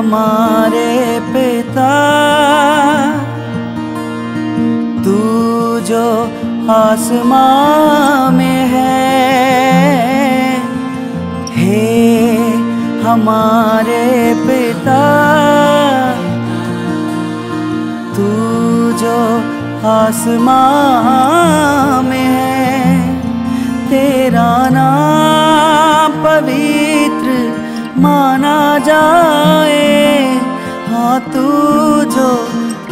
हमारे पिता तू जो आसमां में है हे हमारे पिता तू जो आसमां में है तेरा नाम पवित्र माना जाए तू जो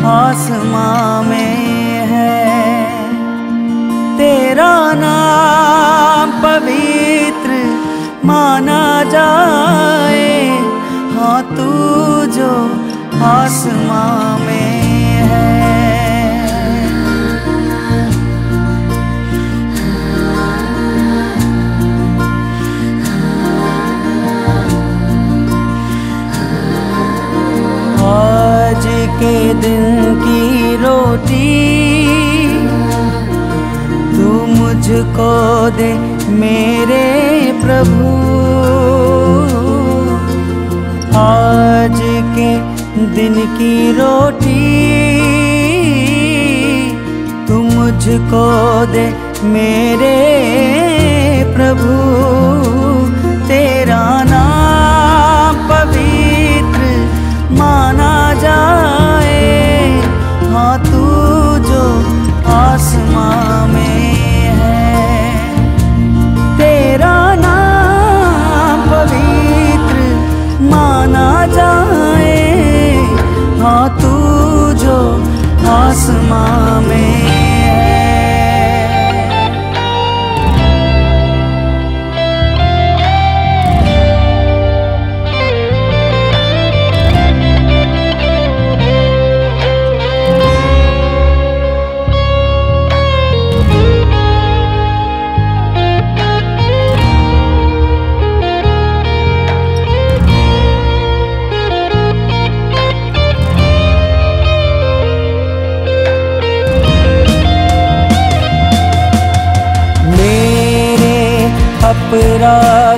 आसमां में है तेरा नाम पवित्र माना जाए हाँ तू जो आसमां में है के दिन की रोटी तू मुझको दे मेरे प्रभु आज के दिन की रोटी तू मुझको दे मेरे प्रभु में है तेरा नाम पवित्र माना जाए हाँ तू जो आसमां में God.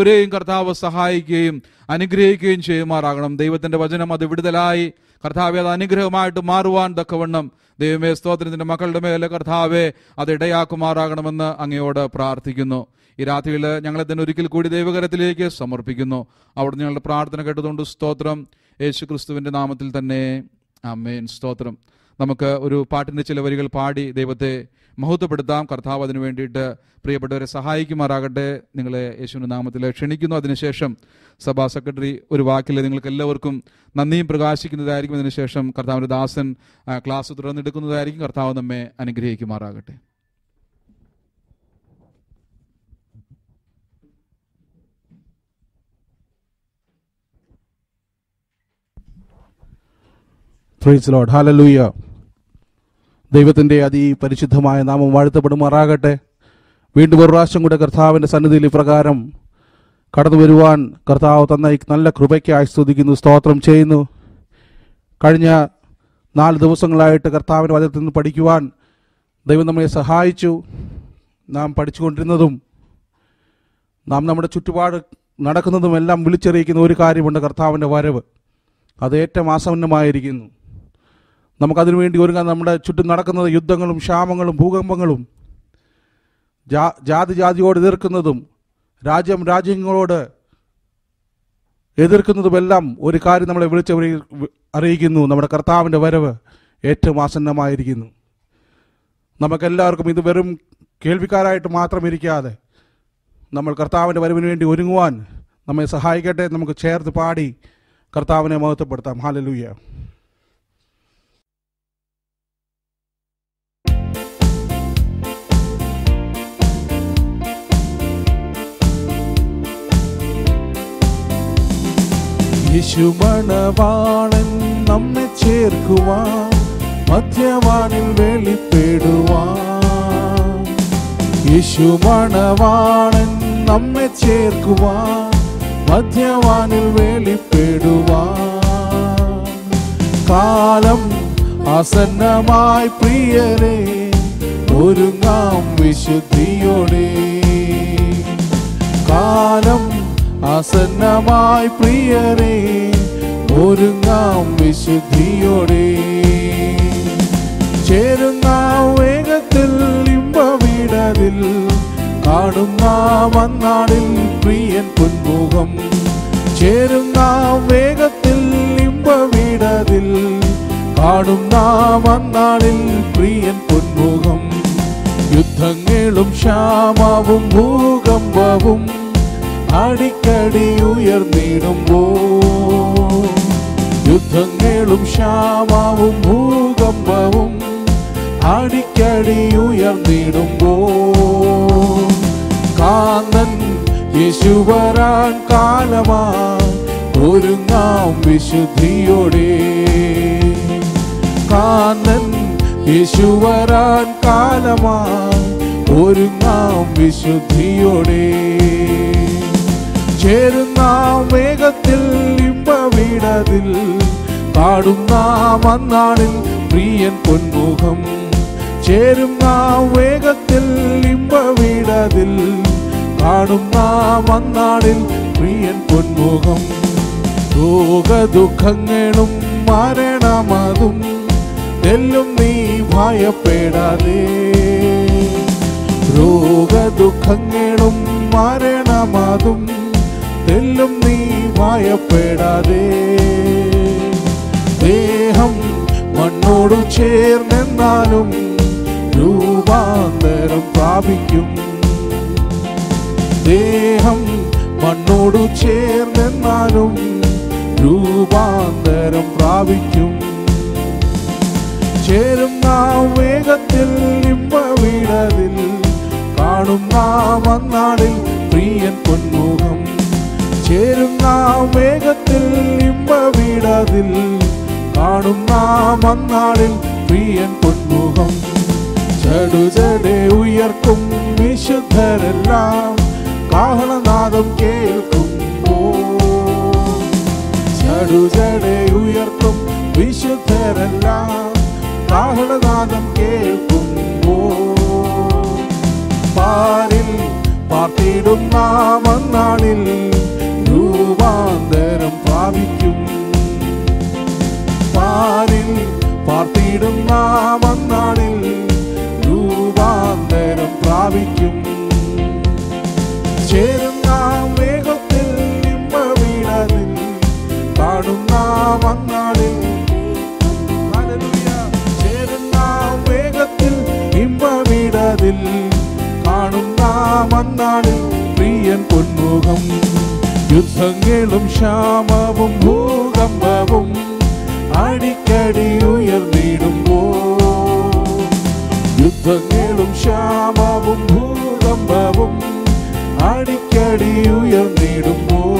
എല്ലാവരെയും കർത്താവ് സഹായിക്കുകയും അനുഗ്രഹിക്കുകയും ചെയ്യുമാറാകണം ദൈവത്തിന്റെ വചനം അത് വിടുതലായി കർത്താവെ അത് അനുഗ്രഹമായിട്ട് മാറുവാൻ തക്കവണ്ണം ദൈവമേ സ്തോത്രത്തിന്റെ മക്കളുടെ മേലെ കർത്താവെ അത് ഇടയാക്കുമാറാകണമെന്ന് അങ്ങയോട് പ്രാർത്ഥിക്കുന്നു ഈ രാത്രിയിൽ ഞങ്ങളെ തന്നെ ഒരിക്കൽ കൂടി ദൈവകരത്തിലേക്ക് സമർപ്പിക്കുന്നു അവിടെ ഞങ്ങളുടെ പ്രാർത്ഥന കേട്ടതുകൊണ്ട് സ്തോത്രം യേശു ക്രിസ്തുവിന്റെ നാമത്തിൽ തന്നെ അമ്മേൻ സ്തോത്രം നമുക്ക് ഒരു പാട്ടിന്റെ ചില വരികൾ പാടി ദൈവത്തെ മഹത്വപ്പെടുത്താം കർത്താവ് അതിനു വേണ്ടിയിട്ട് പ്രിയപ്പെട്ടവരെ സഹായിക്കുമാറാകട്ടെ നിങ്ങളെ യേശുവിൻ്റെ നാമത്തിൽ ക്ഷണിക്കുന്നു അതിനുശേഷം സഭാ സെക്രട്ടറി ഒരു വാക്കിൽ നിങ്ങൾക്ക് എല്ലാവർക്കും നന്ദിയും പ്രകാശിക്കുന്നതായിരിക്കും അതിനുശേഷം കർത്താവിൻ്റെ ദാസൻ ക്ലാസ് തുടർന്നെടുക്കുന്നതായിരിക്കും കർത്താവ് നമ്മെ അനുഗ്രഹിക്കുമാറാകട്ടെ ഫ്രീസ് ലോഡ് ഹാലലൂയ്യ ദൈവത്തിൻ്റെ അതിപരിശുദ്ധമായ നാമം വാഴ്ത്തപ്പെടുമാറാകട്ടെ വീണ്ടും ഒരു പ്രാവശ്യം കൂടെ കർത്താവിൻ്റെ സന്നിധിയിൽ ഇപ്രകാരം കടന്നു വരുവാൻ കർത്താവ് തന്ന നല്ല കൃപയ്ക്കായി സ്തുതിക്കുന്നു സ്തോത്രം ചെയ്യുന്നു കഴിഞ്ഞ നാല് ദിവസങ്ങളായിട്ട് കർത്താവിൻ്റെ വചനത്തിൽ നിന്ന് പഠിക്കുവാൻ ദൈവം നമ്മളെ സഹായിച്ചു നാം പഠിച്ചുകൊണ്ടിരുന്നതും നാം നമ്മുടെ ചുറ്റുപാട് എല്ലാം വിളിച്ചറിയിക്കുന്ന ഒരു കാര്യമുണ്ട് കർത്താവിൻ്റെ വരവ് അത് ഏറ്റവും ആസന്നമായിരിക്കുന്നു നമുക്കതിനു വേണ്ടി ഒരുങ്ങാൻ നമ്മുടെ ചുറ്റും നടക്കുന്നത് യുദ്ധങ്ങളും ക്ഷാമങ്ങളും ഭൂകമ്പങ്ങളും ജാ ജാതി ജാതിയോട് എതിർക്കുന്നതും രാജ്യം രാജ്യങ്ങളോട് എതിർക്കുന്നതുമെല്ലാം ഒരു കാര്യം നമ്മളെ വിളിച്ച അറിയിക്കുന്നു നമ്മുടെ കർത്താവിൻ്റെ വരവ് ഏറ്റവും ആസന്നമായിരിക്കുന്നു നമുക്കെല്ലാവർക്കും ഇത് വെറും കേൾവിക്കാരായിട്ട് മാത്രം ഇരിക്കാതെ നമ്മൾ കർത്താവിൻ്റെ വരവിന് വേണ്ടി ഒരുങ്ങുവാൻ നമ്മെ സഹായിക്കട്ടെ നമുക്ക് ചേർത്ത് പാടി കർത്താവിനെ മഹത്വപ്പെടുത്താം ഹാലലൂയ്യ യേശു മണവാണൻ നമ്മെ ചേർക്കുവാൻ മധ്യവാനിൽ വെളിപ്പെടുവാൻ യേശു മണവാണൻ നമ്മെ ചേർക്കുവാൻ മധ്യവാനിൽ വെളിപ്പെടുവാൻ കാലം ആസന്നമായി പ്രിയരെ ഒരുങ്ങാം വിശുദ്ധിയോടെ കാലം ആസന്നമായി പ്രിയരേ ഒരുങ്ങാം വിശുദ്ധിയോടെ ചേരുന്ന വേഗത്തിൽ ഇമ്പവിടതിൽ കാണുന്ന വന്നാടിൽ പ്രിയൻ പുൻമുഖം ചേരുന്ന വേഗത്തിൽ ഇമ്പവിടതിൽ കാണുന്ന വന്നാളിൽ പ്രിയൻ പുൻമുഖം യുദ്ധങ്ങളും ക്ഷാമവും ഭൂകമ്പവും അടിക്കടി ഉയർന്നിടുമ്പോ യുദ്ധങ്ങളും ക്ഷാമവും ഭൂകമ്പവും അടിക്കടി ഉയർന്നിടുമ്പോ കാന്തൻ യേശുവരാൻ വരാൻ കാലമാ ഒരുങ്ങാം വിശുദ്ധിയോടെ കാന്തൻ യേശുവരാൻ വരാൻ കാലമാ ഒരുങ്ങാം വിശുദ്ധിയോടെ ചേരുന്ന വേഗത്തിൽ ഇമ്പവിടതിൽ പാടുന്ന മന്നാളിൽ പ്രിയൻ പൊന്മുഖം ചേരുന്ന വേഗത്തിൽ ഇമ്പവിടതിൽ പാടുന്ന മന്നാളിൽ പ്രിയൻ പൊന്മുഖം ലോകദുഃഖങ്ങളും മരണമതും തെല്ലും നീ ഭയപ്പെടാതെ രോഗദുഃഖങ്ങളും മരണമതും ഭയപ്പെടാതെ ദേഹം മണ്ണോട് ചേർന്നെന്നാലും രൂപാന്തരം പ്രാപിക്കും ദേഹം മണ്ണോട് ചേർന്നെന്നാലും രൂപാന്തരം പ്രാപിക്കും ചേരും നാം വേഗത്തിൽ ഇമ്പ കാണും നാം അന്നാളിൽ പ്രിയൻ പൊന്മുഖം ചേരും നാം വേഗത്തിൽ ഇമ്മ വീടാതിൽ കാണും നാം അന്നാളിൽ പ്രിയൻ പൊന്മുഖം ചടുചടെ ഉയർക്കും വിശുദ്ധരെല്ലാം കാഹളനാദം കേൾക്കും ചടുചടെ ഉയർത്തും വിശുദ്ധരെല്ലാം കാഹളനാദം കേൾക്കുമ്പോൾ പാരിൽ പാർത്തിടും നാമന്നാളിൽ രൂപാന്തരം പ്രാപിക്കും പാലിൽ പാർത്തിടുന്ന മന്നാളിൽ രൂപാന്തരം പ്രാപിക്കും ചേരുന്ന വേഗത്തിൽ നിമ്മ വീണതിൽ പാടുന്ന മന്നാളിൽ ിൽ കാണുന്ന മന്നാളിൽ പ്രിയൻ പൊന്മുഖം യുദ്ധങ്ങളും ക്ഷാമവും ഭൂകമ്പവും അടിക്കടി ഉയർന്നിടുമ്പോൾ യുദ്ധങ്ങളും ക്ഷാമവും ഭൂകമ്പവും അടിക്കടി ഉയർന്നിടുമ്പോൾ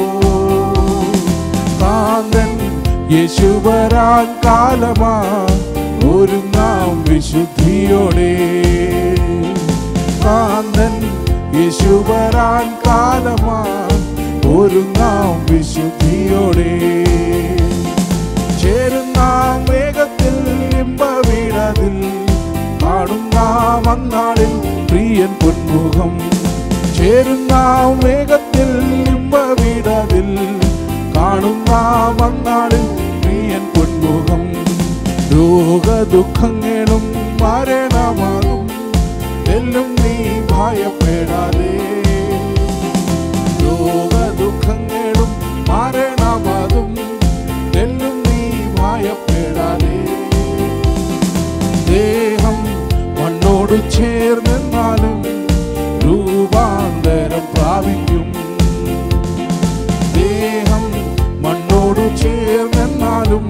കാന്തൻ യേശുവരാൻ കാലമാ ഒരു നാം വിശുദ്ധിയോടെ കാന്തൻ യേശുവരാൻ കാലമാ ഒരു നാം വിശുദ്ധിയോടെ ചേരുന്ന മേഘത്തിൽ ഇമ്പവീടതിൽ കാണുന്ന മങ്ങാളിൽ പ്രിയൻ പൊന്മുഖം ചേരുന്ന മേഘത്തിൽ ഇമ്പവീടതിൽ കാണുന്ന മങ്ങാളിൽ പ്രിയൻ പൊന്മുഖം രോഗദുഃഖങ്ങളും മരണമാകും എല്ലും നീ ഭയപ്പെടാതെ കാരണമതും എല്ലും നീ ഭയപ്പെടാതെ ദേഹം മണ്ണോട് ചേർന്നെന്നാലും രൂപാന്തരം പ്രാപിക്കും ദേഹം മണ്ണോട് ചേർന്നെന്നാലും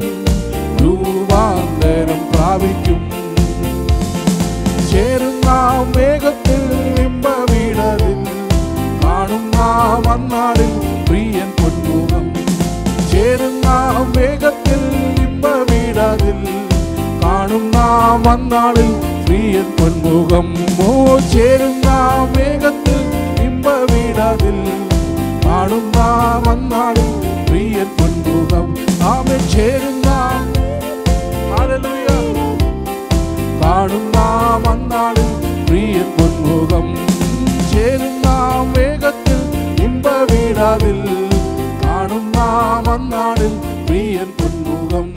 രൂപാന്തരം പ്രാപിക്കും ചേരുന്ന മേഘത്തിൽ ഇമ്പമിടതിൽ കാണുന്ന മണ്ണാടിൽ சேரும் நாம் வேகத்தில் இப்ப வீடாதில் காணும் நாம் வந்தாளில் ஸ்ரீயன் பன்முகம் ஓ சேரும் நாம் வேகத்தில் இப்ப வீடாதில் காணும் நாம் வந்தாளில் ஸ்ரீயன் பன்முகம் நாமே சேரும் நாம் காணும் நாம் ஸ்ரீயன் சேரும் நாம் வேகத்தில் இன்ப வீடாதில் பொன்முகம்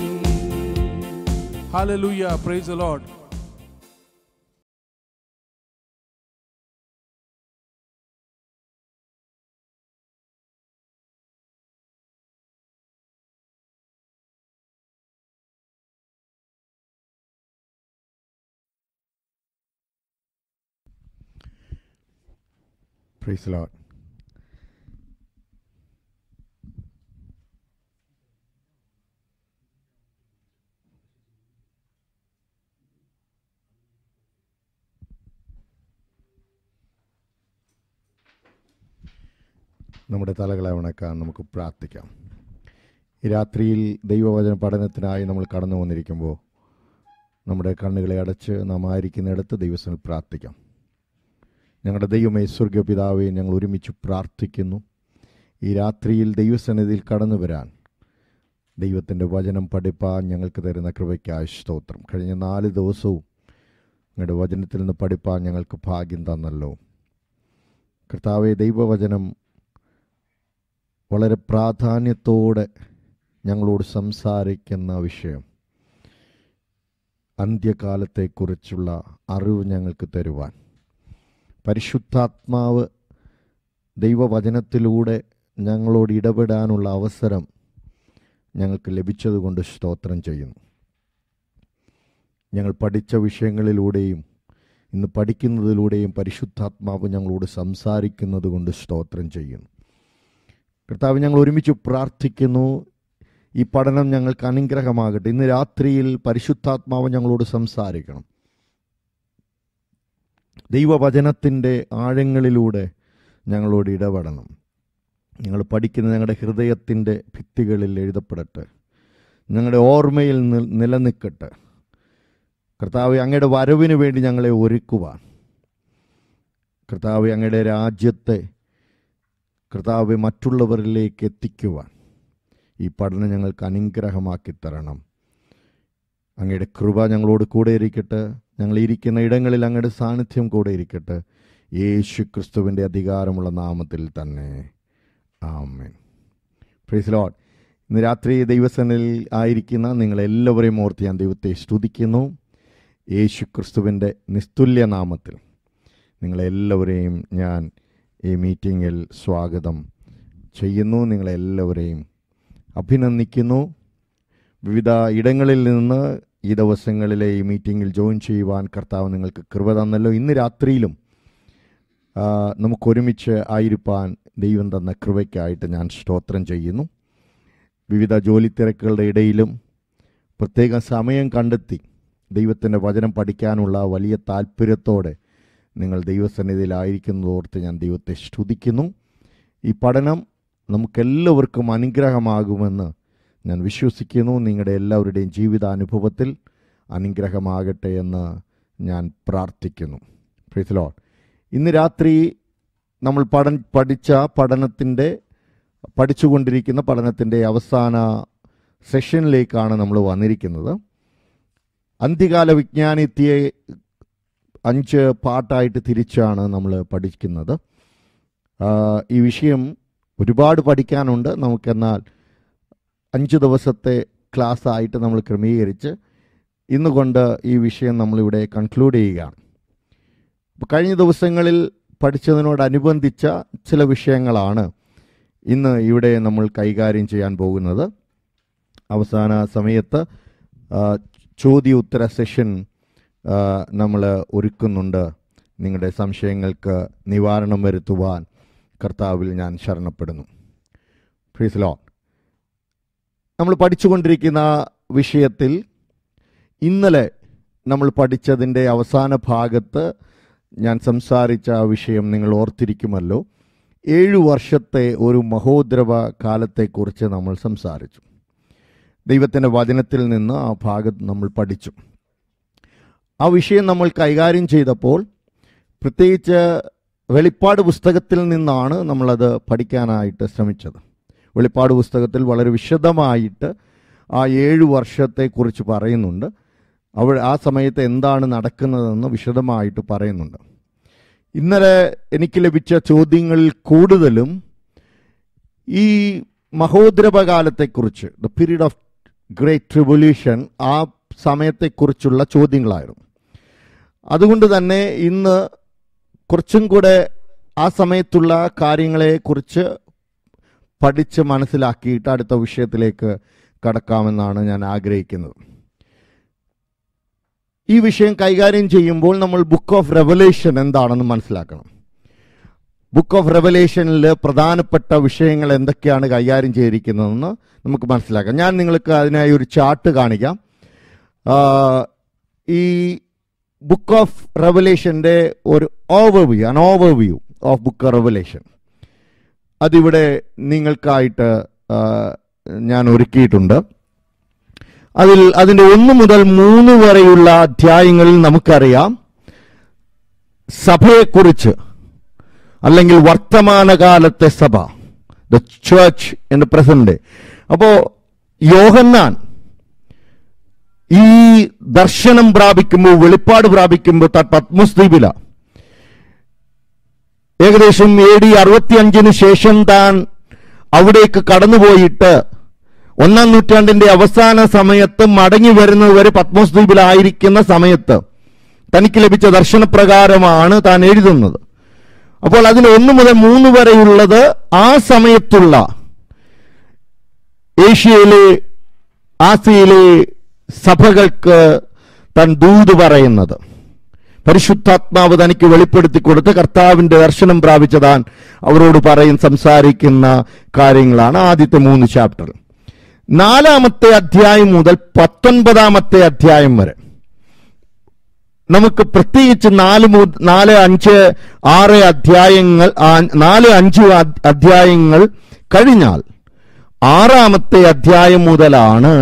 Hallelujah. Praise the Lord. Praise the Lord. നമ്മുടെ തലകളെ ഉണക്കാൻ നമുക്ക് പ്രാർത്ഥിക്കാം ഈ രാത്രിയിൽ ദൈവവചന പഠനത്തിനായി നമ്മൾ കടന്നു വന്നിരിക്കുമ്പോൾ നമ്മുടെ കണ്ണുകളെ അടച്ച് നാം ആയിരിക്കുന്നിടത്ത് ദൈവസ്ഥ പ്രാർത്ഥിക്കാം ഞങ്ങളുടെ ദൈവമേ സ്വർഗ ഞങ്ങൾ ഒരുമിച്ച് പ്രാർത്ഥിക്കുന്നു ഈ രാത്രിയിൽ ദൈവസന്നിധിയിൽ കടന്നു വരാൻ ദൈവത്തിൻ്റെ വചനം പഠിപ്പാൻ ഞങ്ങൾക്ക് തരുന്ന കൃപയ്ക്കായ സ്തോത്രം കഴിഞ്ഞ നാല് ദിവസവും നിങ്ങളുടെ വചനത്തിൽ നിന്ന് പഠിപ്പാൻ ഞങ്ങൾക്ക് ഭാഗ്യം തന്നല്ലോ കർത്താവെ ദൈവവചനം വളരെ പ്രാധാന്യത്തോടെ ഞങ്ങളോട് സംസാരിക്കുന്ന വിഷയം അന്ത്യകാലത്തെക്കുറിച്ചുള്ള അറിവ് ഞങ്ങൾക്ക് തരുവാൻ പരിശുദ്ധാത്മാവ് ദൈവവചനത്തിലൂടെ ഞങ്ങളോട് ഇടപെടാനുള്ള അവസരം ഞങ്ങൾക്ക് ലഭിച്ചതുകൊണ്ട് സ്തോത്രം ചെയ്യുന്നു ഞങ്ങൾ പഠിച്ച വിഷയങ്ങളിലൂടെയും ഇന്ന് പഠിക്കുന്നതിലൂടെയും പരിശുദ്ധാത്മാവ് ഞങ്ങളോട് സംസാരിക്കുന്നത് കൊണ്ട് സ്തോത്രം ചെയ്യുന്നു കർത്താവ് ഞങ്ങൾ ഒരുമിച്ച് പ്രാർത്ഥിക്കുന്നു ഈ പഠനം ഞങ്ങൾക്ക് അനുഗ്രഹമാകട്ടെ ഇന്ന് രാത്രിയിൽ പരിശുദ്ധാത്മാവ് ഞങ്ങളോട് സംസാരിക്കണം ദൈവവചനത്തിൻ്റെ ആഴങ്ങളിലൂടെ ഞങ്ങളോട് ഇടപെടണം ഞങ്ങൾ പഠിക്കുന്ന ഞങ്ങളുടെ ഹൃദയത്തിൻ്റെ ഭിത്തികളിൽ എഴുതപ്പെടട്ടെ ഞങ്ങളുടെ ഓർമ്മയിൽ നിലനിൽക്കട്ടെ കർത്താവ് അങ്ങയുടെ വരവിന് വേണ്ടി ഞങ്ങളെ ഒരുക്കുവാൻ കർത്താവ് അങ്ങയുടെ രാജ്യത്തെ കർത്താവെ മറ്റുള്ളവരിലേക്ക് എത്തിക്കുവാൻ ഈ പഠനം ഞങ്ങൾക്ക് അനുഗ്രഹമാക്കി തരണം അങ്ങയുടെ കൃപ ഞങ്ങളോട് കൂടെ ഇരിക്കട്ടെ ഞങ്ങൾ ഇരിക്കുന്ന ഇടങ്ങളിൽ അങ്ങയുടെ സാന്നിധ്യം കൂടെ ഇരിക്കട്ടെ യേശു ക്രിസ്തുവിൻ്റെ അധികാരമുള്ള നാമത്തിൽ തന്നെ ആമേൻ ഫ്രീസ് ലോഡ് ഇന്ന് രാത്രി ദൈവസനിൽ ആയിരിക്കുന്ന നിങ്ങളെല്ലാവരെയും ഓർത്ത് ഞാൻ ദൈവത്തെ സ്തുതിക്കുന്നു യേശു ക്രിസ്തുവിൻ്റെ നിസ്തുല്യ നാമത്തിൽ നിങ്ങളെല്ലാവരെയും ഞാൻ ഈ മീറ്റിങ്ങിൽ സ്വാഗതം ചെയ്യുന്നു നിങ്ങളെല്ലാവരെയും അഭിനന്ദിക്കുന്നു വിവിധ ഇടങ്ങളിൽ നിന്ന് ഈ ദിവസങ്ങളിലെ ഈ മീറ്റിങ്ങിൽ ജോയിൻ ചെയ്യുവാൻ കർത്താവ് നിങ്ങൾക്ക് കൃപ തന്നല്ലോ ഇന്ന് രാത്രിയിലും നമുക്കൊരുമിച്ച് ആയിരിക്കാൻ ദൈവം തന്ന കൃപയ്ക്കായിട്ട് ഞാൻ സ്തോത്രം ചെയ്യുന്നു വിവിധ ജോലി തിരക്കുകളുടെ ഇടയിലും പ്രത്യേക സമയം കണ്ടെത്തി ദൈവത്തിൻ്റെ വചനം പഠിക്കാനുള്ള വലിയ താല്പര്യത്തോടെ നിങ്ങൾ ദൈവസന്നിധിയിലായിരിക്കുന്നതോർത്ത് ഞാൻ ദൈവത്തെ സ്തുതിക്കുന്നു ഈ പഠനം നമുക്കെല്ലാവർക്കും അനുഗ്രഹമാകുമെന്ന് ഞാൻ വിശ്വസിക്കുന്നു നിങ്ങളുടെ എല്ലാവരുടെയും ജീവിതാനുഭവത്തിൽ അനുഗ്രഹമാകട്ടെ എന്ന് ഞാൻ പ്രാർത്ഥിക്കുന്നു പ്രീതിലോ ഇന്ന് രാത്രി നമ്മൾ പഠ പഠിച്ച പഠനത്തിൻ്റെ പഠിച്ചുകൊണ്ടിരിക്കുന്ന പഠനത്തിൻ്റെ അവസാന സെഷനിലേക്കാണ് നമ്മൾ വന്നിരിക്കുന്നത് അന്ത്യകാല വിജ്ഞാനിത്യെ അഞ്ച് പാട്ടായിട്ട് തിരിച്ചാണ് നമ്മൾ പഠിക്കുന്നത് ഈ വിഷയം ഒരുപാട് പഠിക്കാനുണ്ട് നമുക്കെന്നാൽ അഞ്ച് ദിവസത്തെ ക്ലാസ് ആയിട്ട് നമ്മൾ ക്രമീകരിച്ച് ഇന്നുകൊണ്ട് ഈ വിഷയം നമ്മളിവിടെ കൺക്ലൂഡ് ചെയ്യുകയാണ് അപ്പോൾ കഴിഞ്ഞ ദിവസങ്ങളിൽ പഠിച്ചതിനോടനുബന്ധിച്ച ചില വിഷയങ്ങളാണ് ഇന്ന് ഇവിടെ നമ്മൾ കൈകാര്യം ചെയ്യാൻ പോകുന്നത് അവസാന സമയത്ത് ചോദ്യോത്തര സെഷൻ നമ്മൾ ഒരുക്കുന്നുണ്ട് നിങ്ങളുടെ സംശയങ്ങൾക്ക് നിവാരണം വരുത്തുവാൻ കർത്താവിൽ ഞാൻ ശരണപ്പെടുന്നു ഫ്രീസ് ലോ നമ്മൾ പഠിച്ചുകൊണ്ടിരിക്കുന്ന വിഷയത്തിൽ ഇന്നലെ നമ്മൾ പഠിച്ചതിൻ്റെ അവസാന ഭാഗത്ത് ഞാൻ സംസാരിച്ച ആ വിഷയം നിങ്ങൾ ഓർത്തിരിക്കുമല്ലോ ഏഴു വർഷത്തെ ഒരു മഹോദ്രവ കാലത്തെക്കുറിച്ച് നമ്മൾ സംസാരിച്ചു ദൈവത്തിൻ്റെ വചനത്തിൽ നിന്ന് ആ ഭാഗത്ത് നമ്മൾ പഠിച്ചു ആ വിഷയം നമ്മൾ കൈകാര്യം ചെയ്തപ്പോൾ പ്രത്യേകിച്ച് വെളിപ്പാട് പുസ്തകത്തിൽ നിന്നാണ് നമ്മളത് പഠിക്കാനായിട്ട് ശ്രമിച്ചത് വെളിപ്പാട് പുസ്തകത്തിൽ വളരെ വിശദമായിട്ട് ആ ഏഴ് വർഷത്തെക്കുറിച്ച് പറയുന്നുണ്ട് അവൾ ആ സമയത്ത് എന്താണ് നടക്കുന്നതെന്ന് വിശദമായിട്ട് പറയുന്നുണ്ട് ഇന്നലെ എനിക്ക് ലഭിച്ച ചോദ്യങ്ങളിൽ കൂടുതലും ഈ മഹോദ്രപകാലത്തെക്കുറിച്ച് the period of great revolution ആ സമയത്തെക്കുറിച്ചുള്ള ചോദ്യങ്ങളായിരുന്നു അതുകൊണ്ട് തന്നെ ഇന്ന് കുറച്ചും കൂടെ ആ സമയത്തുള്ള കാര്യങ്ങളെക്കുറിച്ച് പഠിച്ച് മനസ്സിലാക്കിയിട്ട് അടുത്ത വിഷയത്തിലേക്ക് കടക്കാമെന്നാണ് ഞാൻ ആഗ്രഹിക്കുന്നത് ഈ വിഷയം കൈകാര്യം ചെയ്യുമ്പോൾ നമ്മൾ ബുക്ക് ഓഫ് റെവലേഷൻ എന്താണെന്ന് മനസ്സിലാക്കണം ബുക്ക് ഓഫ് റെവലേഷനിൽ പ്രധാനപ്പെട്ട വിഷയങ്ങൾ എന്തൊക്കെയാണ് കൈകാര്യം ചെയ്തിരിക്കുന്നതെന്ന് നമുക്ക് മനസ്സിലാക്കാം ഞാൻ നിങ്ങൾക്ക് അതിനായി ഒരു ചാർട്ട് കാണിക്കാം ഈ ബുക്ക് ഓഫ് റെവലേഷൻ്റെ ഒരു ഓവർവ്യൂ അൻ ഓവർവ്യൂ ഓഫ് ബുക്ക് റെവലേഷൻ അതിവിടെ നിങ്ങൾക്കായിട്ട് ഞാൻ ഒരുക്കിയിട്ടുണ്ട് അതിൽ അതിൻ്റെ ഒന്ന് മുതൽ മൂന്ന് വരെയുള്ള അധ്യായങ്ങളിൽ നമുക്കറിയാം സഭയെക്കുറിച്ച് അല്ലെങ്കിൽ വർത്തമാനകാലത്തെ സഭ ദ ചേർച്ച് ഇൻ പ്രസന്റ് അപ്പോൾ യോഹന്നാൻ ഈ ദർശനം പ്രാപിക്കുമ്പോൾ വെളിപ്പാട് പ്രാപിക്കുമ്പോൾ പത്മസ്ദ്വീപില ഏകദേശം എ ഡി അറുപത്തിയഞ്ചിന് ശേഷം താൻ അവിടേക്ക് കടന്നുപോയിട്ട് ഒന്നാം നൂറ്റാണ്ടിന്റെ അവസാന സമയത്ത് മടങ്ങി വരുന്നത് വരെ പത്മോസ് സമയത്ത് തനിക്ക് ലഭിച്ച ദർശനപ്രകാരമാണ് താൻ എഴുതുന്നത് അപ്പോൾ അതിൽ ഒന്ന് മുതൽ മൂന്ന് വരെയുള്ളത് ആ സമയത്തുള്ള ഏഷ്യയിലെ ആസിയയിലെ സഭകൾക്ക് തൻ ദൂത് പറയുന്നത് പരിശുദ്ധാത്മാവ് തനിക്ക് വെളിപ്പെടുത്തി കൊടുത്ത് കർത്താവിന്റെ ദർശനം പ്രാപിച്ചതാൻ അവരോട് പറയും സംസാരിക്കുന്ന കാര്യങ്ങളാണ് ആദ്യത്തെ മൂന്ന് ചാപ്റ്റർ നാലാമത്തെ അധ്യായം മുതൽ പത്തൊൻപതാമത്തെ അധ്യായം വരെ നമുക്ക് പ്രത്യേകിച്ച് നാല് നാല് അഞ്ച് ആറ് അധ്യായങ്ങൾ നാല് അഞ്ച് അധ്യായങ്ങൾ കഴിഞ്ഞാൽ ആറാമത്തെ അധ്യായം മുതലാണ്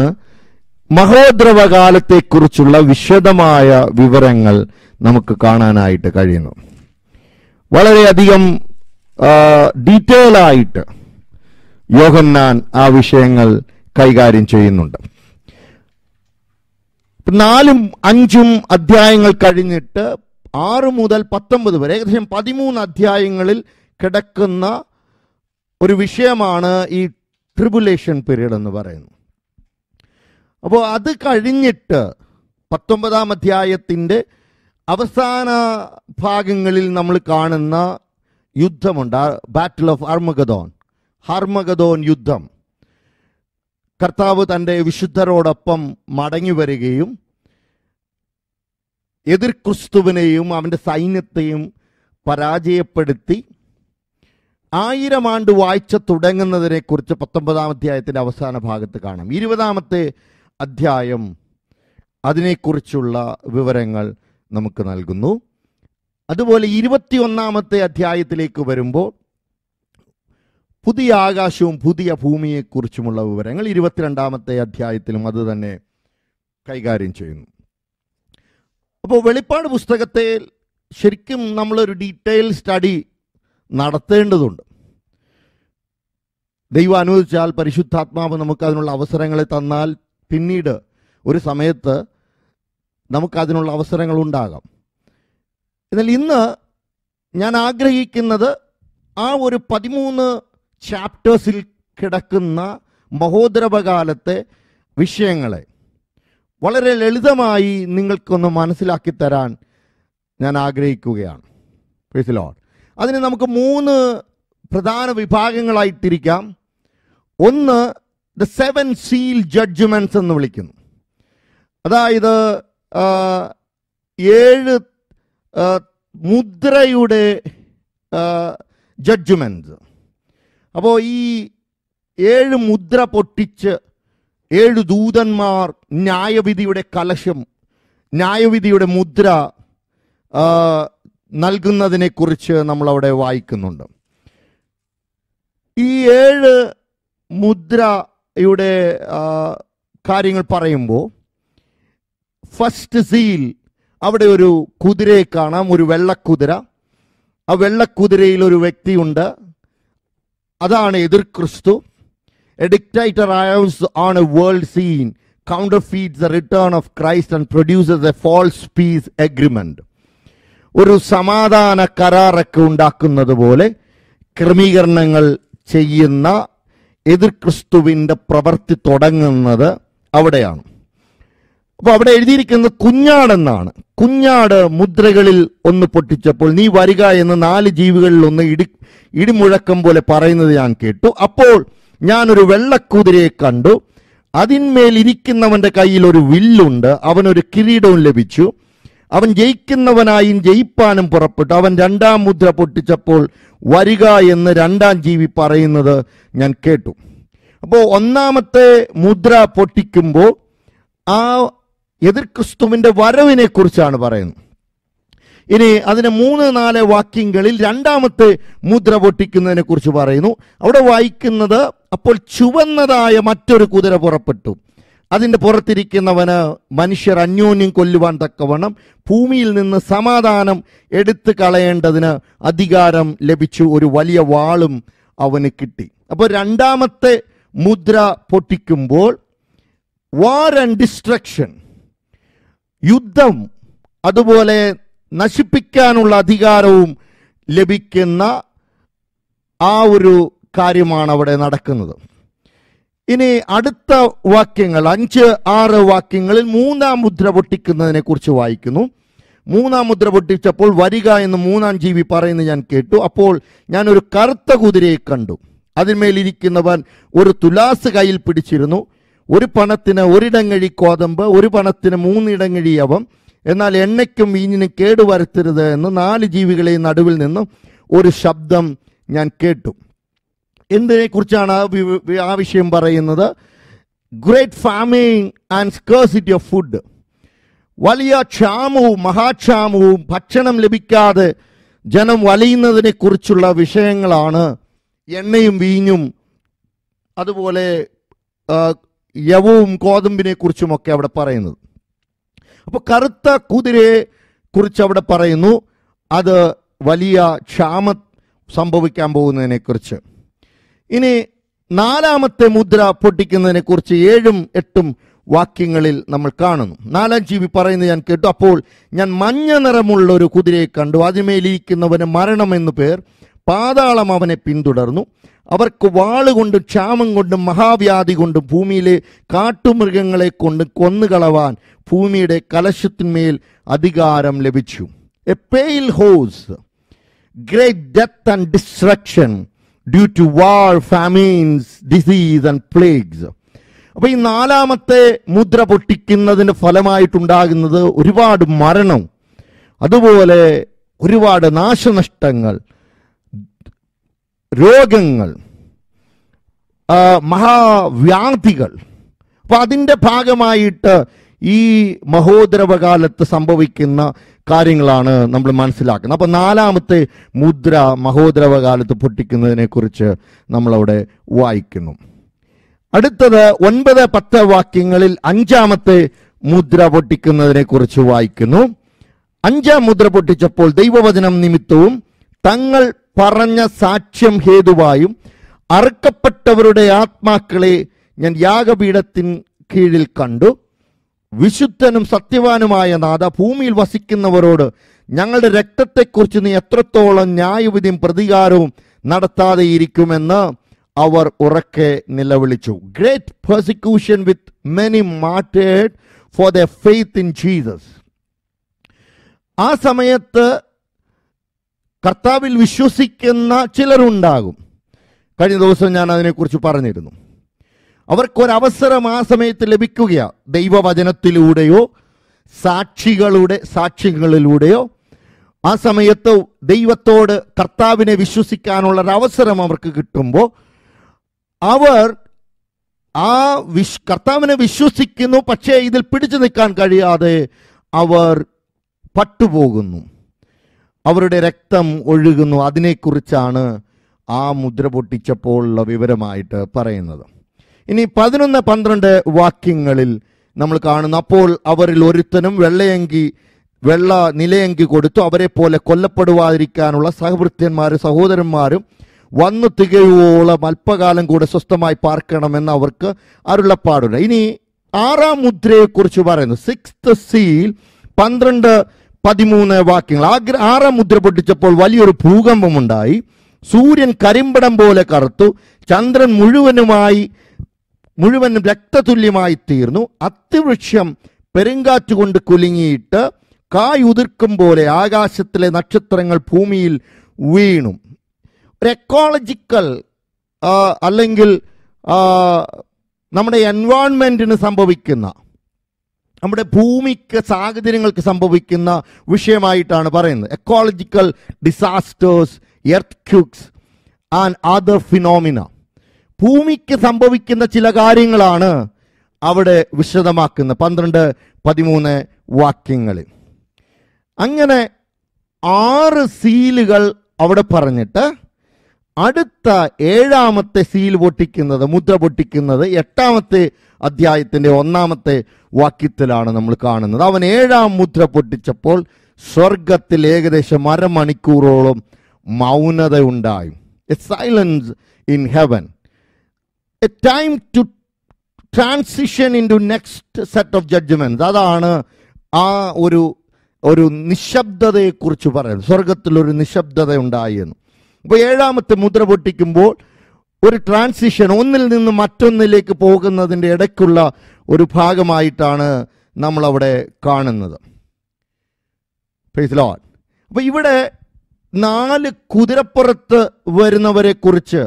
മഹോദ്രവകാലത്തെക്കുറിച്ചുള്ള വിശദമായ വിവരങ്ങൾ നമുക്ക് കാണാനായിട്ട് കഴിയുന്നു വളരെയധികം ഡീറ്റെയിൽ ആയിട്ട് യോഹന്നാൻ ആ വിഷയങ്ങൾ കൈകാര്യം ചെയ്യുന്നുണ്ട് നാലും അഞ്ചും അധ്യായങ്ങൾ കഴിഞ്ഞിട്ട് ആറ് മുതൽ പത്തൊമ്പത് വരെ ഏകദേശം പതിമൂന്ന് അധ്യായങ്ങളിൽ കിടക്കുന്ന ഒരു വിഷയമാണ് ഈ ട്രിബുലേഷൻ പീരീഡ് എന്ന് പറയുന്നത് അപ്പോൾ അത് കഴിഞ്ഞിട്ട് പത്തൊമ്പതാം അധ്യായത്തിൻ്റെ അവസാന ഭാഗങ്ങളിൽ നമ്മൾ കാണുന്ന യുദ്ധമുണ്ട് ബാറ്റിൽ ഓഫ് ഹർമഗദോൻ ഹർമഗദോൻ യുദ്ധം കർത്താവ് തൻ്റെ വിശുദ്ധരോടൊപ്പം മടങ്ങി വരികയും എതിർ ക്രിസ്തുവിനെയും അവൻ്റെ സൈന്യത്തെയും പരാജയപ്പെടുത്തി ആയിരം ആണ്ട് വായിച്ച തുടങ്ങുന്നതിനെക്കുറിച്ച് പത്തൊമ്പതാം അധ്യായത്തിൻ്റെ അവസാന ഭാഗത്ത് കാണാം ഇരുപതാമത്തെ അധ്യായം അതിനെക്കുറിച്ചുള്ള വിവരങ്ങൾ നമുക്ക് നൽകുന്നു അതുപോലെ ഇരുപത്തിയൊന്നാമത്തെ അധ്യായത്തിലേക്ക് വരുമ്പോൾ പുതിയ ആകാശവും പുതിയ ഭൂമിയെക്കുറിച്ചുമുള്ള വിവരങ്ങൾ ഇരുപത്തിരണ്ടാമത്തെ അധ്യായത്തിലും അത് തന്നെ കൈകാര്യം ചെയ്യുന്നു അപ്പോൾ വെളിപ്പാട് പുസ്തകത്തെ ശരിക്കും നമ്മളൊരു ഡീറ്റെയിൽ സ്റ്റഡി നടത്തേണ്ടതുണ്ട് ദൈവം അനുവദിച്ചാൽ പരിശുദ്ധാത്മാവ് നമുക്ക് അതിനുള്ള അവസരങ്ങളെ തന്നാൽ പിന്നീട് ഒരു സമയത്ത് നമുക്കതിനുള്ള അവസരങ്ങൾ ഉണ്ടാകാം എന്നാൽ ഇന്ന് ഞാൻ ആഗ്രഹിക്കുന്നത് ആ ഒരു പതിമൂന്ന് ചാപ്റ്റേഴ്സിൽ കിടക്കുന്ന മഹോദരപകാലത്തെ വിഷയങ്ങളെ വളരെ ലളിതമായി നിങ്ങൾക്കൊന്ന് മനസ്സിലാക്കി തരാൻ ഞാൻ ആഗ്രഹിക്കുകയാണ് പ്രീസിലോൺ അതിന് നമുക്ക് മൂന്ന് പ്രധാന വിഭാഗങ്ങളായി തിരിക്കാം ഒന്ന് ദ സെവൻ സീൽ ജഡ്ജ്മെന്റ്സ് എന്ന് വിളിക്കുന്നു അതായത് ഏഴ് മുദ്രയുടെ ജഡ്ജ്മെന്റ്സ് അപ്പോൾ ഈ ഏഴ് മുദ്ര പൊട്ടിച്ച് ഏഴ് ദൂതന്മാർ ന്യായവിധിയുടെ കലശം ന്യായവിധിയുടെ മുദ്ര നൽകുന്നതിനെക്കുറിച്ച് നമ്മളവിടെ വായിക്കുന്നുണ്ട് ഈ ഏഴ് മുദ്ര യുടെ കാര്യങ്ങൾ പറയുമ്പോൾ ഫസ്റ്റ് സീൽ അവിടെ ഒരു കുതിരയെ കാണാം ഒരു വെള്ളക്കുതിര ആ വെള്ളക്കുതിരയിൽ ഒരു വ്യക്തിയുണ്ട് അതാണ് എതിർ ക്രിസ്തു എ ഡിക്റ്റൈറ്റർ ആണ് on a world scene counterfeits the return of Christ and produces a false peace agreement ഒരു സമാധാന കരാറൊക്കെ ഉണ്ടാക്കുന്നത് പോലെ ക്രമീകരണങ്ങൾ ചെയ്യുന്ന എതിർ ക്രിസ്തുവിൻ്റെ പ്രവൃത്തി തുടങ്ങുന്നത് അവിടെയാണ് അപ്പോൾ അവിടെ എഴുതിയിരിക്കുന്നത് കുഞ്ഞാടെന്നാണ് കുഞ്ഞാട് മുദ്രകളിൽ ഒന്ന് പൊട്ടിച്ചപ്പോൾ നീ വരിക എന്ന് നാല് ജീവികളിൽ ഒന്ന് ഇടി ഇടിമുഴക്കം പോലെ പറയുന്നത് ഞാൻ കേട്ടു അപ്പോൾ ഞാനൊരു വെള്ളക്കുതിരയെ കണ്ടു അതിന്മേൽ ഇരിക്കുന്നവൻ്റെ കയ്യിൽ ഒരു വില്ലുണ്ട് അവനൊരു കിരീടവും ലഭിച്ചു അവൻ ജയിക്കുന്നവനായും ജയിപ്പാനും പുറപ്പെട്ടു അവൻ രണ്ടാം മുദ്ര പൊട്ടിച്ചപ്പോൾ വരിക എന്ന് രണ്ടാം ജീവി പറയുന്നത് ഞാൻ കേട്ടു അപ്പോൾ ഒന്നാമത്തെ മുദ്ര പൊട്ടിക്കുമ്പോൾ ആ എതിർ ക്രിസ്തുവിൻ്റെ വരവിനെ കുറിച്ചാണ് പറയുന്നത് ഇനി അതിന് മൂന്ന് നാല് വാക്യങ്ങളിൽ രണ്ടാമത്തെ മുദ്ര പൊട്ടിക്കുന്നതിനെ കുറിച്ച് പറയുന്നു അവിടെ വായിക്കുന്നത് അപ്പോൾ ചുവന്നതായ മറ്റൊരു കുതിര പുറപ്പെട്ടു അതിൻ്റെ പുറത്തിരിക്കുന്നവന് മനുഷ്യർ അന്യോന്യം കൊല്ലുവാൻ തക്കവണ്ണം ഭൂമിയിൽ നിന്ന് സമാധാനം എടുത്തു കളയേണ്ടതിന് അധികാരം ലഭിച്ചു ഒരു വലിയ വാളും അവന് കിട്ടി അപ്പോൾ രണ്ടാമത്തെ മുദ്ര പൊട്ടിക്കുമ്പോൾ വാർ ആൻഡ് ഡിസ്ട്രക്ഷൻ യുദ്ധം അതുപോലെ നശിപ്പിക്കാനുള്ള അധികാരവും ലഭിക്കുന്ന ആ ഒരു കാര്യമാണ് അവിടെ നടക്കുന്നത് ഇനി അടുത്ത വാക്യങ്ങൾ അഞ്ച് ആറ് വാക്യങ്ങളിൽ മൂന്നാം മുദ്ര പൊട്ടിക്കുന്നതിനെ കുറിച്ച് വായിക്കുന്നു മൂന്നാം മുദ്ര പൊട്ടിച്ചപ്പോൾ വരിക എന്ന് മൂന്നാം ജീവി പറയുന്നത് ഞാൻ കേട്ടു അപ്പോൾ ഞാൻ ഒരു കറുത്ത കുതിരയെ കണ്ടു അതിന്മേലിരിക്കുന്നവൻ ഒരു തുലാസ് കയ്യിൽ പിടിച്ചിരുന്നു ഒരു പണത്തിന് ഒരിടങ്ങഴി കോതമ്പ് ഒരു പണത്തിന് മൂന്നിടങ്ങഴി അവം എന്നാൽ എണ്ണയ്ക്കും വീഞ്ഞിനും കേടുവരുത്തരുത് എന്ന് നാല് ജീവികളെയും നടുവിൽ നിന്നും ഒരു ശബ്ദം ഞാൻ കേട്ടു എന്തിനെ കുറിച്ചാണ് ആ വിഷയം പറയുന്നത് great famine and scarcity of food വലിയ ക്ഷാമവും മഹാക്ഷാമവും ഭക്ഷണം ലഭിക്കാതെ ജനം വലയുന്നതിനെ കുറിച്ചുള്ള വിഷയങ്ങളാണ് എണ്ണയും വീഞ്ഞും അതുപോലെ യവവും കോതമ്പിനെ കുറിച്ചുമൊക്കെ അവിടെ പറയുന്നത് അപ്പോൾ കറുത്ത കുതിരയെ കുറിച്ച് അവിടെ പറയുന്നു അത് വലിയ ക്ഷാമം സംഭവിക്കാൻ പോകുന്നതിനെക്കുറിച്ച് ഇനി നാലാമത്തെ മുദ്ര പൊട്ടിക്കുന്നതിനെ കുറിച്ച് ഏഴും എട്ടും വാക്യങ്ങളിൽ നമ്മൾ കാണുന്നു നാലാം ജീവി പറയുന്നത് ഞാൻ കേട്ടു അപ്പോൾ ഞാൻ മഞ്ഞ നിറമുള്ള ഒരു കുതിരയെ കണ്ടു അതിമേലിരിക്കുന്നവന് മരണമെന്നു പേർ പാതാളം അവനെ പിന്തുടർന്നു അവർക്ക് വാളുകൊണ്ടും ക്ഷാമം കൊണ്ടും മഹാവ്യാധി കൊണ്ടും ഭൂമിയിലെ കാട്ടുമൃഗങ്ങളെ കൊണ്ട് കൊന്നുകളവാൻ ഭൂമിയുടെ കലശത്തിന്മേൽ അധികാരം ലഭിച്ചു a pale horse great death and destruction due to war famines disease and plagues അപ്പൊ ഈ നാലാമത്തെ മുദ്ര പൊട്ടിക്കുന്നതിന്റെ ഫലമായിട്ടുണ്ടാകുന്നത് ഒരുപാട് മരണം അതുപോലെ ഒരുപാട് നാശനഷ്ടങ്ങൾ രോഗങ്ങൾ മഹാവ്യാധികൾ അപ്പൊ അതിൻ്റെ ഭാഗമായിട്ട് ഈ മഹോദരവകാലത്ത് സംഭവിക്കുന്ന കാര്യങ്ങളാണ് നമ്മൾ മനസ്സിലാക്കുന്നത് അപ്പോൾ നാലാമത്തെ മുദ്ര മഹോദരവകാലത്ത് പൊട്ടിക്കുന്നതിനെക്കുറിച്ച് നമ്മളവിടെ വായിക്കുന്നു അടുത്തത് ഒൻപത് പത്ത് വാക്യങ്ങളിൽ അഞ്ചാമത്തെ മുദ്ര പൊട്ടിക്കുന്നതിനെക്കുറിച്ച് വായിക്കുന്നു അഞ്ചാം മുദ്ര പൊട്ടിച്ചപ്പോൾ ദൈവവചനം നിമിത്തവും തങ്ങൾ പറഞ്ഞ സാക്ഷ്യം ഹേതുവായും അറുക്കപ്പെട്ടവരുടെ ആത്മാക്കളെ ഞാൻ യാഗപീഠത്തിൻ കീഴിൽ കണ്ടു വിശുദ്ധനും സത്യവാനുമായ നാഥ ഭൂമിയിൽ വസിക്കുന്നവരോട് ഞങ്ങളുടെ രക്തത്തെക്കുറിച്ച് നീ എത്രത്തോളം ന്യായവിധിയും പ്രതികാരവും നടത്താതെ ഇരിക്കുമെന്ന് അവർ ഉറക്കെ നിലവിളിച്ചു ഗ്രേറ്റ് പ്രോസിക്യൂഷൻ വിത്ത് മെനി മാറ്റേഡ് for the faith in Jesus ആ സമയത്ത് കർത്താവിൽ വിശ്വസിക്കുന്ന ചിലരുണ്ടാകും കഴിഞ്ഞ ദിവസം ഞാൻ അതിനെക്കുറിച്ച് പറഞ്ഞിരുന്നു അവർക്കൊരവസരം ആ സമയത്ത് ലഭിക്കുകയാണ് ദൈവവചനത്തിലൂടെയോ സാക്ഷികളുടെ സാക്ഷികളിലൂടെയോ ആ സമയത്ത് ദൈവത്തോട് കർത്താവിനെ വിശ്വസിക്കാനുള്ള ഒരു അവസരം അവർക്ക് കിട്ടുമ്പോൾ അവർ ആ വിശ് കർത്താവിനെ വിശ്വസിക്കുന്നു പക്ഷേ ഇതിൽ പിടിച്ചു നിൽക്കാൻ കഴിയാതെ അവർ പട്ടുപോകുന്നു അവരുടെ രക്തം ഒഴുകുന്നു അതിനെക്കുറിച്ചാണ് ആ മുദ്ര പൊട്ടിച്ചപ്പോൾ ഉള്ള വിവരമായിട്ട് പറയുന്നത് ഇനി പതിനൊന്ന് പന്ത്രണ്ട് വാക്യങ്ങളിൽ നമ്മൾ കാണുന്നു അപ്പോൾ അവരിൽ ഒരുത്തനും വെള്ളയങ്കി വെള്ള നിലയങ്കി കൊടുത്തു അവരെ പോലെ കൊല്ലപ്പെടുവാതിരിക്കാനുള്ള സഹവൃത്യന്മാരും സഹോദരന്മാരും വന്നു തികയുവോളം അല്പകാലം കൂടെ സ്വസ്ഥമായി പാർക്കണമെന്ന് അവർക്ക് അരുളപ്പാടുണ്ട് ഇനി ആറാം മുദ്രയെക്കുറിച്ച് പറയുന്നു സിക്സ്ത് സീൽ പന്ത്രണ്ട് പതിമൂന്ന് വാക്യങ്ങൾ ആഗ്ര ആറാം മുദ്ര പൊട്ടിച്ചപ്പോൾ വലിയൊരു ഭൂകമ്പമുണ്ടായി സൂര്യൻ കരിമ്പടം പോലെ കറുത്തു ചന്ദ്രൻ മുഴുവനുമായി മുഴുവൻ രക്തതുല്യമായി തീർന്നു അത്തിവൃക്ഷം പെരുങ്കാറ്റ് കൊണ്ട് കുലുങ്ങിയിട്ട് കായുതിർക്കും പോലെ ആകാശത്തിലെ നക്ഷത്രങ്ങൾ ഭൂമിയിൽ വീണു ഒരു എക്കോളജിക്കൽ അല്ലെങ്കിൽ നമ്മുടെ എൻവയോൺമെൻറ്റിന് സംഭവിക്കുന്ന നമ്മുടെ ഭൂമിക്ക് സാഹചര്യങ്ങൾക്ക് സംഭവിക്കുന്ന വിഷയമായിട്ടാണ് പറയുന്നത് ecological disasters earthquakes and other phenomena ഭൂമിക്ക് സംഭവിക്കുന്ന ചില കാര്യങ്ങളാണ് അവിടെ വിശദമാക്കുന്നത് പന്ത്രണ്ട് പതിമൂന്ന് വാക്യങ്ങളിൽ അങ്ങനെ ആറ് സീലുകൾ അവിടെ പറഞ്ഞിട്ട് അടുത്ത ഏഴാമത്തെ സീൽ പൊട്ടിക്കുന്നത് മുദ്ര പൊട്ടിക്കുന്നത് എട്ടാമത്തെ അധ്യായത്തിൻ്റെ ഒന്നാമത്തെ വാക്യത്തിലാണ് നമ്മൾ കാണുന്നത് അവൻ ഏഴാം മുദ്ര പൊട്ടിച്ചപ്പോൾ സ്വർഗത്തിൽ ഏകദേശം അരമണിക്കൂറോളം മൗനത ഉണ്ടായി a silence in heaven a time to transition into next set of judgement അതാണ് ആ ഒരു ഒരു നിശബ്ദതയെക്കുറിച്ച് പറയുന്നത് സ്വർഗത്തിലൊരു നിശബ്ദത ഉണ്ടായി എന്ന് അപ്പോൾ ഏഴാമത്തെ മുദ്ര പൊട്ടിക്കുമ്പോൾ ഒരു ട്രാൻസിഷൻ ഒന്നിൽ നിന്ന് മറ്റൊന്നിലേക്ക് പോകുന്നതിൻ്റെ ഇടയ്ക്കുള്ള ഒരു ഭാഗമായിട്ടാണ് നമ്മളവിടെ കാണുന്നത് അപ്പോൾ ഇവിടെ നാല് കുതിരപ്പുറത്ത് വരുന്നവരെക്കുറിച്ച്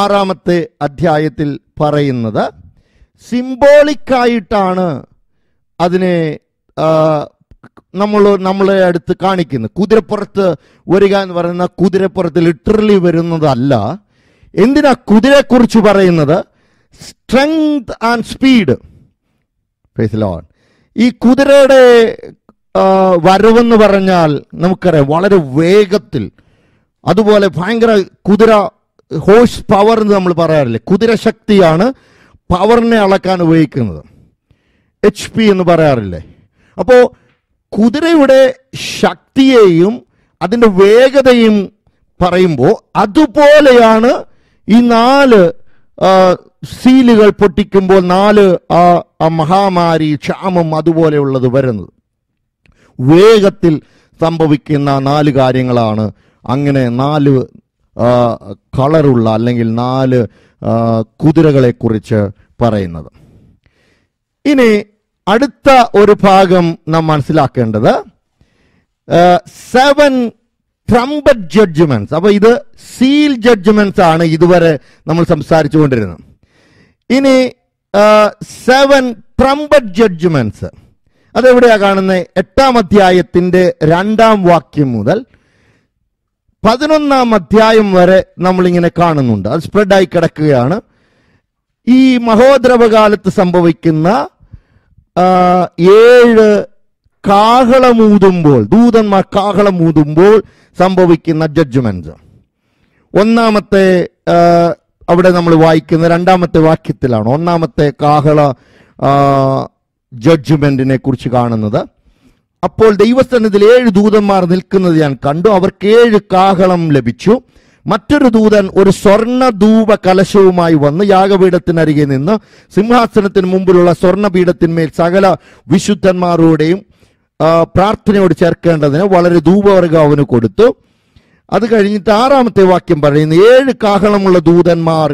ആറാമത്തെ അധ്യായത്തിൽ പറയുന്നത് സിംബോളിക്കായിട്ടാണ് അതിനെ നമ്മൾ നമ്മളെ അടുത്ത് കാണിക്കുന്നത് കുതിരപ്പുറത്ത് വരിക എന്ന് പറയുന്ന കുതിരപ്പുറത്ത് ലിറ്ററലി വരുന്നതല്ല എന്തിനാ കുതിരയെക്കുറിച്ച് പറയുന്നത് സ്ട്രെങ്ത് ആൻഡ് സ്പീഡ് ഫേസിലോൺ ഈ കുതിരയുടെ വരവെന്ന് പറഞ്ഞാൽ നമുക്കറിയാം വളരെ വേഗത്തിൽ അതുപോലെ ഭയങ്കര കുതിര ഹോഴ്സ് പവർ എന്ന് നമ്മൾ പറയാറില്ലേ കുതിരശക്തിയാണ് പവറിനെ അളക്കാൻ ഉപയോഗിക്കുന്നത് എച്ച് പി എന്ന് പറയാറില്ലേ അപ്പോൾ കുതിരയുടെ ശക്തിയെയും അതിൻ്റെ വേഗതയും പറയുമ്പോൾ അതുപോലെയാണ് ഈ നാല് സീലുകൾ പൊട്ടിക്കുമ്പോൾ നാല് ആ മഹാമാരി ക്ഷാമം അതുപോലെയുള്ളത് വരുന്നത് വേഗത്തിൽ സംഭവിക്കുന്ന നാല് കാര്യങ്ങളാണ് അങ്ങനെ നാല് കളറുള്ള അല്ലെങ്കിൽ നാല് കുതിരകളെ കുറിച്ച് പറയുന്നത് ഇനി അടുത്ത ഒരു ഭാഗം നാം മനസ്സിലാക്കേണ്ടത് സെവൻ ട്രംപറ്റ് ജഡ്ജ്മെന്റ്സ് അപ്പോൾ ഇത് സീൽ ജഡ്ജ്മെന്റ്സ് ആണ് ഇതുവരെ നമ്മൾ സംസാരിച്ചു കൊണ്ടിരുന്നത് ഇനി സെവൻ ട്രംപറ്റ് ജഡ്ജ്മെന്റ്സ് അതെവിടെയാണ് കാണുന്നത് എട്ടാം അധ്യായത്തിന്റെ രണ്ടാം വാക്യം മുതൽ പതിനൊന്നാം അധ്യായം വരെ നമ്മളിങ്ങനെ കാണുന്നുണ്ട് അത് സ്പ്രെഡായി കിടക്കുകയാണ് ഈ മഹോദ്രവകാലത്ത് സംഭവിക്കുന്ന ഏഴ് കാഹളമൂതുമ്പോൾ ദൂതന്മാർ കാഹളമൂതുമ്പോൾ സംഭവിക്കുന്ന ജഡ്ജ്മെന്റ് ഒന്നാമത്തെ അവിടെ നമ്മൾ വായിക്കുന്ന രണ്ടാമത്തെ വാക്യത്തിലാണ് ഒന്നാമത്തെ കാഹള ജഡ്ജ്മെന്റിനെ കുറിച്ച് കാണുന്നത് അപ്പോൾ ദൈവസ്ഥാനത്തിൽ ഏഴ് ദൂതന്മാർ നിൽക്കുന്നത് ഞാൻ കണ്ടു അവർക്ക് ഏഴ് കാഹളം ലഭിച്ചു മറ്റൊരു ദൂതൻ ഒരു സ്വർണ്ണ ധൂപ കലശവുമായി വന്ന് യാഗപീഠത്തിനരികെ നിന്ന് സിംഹാസനത്തിന് മുമ്പിലുള്ള സ്വർണ്ണപീഠത്തിന്മേൽ സകല വിശുദ്ധന്മാരോടെയും പ്രാർത്ഥനയോട് ചേർക്കേണ്ടതിന് വളരെ ധൂപവർഗം അവന് കൊടുത്തു അത് കഴിഞ്ഞിട്ട് ആറാമത്തെ വാക്യം പറയുന്നു ഏഴ് കാഹളമുള്ള ദൂതന്മാർ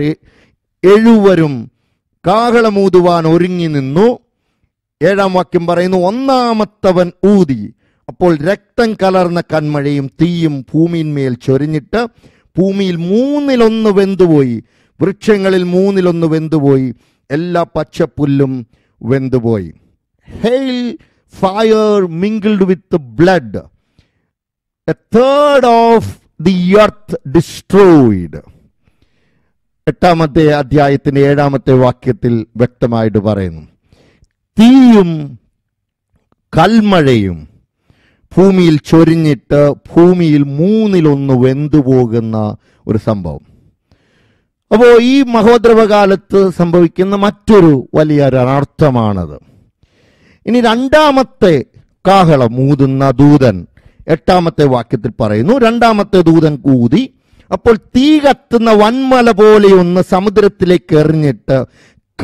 എഴുവരും കാഹളമൂതുവാൻ ഒരുങ്ങി നിന്നു ഏഴാം വാക്യം പറയുന്നു ഒന്നാമത്തവൻ ഊതി അപ്പോൾ രക്തം കലർന്ന കൺമഴയും തീയും ഭൂമിയിന്മേൽ ചൊരിഞ്ഞിട്ട് ഭൂമിയിൽ മൂന്നിലൊന്ന് വെന്തുപോയി വൃക്ഷങ്ങളിൽ മൂന്നിലൊന്ന് വെന്തുപോയി എല്ലാ പച്ചപ്പുല്ലും വെന്തുപോയി hail fire mingled with blood a third of the earth destroyed എട്ടാമത്തെ അധ്യായത്തിന്റെ ഏഴാമത്തെ വാക്യത്തിൽ വ്യക്തമായിട്ട് പറയുന്നു തീയും കൽമഴയും ഭൂമിയിൽ ചൊരിഞ്ഞിട്ട് ഭൂമിയിൽ മൂന്നിലൊന്ന് പോകുന്ന ഒരു സംഭവം അപ്പോൾ ഈ മഹോദ്രവകാലത്ത് സംഭവിക്കുന്ന മറ്റൊരു വലിയ അനർത്ഥമാണത് ഇനി രണ്ടാമത്തെ കാഹളം മൂതുന്ന ദൂതൻ എട്ടാമത്തെ വാക്യത്തിൽ പറയുന്നു രണ്ടാമത്തെ ദൂതൻ കൂതി അപ്പോൾ തീ കത്തുന്ന വൻമല പോലെയൊന്ന് സമുദ്രത്തിലേക്ക് എറിഞ്ഞിട്ട്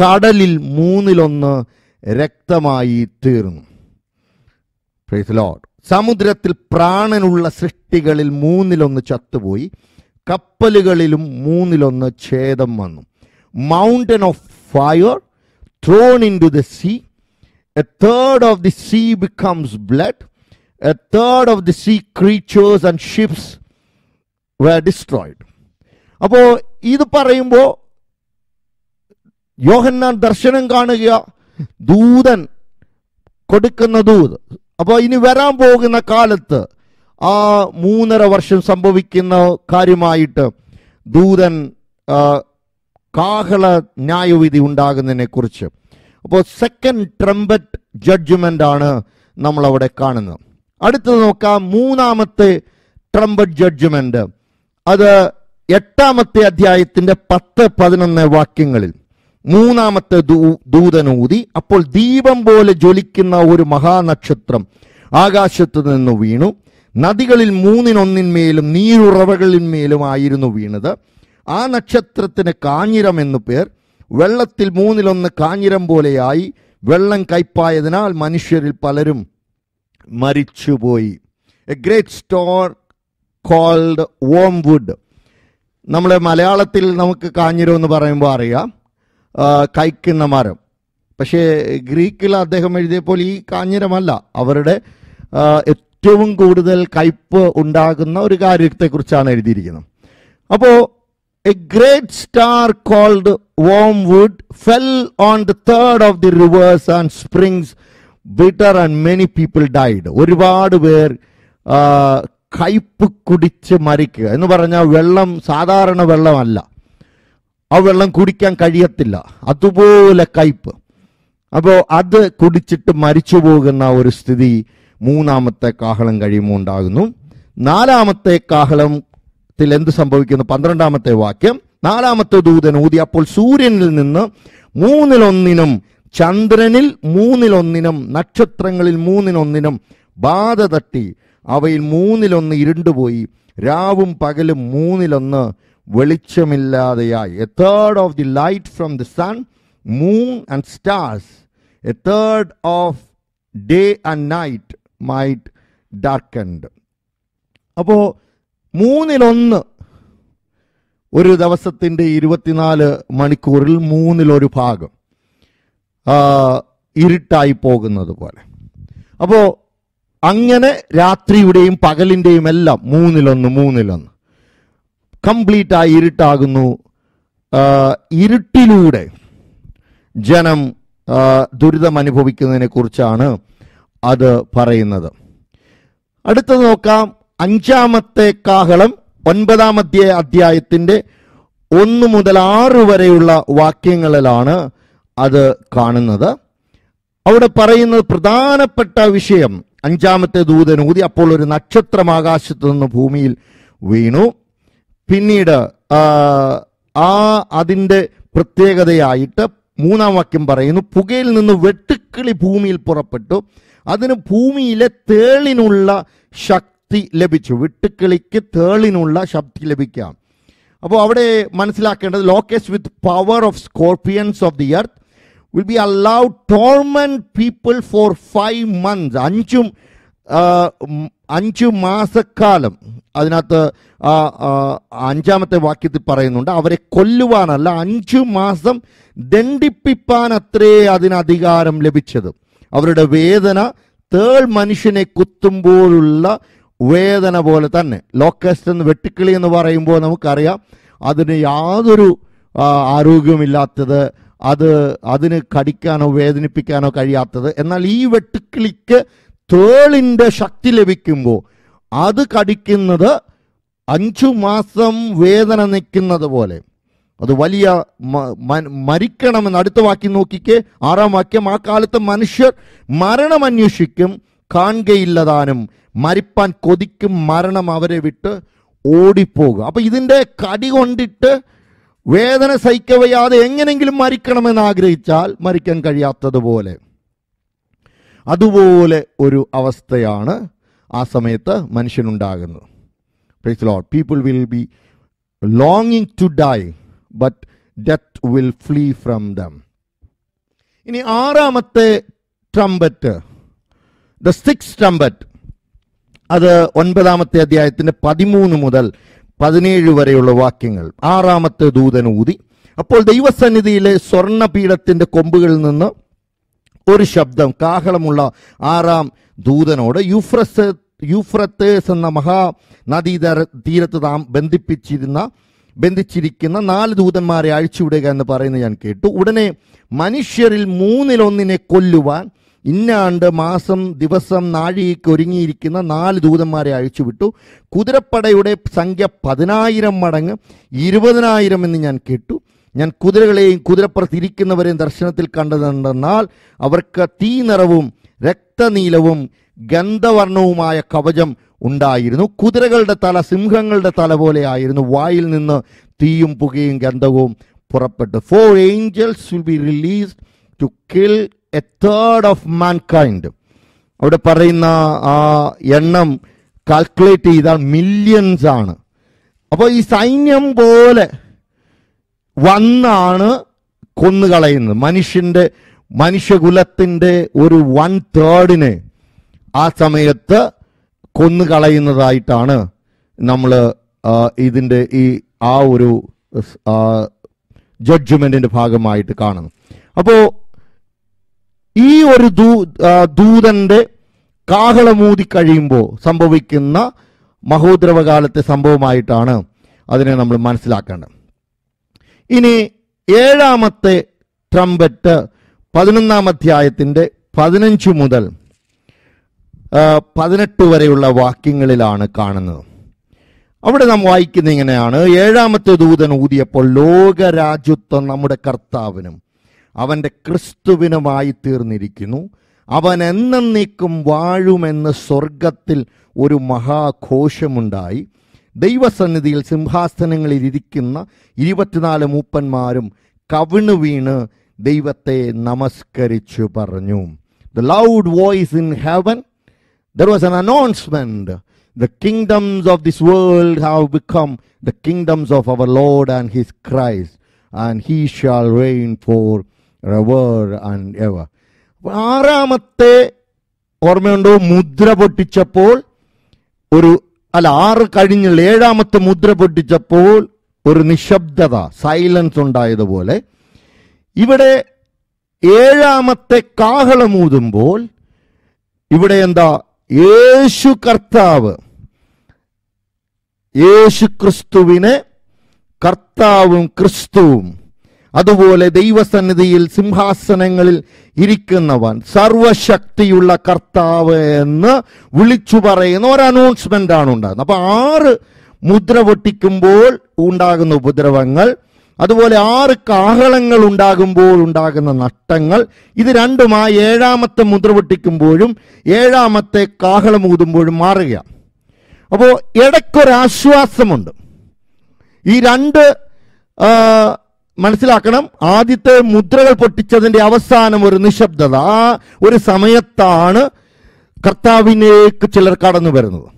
കടലിൽ മൂന്നിലൊന്ന് രക്തമായി തീർന്നു ലോഡ് സമുദ്രത്തിൽ പ്രാണനുള്ള സൃഷ്ടികളിൽ മൂന്നിലൊന്ന് ചത്തുപോയി കപ്പലുകളിലും മൂന്നിലൊന്ന് ഛേദം വന്നു mountain of fire thrown into the sea a third of the sea becomes blood a third of the sea creatures and ships were destroyed അപ്പോൾ ഇത് പറയുമ്പോൾ യോഹന്നാൻ ദർശനം കാണുക ദൂതൻ കൊടുക്കുന്ന ദൂത് അപ്പോൾ ഇനി വരാൻ പോകുന്ന കാലത്ത് ആ മൂന്നര വർഷം സംഭവിക്കുന്ന കാര്യമായിട്ട് ദൂതൻ കാഹള ന്യായവിധി ഉണ്ടാകുന്നതിനെ കുറിച്ച് അപ്പോൾ സെക്കൻഡ് ട്രംപറ്റ് ജഡ്ജ്മെൻ്റ് ആണ് നമ്മളവിടെ കാണുന്നത് അടുത്തത് നോക്കാം മൂന്നാമത്തെ ട്രംപറ്റ് ജഡ്ജ്മെൻ്റ് അത് എട്ടാമത്തെ അധ്യായത്തിൻ്റെ പത്ത് പതിനൊന്ന് വാക്യങ്ങളിൽ മൂന്നാമത്തെ ദൂതനൂതി അപ്പോൾ ദീപം പോലെ ജ്വലിക്കുന്ന ഒരു മഹാനക്ഷത്രം ആകാശത്തു നിന്ന് വീണു നദികളിൽ മൂന്നിനൊന്നിന്മേലും നീരുറവകളിന്മേലും ആയിരുന്നു വീണത് ആ നക്ഷത്രത്തിന് കാഞ്ഞിരം എന്നു പേർ വെള്ളത്തിൽ മൂന്നിലൊന്ന് കാഞ്ഞിരം പോലെയായി വെള്ളം കയ്പായതിനാൽ മനുഷ്യരിൽ പലരും മരിച്ചുപോയി a great star called wormwood നമ്മുടെ മലയാളത്തിൽ നമുക്ക് കാഞ്ഞിരം എന്ന് പറയുമ്പോൾ അറിയാം കായ്ക്കുന്ന മരം പക്ഷേ ഗ്രീക്കിൽ അദ്ദേഹം എഴുതിയപ്പോൾ ഈ കാഞ്ഞിരമല്ല അവരുടെ ഏറ്റവും കൂടുതൽ കയ്പ് ഉണ്ടാകുന്ന ഒരു കാര്യത്തെക്കുറിച്ചാണ് എഴുതിയിരിക്കുന്നത് അപ്പോൾ a great star called wormwood fell on the third of the rivers and springs bitter and many people died ഒരുപാട് പേർ കയ്പ് കുടിച്ച് മരിക്കുക എന്ന് പറഞ്ഞാൽ വെള്ളം സാധാരണ വെള്ളമല്ല ആ വെള്ളം കുടിക്കാൻ കഴിയത്തില്ല അതുപോലെ കയ്പ് അപ്പോൾ അത് കുടിച്ചിട്ട് മരിച്ചു പോകുന്ന ഒരു സ്ഥിതി മൂന്നാമത്തെ കാഹളം കഴിയുമ്പോൾ ഉണ്ടാകുന്നു നാലാമത്തെ കാഹളത്തിൽ എന്ത് സംഭവിക്കുന്നു പന്ത്രണ്ടാമത്തെ വാക്യം നാലാമത്തെ ദൂതൻ ഊതി അപ്പോൾ സൂര്യനിൽ നിന്ന് മൂന്നിലൊന്നിനും ചന്ദ്രനിൽ മൂന്നിലൊന്നിനും നക്ഷത്രങ്ങളിൽ മൂന്നിനൊന്നിനും ബാധ തട്ടി അവയിൽ മൂന്നിലൊന്ന് ഇരുണ്ടുപോയി രാവും പകലും മൂന്നിലൊന്ന് വെളിച്ചമില്ലാതെയായി a third of the light from the sun moon and stars a third of day and night might darkened അപ്പോൾ മൂന്നിലൊന്ന് ഒരു ദിവസത്തിൻ്റെ ഇരുപത്തിനാല് മണിക്കൂറിൽ മൂന്നിലൊരു ഭാഗം ഇരുട്ടായി പോകുന്നത് പോലെ അപ്പോൾ അങ്ങനെ രാത്രിയുടെയും പകലിൻ്റെയും എല്ലാം മൂന്നിലൊന്ന് മൂന്നിലൊന്ന് കംപ്ലീറ്റ് ആയി ഇരുട്ടാകുന്നു ഇരുട്ടിലൂടെ ജനം ദുരിതം അനുഭവിക്കുന്നതിനെ കുറിച്ചാണ് അത് പറയുന്നത് അടുത്തത് നോക്കാം അഞ്ചാമത്തെ കാഹളം ഒൻപതാമത്തെ അധ്യായത്തിൻ്റെ ഒന്ന് മുതൽ ആറ് വരെയുള്ള വാക്യങ്ങളിലാണ് അത് കാണുന്നത് അവിടെ പറയുന്നത് പ്രധാനപ്പെട്ട വിഷയം അഞ്ചാമത്തെ ദൂതനൂതി അപ്പോൾ ഒരു നക്ഷത്രം ആകാശത്തു നിന്ന് ഭൂമിയിൽ വീണു പിന്നീട് ആ അതിൻ്റെ പ്രത്യേകതയായിട്ട് മൂന്നാം വാക്യം പറയുന്നു പുകയിൽ നിന്ന് വെട്ടുക്കിളി ഭൂമിയിൽ പുറപ്പെട്ടു അതിന് ഭൂമിയിലെ തേളിനുള്ള ശക്തി ലഭിച്ചു വെട്ടുക്കിളിക്ക് തേളിനുള്ള ശക്തി ലഭിക്കാം അപ്പോൾ അവിടെ മനസ്സിലാക്കേണ്ടത് locusts with power of scorpions of the earth will be allow torment people for five months അഞ്ചും അഞ്ചു മാസക്കാലം അതിനകത്ത് ആ അഞ്ചാമത്തെ വാക്യത്തിൽ പറയുന്നുണ്ട് അവരെ കൊല്ലുവാനല്ല അഞ്ചു മാസം ദണ്ഡിപ്പിപ്പാൻ അത്രേ അതിനധികാരം ലഭിച്ചത് അവരുടെ വേദന തേൾ മനുഷ്യനെ കുത്തുമ്പോഴുള്ള വേദന പോലെ തന്നെ ലോക്കസ്റ്റ് എന്ന് വെട്ടിക്കിളി എന്ന് പറയുമ്പോൾ നമുക്കറിയാം അതിന് യാതൊരു ആരോഗ്യമില്ലാത്തത് അത് അതിന് കടിക്കാനോ വേദനിപ്പിക്കാനോ കഴിയാത്തത് എന്നാൽ ഈ വെട്ടുക്കിളിക്ക് തേളിൻ്റെ ശക്തി ലഭിക്കുമ്പോൾ അത് കടിക്കുന്നത് അഞ്ചു മാസം വേദന നിൽക്കുന്നത് പോലെ അത് വലിയ മരിക്കണമെന്ന് അടുത്ത വാക്യം നോക്കിക്കേ ആറാം വാക്യം ആ കാലത്ത് മനുഷ്യർ മരണം അന്വേഷിക്കും കാണുകയില്ലതാനും മരിപ്പാൻ കൊതിക്കും മരണം അവരെ വിട്ട് ഓടിപ്പോകും അപ്പൊ ഇതിൻ്റെ കടി കൊണ്ടിട്ട് വേദന സഹിക്കവയാതെ എങ്ങനെങ്കിലും മരിക്കണമെന്ന് ആഗ്രഹിച്ചാൽ മരിക്കാൻ കഴിയാത്തതുപോലെ അതുപോലെ ഒരു അവസ്ഥയാണ് ആ സമയത്ത് മനുഷ്യനുണ്ടാകുന്നു praise Lord people will be ലോങ്ങിങ് to die but death will flee from them ഇനി ആറാമത്തെ ട്രംപറ്റ് ദ സിക്സ് ട്രംപറ്റ് അത് ഒൻപതാമത്തെ അധ്യായത്തിൻ്റെ പതിമൂന്ന് മുതൽ പതിനേഴ് വരെയുള്ള വാക്യങ്ങൾ ആറാമത്തെ ദൂതൻ ഊതി അപ്പോൾ ദൈവസന്നിധിയിലെ സ്വർണപീഠത്തിൻ്റെ കൊമ്പുകളിൽ നിന്ന് ഒരു ശബ്ദം കാഹളമുള്ള ആറാം ദൂതനോട് യുഫ്രസ് യുഫ്രത്തേസ് എന്ന മഹാ നദീതര തീരത്ത് താം ബന്ധിപ്പിച്ചിരുന്ന ബന്ധിച്ചിരിക്കുന്ന നാല് ദൂതന്മാരെ അഴിച്ചുവിടുക എന്ന് പറയുന്നത് ഞാൻ കേട്ടു ഉടനെ മനുഷ്യരിൽ മൂന്നിലൊന്നിനെ കൊല്ലുവാൻ ഇന്നാണ്ട് മാസം ദിവസം നാഴികയ്ക്ക് ഒരുങ്ങിയിരിക്കുന്ന നാല് ദൂതന്മാരെ അഴിച്ചുവിട്ടു കുതിരപ്പടയുടെ സംഖ്യ പതിനായിരം മടങ്ങ് ഇരുപതിനായിരം എന്ന് ഞാൻ കേട്ടു ഞാൻ കുതിരകളെയും കുതിരപ്പുറത്തിരിക്കുന്നവരെയും ദർശനത്തിൽ കണ്ടതെന്നാൽ അവർക്ക് തീ നിറവും രക്തനീലവും ഗന്ധവർണവുമായ കവചം ഉണ്ടായിരുന്നു കുതിരകളുടെ തല സിംഹങ്ങളുടെ തല പോലെയായിരുന്നു വായിൽ നിന്ന് തീയും പുകയും ഗന്ധവും പുറപ്പെട്ടു four angels will be released to kill a third of kind അവിടെ പറയുന്ന ആ എണ്ണം കാൽക്കുലേറ്റ് ചെയ്താൽ മില്യൺസ് ആണ് അപ്പോൾ ഈ സൈന്യം പോലെ വന്നാണ് കൊന്നുകളയുന്നത് മനുഷ്യൻ്റെ മനുഷ്യകുലത്തിൻ്റെ ഒരു വൺ തേർഡിനെ ആ സമയത്ത് കൊന്നുകളയുന്നതായിട്ടാണ് നമ്മൾ ഇതിൻ്റെ ഈ ആ ഒരു ജഡ്ജ്മെൻറ്റിൻ്റെ ഭാഗമായിട്ട് കാണുന്നു അപ്പോൾ ഈ ഒരു ദൂ ദൂതൻ്റെ കാഹളമൂതി കഴിയുമ്പോൾ സംഭവിക്കുന്ന മഹോദ്രവകാലത്തെ സംഭവമായിട്ടാണ് അതിനെ നമ്മൾ മനസ്സിലാക്കേണ്ടത് ഇനി ഏഴാമത്തെ ട്രംപറ്റ് പതിനൊന്നാം അധ്യായത്തിൻ്റെ പതിനഞ്ച് മുതൽ പതിനെട്ട് വരെയുള്ള വാക്യങ്ങളിലാണ് കാണുന്നത് അവിടെ നാം വായിക്കുന്ന ഇങ്ങനെയാണ് ഏഴാമത്തെ ദൂതൻ ഊതിയപ്പോൾ ലോകരാജ്യത്വം നമ്മുടെ കർത്താവിനും അവൻ്റെ ക്രിസ്തുവിനുമായി തീർന്നിരിക്കുന്നു അവൻ എന്നേക്കും വാഴുമെന്ന് സ്വർഗത്തിൽ ഒരു മഹാഘോഷമുണ്ടായി ദൈവസന്നിധിയിൽ സിംഹാസനങ്ങളിൽ ഇരിക്കുന്ന ഇരുപത്തിനാല് മൂപ്പന്മാരും കവിണ് വീണ് ദൈവത്തെ നമസ്കരിച്ചു പറഞ്ഞു the loud voice in heaven There was an announcement. The kingdoms of this world have become the kingdoms of our Lord and his Christ, and he shall reign for ever and ever. ആറാമത്തെ ഓർമ്മയുണ്ടോ മുദ്ര പൊട്ടിച്ചപ്പോൾ ഒരു അല്ല ആറ് കഴിഞ്ഞുള്ള ഏഴാമത്തെ മുദ്ര പൊട്ടിച്ചപ്പോൾ ഒരു നിശബ്ദത സൈലൻസ് ഉണ്ടായതുപോലെ ഇവിടെ ഏഴാമത്തെ കാഹളമൂതുമ്പോൾ ഇവിടെ എന്താ യേശു കർത്താവ് യേശു ക്രിസ്തുവിനെ കർത്താവും ക്രിസ്തുവും അതുപോലെ ദൈവസന്നിധിയിൽ സിംഹാസനങ്ങളിൽ ഇരിക്കുന്നവൻ സർവശക്തിയുള്ള കർത്താവ് എന്ന് വിളിച്ചു പറയുന്ന ഒരു അനൗൺസ്മെൻ്റ് ആണ് ഉണ്ടാകുന്നത് അപ്പോൾ ആറ് മുദ്ര പൊട്ടിക്കുമ്പോൾ ഉണ്ടാകുന്ന ഉപദ്രവങ്ങൾ അതുപോലെ ആറ് കാഹളങ്ങൾ ഉണ്ടാകുമ്പോൾ ഉണ്ടാകുന്ന നഷ്ടങ്ങൾ ഇത് രണ്ടും ആ ഏഴാമത്തെ മുദ്ര പൊട്ടിക്കുമ്പോഴും ഏഴാമത്തെ കാഹളം ഊതുമ്പോഴും മാറുക അപ്പോൾ ഇടയ്ക്കൊരാശ്വാസമുണ്ട് ഈ രണ്ട് മനസ്സിലാക്കണം ആദ്യത്തെ മുദ്രകൾ പൊട്ടിച്ചതിൻ്റെ അവസാനം ഒരു നിശബ്ദത ആ ഒരു സമയത്താണ് കർത്താവിനേക്ക് ചിലർ കടന്നു വരുന്നത്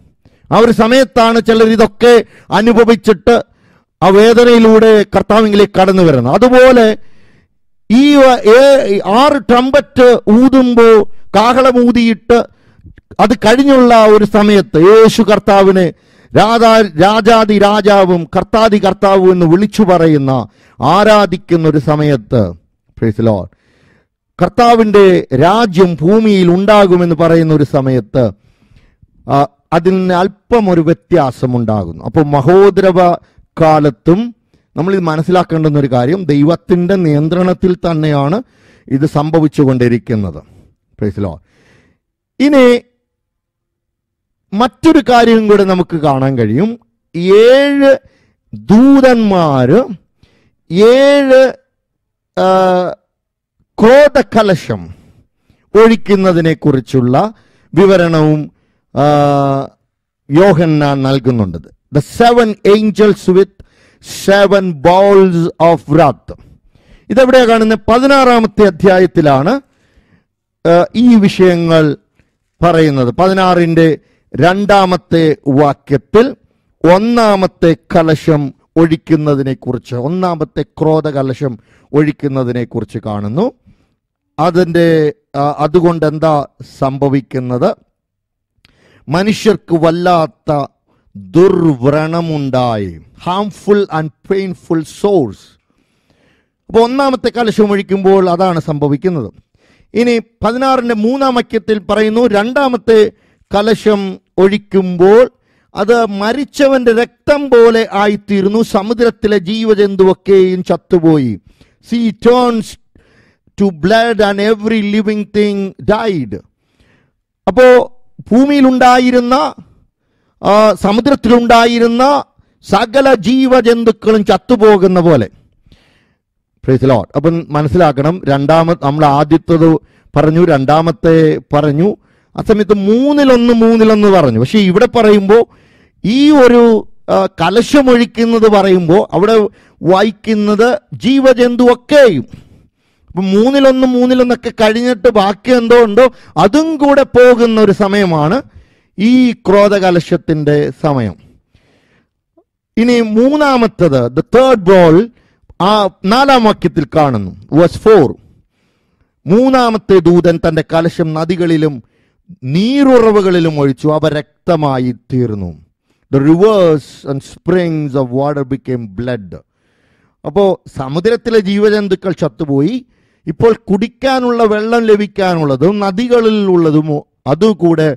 ആ ഒരു സമയത്താണ് ചിലർ ഇതൊക്കെ അനുഭവിച്ചിട്ട് ആ വേദനയിലൂടെ കർത്താവിംഗിലേക്ക് കടന്നു വരുന്നത് അതുപോലെ ഈ ആറ് ട്രംപറ്റ് ഊതുമ്പോൾ കാഹളം ഊതിയിട്ട് അത് കഴിഞ്ഞുള്ള ഒരു സമയത്ത് യേശു കർത്താവിനെ രാധാ രാജാതി രാജാവും കർത്താതി കർത്താവും എന്ന് വിളിച്ചു പറയുന്ന ആരാധിക്കുന്ന ഒരു സമയത്ത് ഫേസിലോ കർത്താവിൻ്റെ രാജ്യം ഭൂമിയിൽ ഉണ്ടാകുമെന്ന് പറയുന്ന ഒരു സമയത്ത് അതിന് അല്പം ഒരു വ്യത്യാസമുണ്ടാകുന്നു അപ്പോൾ മഹോദരവ എക്കാലത്തും നമ്മൾ ഇത് മനസ്സിലാക്കേണ്ടുന്ന ഒരു കാര്യം ദൈവത്തിൻ്റെ നിയന്ത്രണത്തിൽ തന്നെയാണ് ഇത് സംഭവിച്ചുകൊണ്ടിരിക്കുന്നത് പ്രൈസിലോ ഇനി മറ്റൊരു കാര്യം കൂടെ നമുക്ക് കാണാൻ കഴിയും ഏഴ് ദൂതന്മാർ ഏഴ് ക്രോധകലശം ഒഴിക്കുന്നതിനെ കുറിച്ചുള്ള വിവരണവും യോഹന്നാൻ നൽകുന്നുണ്ട് the seven angels with seven balls of wrath ഇതെവിടെയാണ് കാണുന്നത് പതിനാറാമത്തെ അധ്യായത്തിലാണ് ഈ വിഷയങ്ങൾ പറയുന്നത് പതിനാറിൻ്റെ രണ്ടാമത്തെ വാക്യത്തിൽ ഒന്നാമത്തെ കലശം ഒഴിക്കുന്നതിനെക്കുറിച്ച് ഒന്നാമത്തെ ക്രോധ കലശം ഒഴിക്കുന്നതിനെക്കുറിച്ച് കാണുന്നു അതിൻ്റെ അതുകൊണ്ട് എന്താ സംഭവിക്കുന്നത് മനുഷ്യർക്ക് വല്ലാത്ത ദുർവ്രണമുണ്ടായി ഹാംഫുൾ ആൻഡ് പെയിൻഫുൾ സോഴ്സ് അപ്പോൾ ഒന്നാമത്തെ കലശം ഒഴിക്കുമ്പോൾ അതാണ് സംഭവിക്കുന്നത് ഇനി പതിനാറിൻ്റെ മൂന്നാം വാക്യത്തിൽ പറയുന്നു രണ്ടാമത്തെ കലശം ഒഴിക്കുമ്പോൾ അത് മരിച്ചവന്റെ രക്തം പോലെ ആയിത്തീർന്നു സമുദ്രത്തിലെ ജീവജന്തുവൊക്കെയും ചത്തുപോയി sea turns to blood and every living thing died അപ്പോൾ ഭൂമിയിലുണ്ടായിരുന്ന സമുദ്രത്തിലുണ്ടായിരുന്ന സകല ജീവജന്തുക്കളും ചത്തുപോകുന്ന പോലെ ലോഡ് അപ്പം മനസ്സിലാക്കണം രണ്ടാമ നമ്മൾ ആദ്യത്തത് പറഞ്ഞു രണ്ടാമത്തെ പറഞ്ഞു ആ സമയത്ത് മൂന്നിലൊന്ന് മൂന്നിലൊന്ന് പറഞ്ഞു പക്ഷേ ഇവിടെ പറയുമ്പോൾ ഈ ഒരു കലശമൊഴിക്കുന്നത് പറയുമ്പോൾ അവിടെ വായിക്കുന്നത് ജീവജന്തുവൊക്കെയും അപ്പം മൂന്നിലൊന്ന് മൂന്നിലൊന്നൊക്കെ കഴിഞ്ഞിട്ട് ബാക്കി എന്തോ ഉണ്ടോ അതും കൂടെ പോകുന്ന ഒരു സമയമാണ് ഈ ക്രോധകലശത്തിൻ്റെ സമയം ഇനി മൂന്നാമത്തത് ദ തേർഡ് ബോൾ ആ നാലാം വാക്യത്തിൽ കാണുന്നു വേഴ്സ് ഫോർ മൂന്നാമത്തെ ദൂതൻ തൻ്റെ കലശം നദികളിലും നീരുറവുകളിലും ഒഴിച്ചു അവ രക്തമായി തീർന്നു the rivers and springs of water became blood അപ്പോൾ സമുദ്രത്തിലെ ജീവജന്തുക്കൾ ചത്തുപോയി ഇപ്പോൾ കുടിക്കാനുള്ള വെള്ളം ലഭിക്കാനുള്ളതും നദികളിലുള്ളതും അതുകൂടെ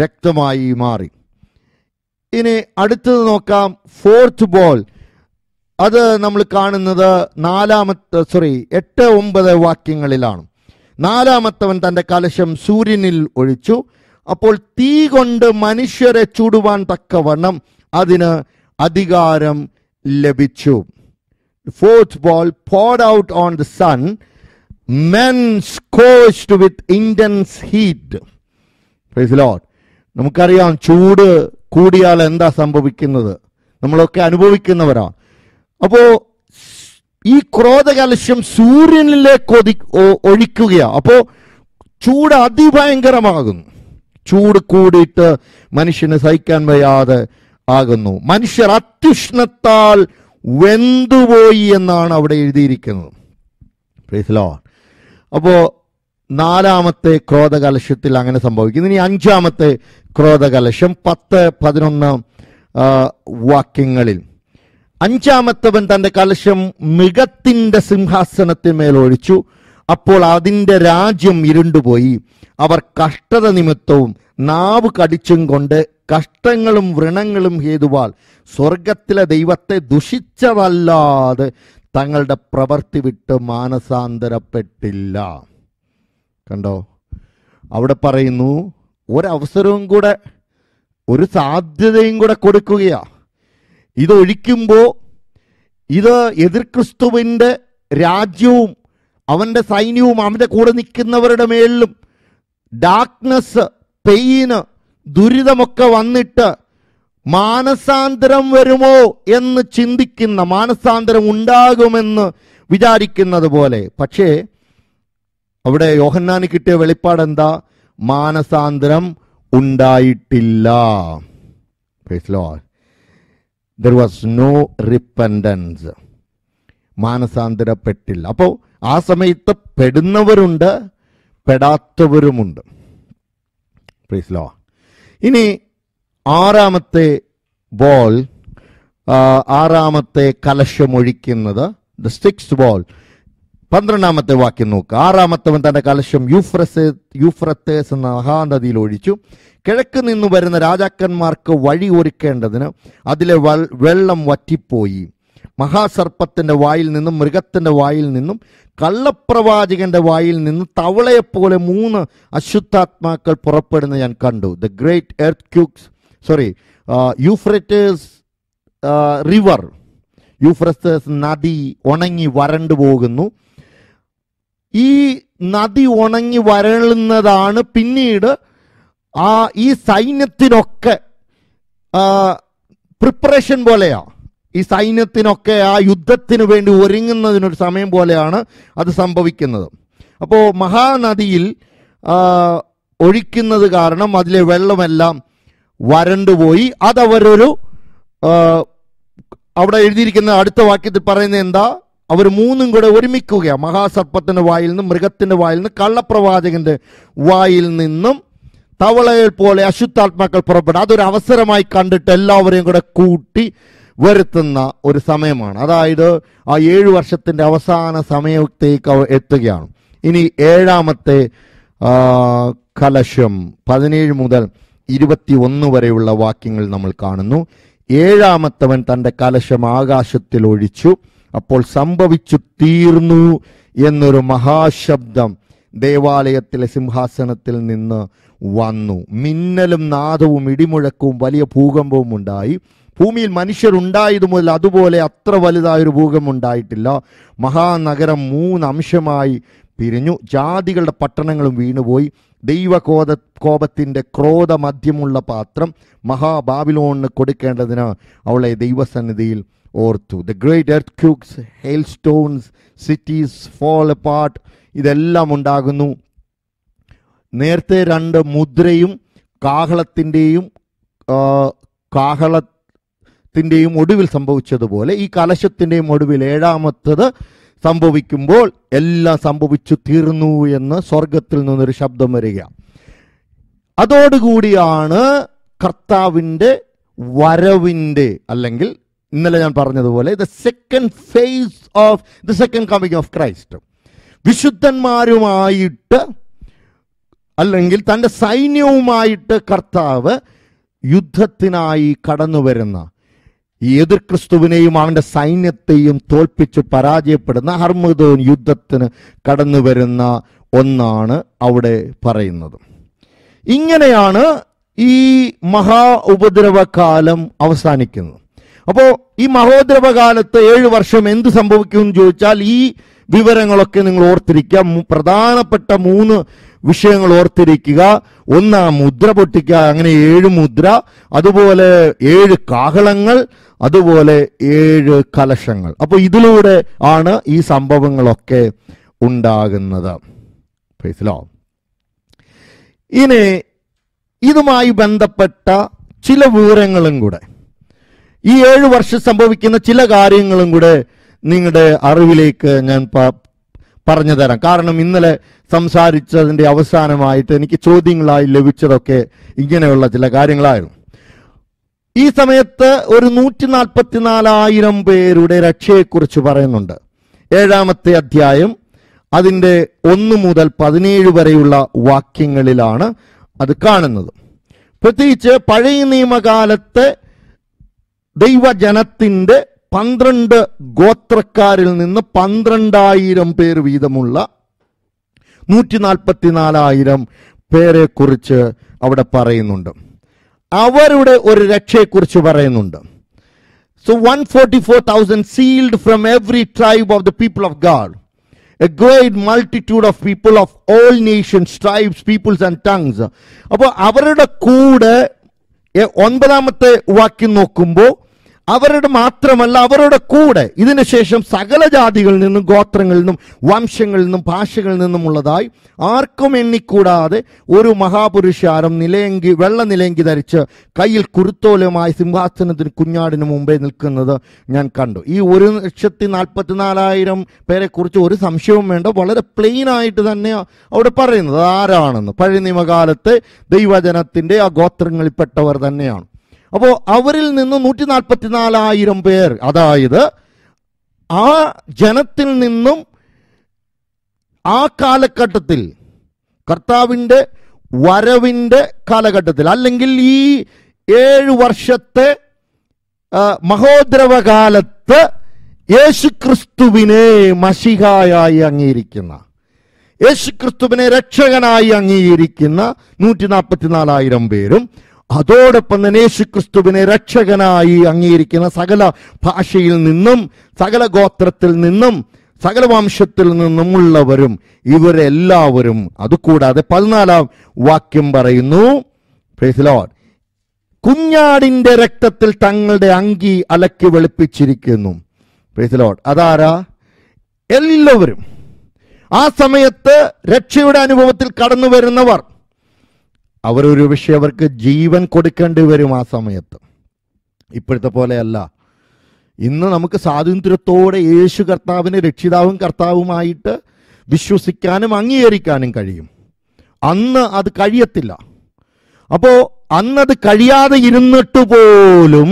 വ്യക്തമായി മാറി ഇനി അടുത്തത് നോക്കാം ഫോർത്ത് ബോൾ അത് നമ്മൾ കാണുന്നത് നാലാമത്തെ സോറി എട്ട് ഒമ്പത് വാക്യങ്ങളിലാണ് നാലാമത്തവൻ തൻ്റെ കലശം സൂര്യനിൽ ഒഴിച്ചു അപ്പോൾ തീ കൊണ്ട് മനുഷ്യരെ ചൂടുവാൻ തക്കവണ്ണം അതിന് അധികാരം ലഭിച്ചു fourth bowl poured out on the sun men scorched with intense heat Lord നമുക്കറിയാം ചൂട് കൂടിയാൽ എന്താ സംഭവിക്കുന്നത് നമ്മളൊക്കെ അനുഭവിക്കുന്നവരാ അപ്പോൾ ഈ ക്രോധകലശ്യം സൂര്യനിലേക്ക് ഒതി ഒഴിക്കുകയാണ് അപ്പോൾ ചൂട് അതിഭയങ്കരമാകുന്നു ചൂട് കൂടിയിട്ട് മനുഷ്യന് സഹിക്കാൻ വയ്യാതെ ആകുന്നു മനുഷ്യർ അത്യുഷ്ണത്താൽ വെന്തുപോയി എന്നാണ് അവിടെ എഴുതിയിരിക്കുന്നത് അപ്പോൾ നാലാമത്തെ ക്രോധകലശത്തിൽ അങ്ങനെ സംഭവിക്കുന്നു ഇനി അഞ്ചാമത്തെ ക്രോധകലശം പത്ത് പതിനൊന്ന് വാക്യങ്ങളിൽ അഞ്ചാമത്തവൻ തൻ്റെ കലശം മൃഗത്തിൻ്റെ സിംഹാസനത്തിന്മേൽ ഒഴിച്ചു അപ്പോൾ അതിൻ്റെ രാജ്യം ഇരുണ്ടുപോയി അവർ കഷ്ടത നിമിത്തവും നാവ് കടിച്ചും കൊണ്ട് കഷ്ടങ്ങളും വ്രണങ്ങളും ഹേതുവാൽ സ്വർഗത്തിലെ ദൈവത്തെ ദുഷിച്ചതല്ലാതെ തങ്ങളുടെ പ്രവർത്തി വിട്ട് മാനസാന്തരപ്പെട്ടില്ല കണ്ടോ അവിടെ പറയുന്നു ഒരവസരവും കൂടെ ഒരു സാധ്യതയും കൂടെ കൊടുക്കുകയാ ഇതൊഴിക്കുമ്പോൾ ഇത് എതിർ ക്രിസ്തുവിൻ്റെ രാജ്യവും അവൻ്റെ സൈന്യവും അവൻ്റെ കൂടെ നിൽക്കുന്നവരുടെ മേളിലും ഡാർക്ക്നെസ് പെയിന് ദുരിതമൊക്കെ വന്നിട്ട് മാനസാന്തരം വരുമോ എന്ന് ചിന്തിക്കുന്ന മാനസാന്തരം ഉണ്ടാകുമെന്ന് വിചാരിക്കുന്നത് പോലെ പക്ഷേ അവിടെ യോഹന്നാന് കിട്ടിയ വെളിപ്പാട് എന്താ മാനസാന്തരം ഉണ്ടായിട്ടില്ല ദർ വാസ് നോ റിപ്പൻഡൻസ് മാനസാന്തരപ്പെട്ടില്ല അപ്പോൾ ആ സമയത്ത് പെടുന്നവരുണ്ട് പെടാത്തവരുമുണ്ട് പ്ലീസ്ലോ ഇനി ആറാമത്തെ ബോൾ ആറാമത്തെ കലശമൊഴിക്കുന്നത് ദ സ്റ്റിക്സ് ബോൾ പന്ത്രണ്ടാമത്തെ വാക്യം നോക്കുക ആറാമത്തവൻ തന്റെ കലശം യുഫ്രസ് യൂഫ്രത്തേസ് എന്ന മഹാനദിയിൽ ഒഴിച്ചു കിഴക്ക് നിന്ന് വരുന്ന രാജാക്കന്മാർക്ക് വഴി ഒരുക്കേണ്ടതിന് അതിലെ വെള്ളം വറ്റിപ്പോയി മഹാസർപ്പത്തിന്റെ വായിൽ നിന്നും മൃഗത്തിന്റെ വായിൽ നിന്നും കള്ളപ്രവാചകന്റെ വായിൽ നിന്നും തവളയെപ്പോലെ മൂന്ന് അശുദ്ധാത്മാക്കൾ പുറപ്പെടുന്ന ഞാൻ കണ്ടു the great earthquakes sorry Euphrates river Euphrates നദി ഉണങ്ങി വരണ്ടു പോകുന്നു ഈ നദി ഉണങ്ങി വരളുന്നതാണ് പിന്നീട് ആ ഈ സൈന്യത്തിനൊക്കെ പ്രിപ്പറേഷൻ പോലെയാ ഈ സൈന്യത്തിനൊക്കെ ആ യുദ്ധത്തിന് വേണ്ടി ഒരുങ്ങുന്നതിനൊരു സമയം പോലെയാണ് അത് സംഭവിക്കുന്നത് അപ്പോൾ മഹാനദിയിൽ ഒഴിക്കുന്നത് കാരണം അതിലെ വെള്ളമെല്ലാം വരണ്ടുപോയി അതവരൊരു അവിടെ എഴുതിയിരിക്കുന്ന അടുത്ത വാക്യത്തിൽ പറയുന്നത് എന്താ അവർ മൂന്നും കൂടെ ഒരുമിക്കുക മഹാസർപ്പത്തിൻ്റെ വായിൽ നിന്നും മൃഗത്തിൻ്റെ വായിൽ നിന്നും കള്ളപ്രവാചകൻ്റെ വായിൽ നിന്നും തവളയെ പോലെ അശുദ്ധാത്മാക്കൾ പുറപ്പെടും അതൊരു അവസരമായി കണ്ടിട്ട് എല്ലാവരെയും കൂടെ കൂട്ടി വരുത്തുന്ന ഒരു സമയമാണ് അതായത് ആ ഏഴു വർഷത്തിൻ്റെ അവസാന സമയത്തേക്ക് എത്തുകയാണ് ഇനി ഏഴാമത്തെ കലശം പതിനേഴ് മുതൽ ഇരുപത്തി ഒന്ന് വരെയുള്ള വാക്യങ്ങൾ നമ്മൾ കാണുന്നു ഏഴാമത്തവൻ തൻ്റെ കലശം ആകാശത്തിൽ ഒഴിച്ചു അപ്പോൾ സംഭവിച്ചു തീർന്നു എന്നൊരു മഹാശബ്ദം ദേവാലയത്തിലെ സിംഹാസനത്തിൽ നിന്ന് വന്നു മിന്നലും നാദവും ഇടിമുഴക്കവും വലിയ ഭൂകമ്പവും ഉണ്ടായി ഭൂമിയിൽ മനുഷ്യരുണ്ടായത് മുതൽ അതുപോലെ അത്ര വലുതായൊരു ഭൂകമ്പം ഉണ്ടായിട്ടില്ല മഹാനഗരം മൂന്ന് അംശമായി പിരിഞ്ഞു ജാതികളുടെ പട്ടണങ്ങളും വീണുപോയി ദൈവകോത കോപത്തിൻ്റെ ക്രോധമധ്യമുള്ള പാത്രം മഹാബാബിലോണിന് കൊടുക്കേണ്ടതിന് അവളെ ദൈവസന്നിധിയിൽ ഓർത്തു the great earthquakes hailstones cities fall part ഇതെല്ലാം ഉണ്ടാകുന്നു നേരത്തെ രണ്ട് മുദ്രയും കാഹളത്തിൻ്റെയും കാഹളത്തിൻ്റെയും ഒടുവിൽ സംഭവിച്ചതുപോലെ ഈ കലശത്തിൻ്റെയും ഒടുവിൽ ഏഴാമത്തത് സംഭവിക്കുമ്പോൾ എല്ലാം സംഭവിച്ചു തീർന്നു എന്ന് സ്വർഗത്തിൽ നിന്നൊരു ശബ്ദം വരിക അതോടുകൂടിയാണ് കർത്താവിൻ്റെ വരവിൻ്റെ അല്ലെങ്കിൽ ഇന്നലെ ഞാൻ പറഞ്ഞതുപോലെ the second phase of the second coming of Christ വിശുദ്ധന്മാരുമായിട്ട് അല്ലെങ്കിൽ തൻ്റെ സൈന്യവുമായിട്ട് കർത്താവ് യുദ്ധത്തിനായി കടന്നു വരുന്ന ഈ എതിർ ക്രിസ്തുവിനെയും അവൻ്റെ സൈന്യത്തെയും തോൽപ്പിച്ച് പരാജയപ്പെടുന്ന ഹർമ്മദോൻ യുദ്ധത്തിന് കടന്നു വരുന്ന ഒന്നാണ് അവിടെ പറയുന്നത് ഇങ്ങനെയാണ് ഈ മഹാ ഉപദ്രവകാലം അവസാനിക്കുന്നത് അപ്പോൾ ഈ മഹോദ്രവകാലത്ത് ഏഴ് വർഷം എന്ത് സംഭവിക്കും എന്ന് ചോദിച്ചാൽ ഈ വിവരങ്ങളൊക്കെ നിങ്ങൾ ഓർത്തിരിക്കുക പ്രധാനപ്പെട്ട മൂന്ന് വിഷയങ്ങൾ ഓർത്തിരിക്കുക ഒന്ന് മുദ്ര പൊട്ടിക്കുക അങ്ങനെ ഏഴ് മുദ്ര അതുപോലെ ഏഴ് കാഹളങ്ങൾ അതുപോലെ ഏഴ് കലശങ്ങൾ അപ്പോൾ ഇതിലൂടെ ആണ് ഈ സംഭവങ്ങളൊക്കെ ഉണ്ടാകുന്നത് മനസ്സിലോ ഇനി ഇതുമായി ബന്ധപ്പെട്ട ചില വിവരങ്ങളും കൂടെ ഈ ഏഴ് വർഷം സംഭവിക്കുന്ന ചില കാര്യങ്ങളും കൂടെ നിങ്ങളുടെ അറിവിലേക്ക് ഞാൻ പറഞ്ഞു തരാം കാരണം ഇന്നലെ സംസാരിച്ചതിൻ്റെ അവസാനമായിട്ട് എനിക്ക് ചോദ്യങ്ങളായി ലഭിച്ചതൊക്കെ ഇങ്ങനെയുള്ള ചില കാര്യങ്ങളായിരുന്നു ഈ സമയത്ത് ഒരു നൂറ്റി നാലായിരം പേരുടെ രക്ഷയെക്കുറിച്ച് പറയുന്നുണ്ട് ഏഴാമത്തെ അധ്യായം അതിൻ്റെ ഒന്ന് മുതൽ പതിനേഴ് വരെയുള്ള വാക്യങ്ങളിലാണ് അത് കാണുന്നത് പ്രത്യേകിച്ച് പഴയ നിയമകാലത്തെ ദൈവജനത്തിൻ്റെ പന്ത്രണ്ട് ഗോത്രക്കാരിൽ നിന്ന് പന്ത്രണ്ടായിരം പേർ വീതമുള്ള നൂറ്റി നാൽപ്പത്തിനാലായിരം പേരെക്കുറിച്ച് അവിടെ പറയുന്നുണ്ട് അവരുടെ ഒരു രക്ഷയെക്കുറിച്ച് പറയുന്നുണ്ട് so one forty four thousand sealed from every tribe of the people of God a great multitude of people of all nations tribes peoples and tongues അപ്പോൾ അവരുടെ കൂടെ ഒൻപതാമത്തെ വാക്യം നോക്കുമ്പോൾ അവരുടെ മാത്രമല്ല അവരുടെ കൂടെ ഇതിനുശേഷം സകല ജാതികളിൽ നിന്നും ഗോത്രങ്ങളിൽ നിന്നും വംശങ്ങളിൽ നിന്നും ഭാഷകളിൽ നിന്നുമുള്ളതായി ആർക്കും എണ്ണിക്കൂടാതെ ഒരു മഹാപുരുഷാരം നിലയങ്കി വെള്ള നിലയങ്കി ധരിച്ച് കയ്യിൽ കുരുത്തോലമായി സിംഹാസനത്തിന് കുഞ്ഞാടിന് മുമ്പേ നിൽക്കുന്നത് ഞാൻ കണ്ടു ഈ ഒരു ലക്ഷത്തി പേരെ പേരെക്കുറിച്ച് ഒരു സംശയവും വേണ്ട വളരെ പ്ലെയിൻ ആയിട്ട് തന്നെ അവിടെ പറയുന്നത് ആരാണെന്ന് പഴയ നിയമകാലത്ത് ദൈവജനത്തിൻ്റെ ആ ഗോത്രങ്ങളിൽപ്പെട്ടവർ തന്നെയാണ് അപ്പോൾ അവരിൽ നിന്ന് നൂറ്റി നാൽപ്പത്തിനാലായിരം പേർ അതായത് ആ ജനത്തിൽ നിന്നും ആ കാലഘട്ടത്തിൽ കർത്താവിൻ്റെ വരവിൻ്റെ കാലഘട്ടത്തിൽ അല്ലെങ്കിൽ ഈ ഏഴ് വർഷത്തെ മഹോദ്രവകാലത്ത് യേശുക്രിസ്തുവിനെ മഷിഹായായി അംഗീകരിക്കുന്ന യേശുക്രിസ്തുവിനെ രക്ഷകനായി അംഗീകരിക്കുന്ന നൂറ്റി നാലായിരം പേരും അതോടൊപ്പം തന്നെ യേശു ക്രിസ്തുവിനെ രക്ഷകനായി അംഗീകരിക്കുന്ന സകല ഭാഷയിൽ നിന്നും സകല ഗോത്രത്തിൽ നിന്നും സകല വംശത്തിൽ നിന്നുമുള്ളവരും ഇവരെല്ലാവരും അതുകൂടാതെ പതിനാലാം വാക്യം പറയുന്നു കുഞ്ഞാടിന്റെ രക്തത്തിൽ തങ്ങളുടെ അങ്കി അലക്കി വെളുപ്പിച്ചിരിക്കുന്നു ലോഡ് അതാരാ എല്ലാവരും ആ സമയത്ത് രക്ഷയുടെ അനുഭവത്തിൽ കടന്നു വരുന്നവർ അവരൊരു പക്ഷേ അവർക്ക് ജീവൻ കൊടുക്കേണ്ടി വരും ആ സമയത്ത് ഇപ്പോഴത്തെ പോലെയല്ല ഇന്ന് നമുക്ക് സ്വാതന്ത്ര്യത്തോടെ യേശു കർത്താവിനെ രക്ഷിതാവും കർത്താവുമായിട്ട് വിശ്വസിക്കാനും അംഗീകരിക്കാനും കഴിയും അന്ന് അത് കഴിയത്തില്ല അപ്പോൾ അന്നത് കഴിയാതെ ഇരുന്നിട്ട് പോലും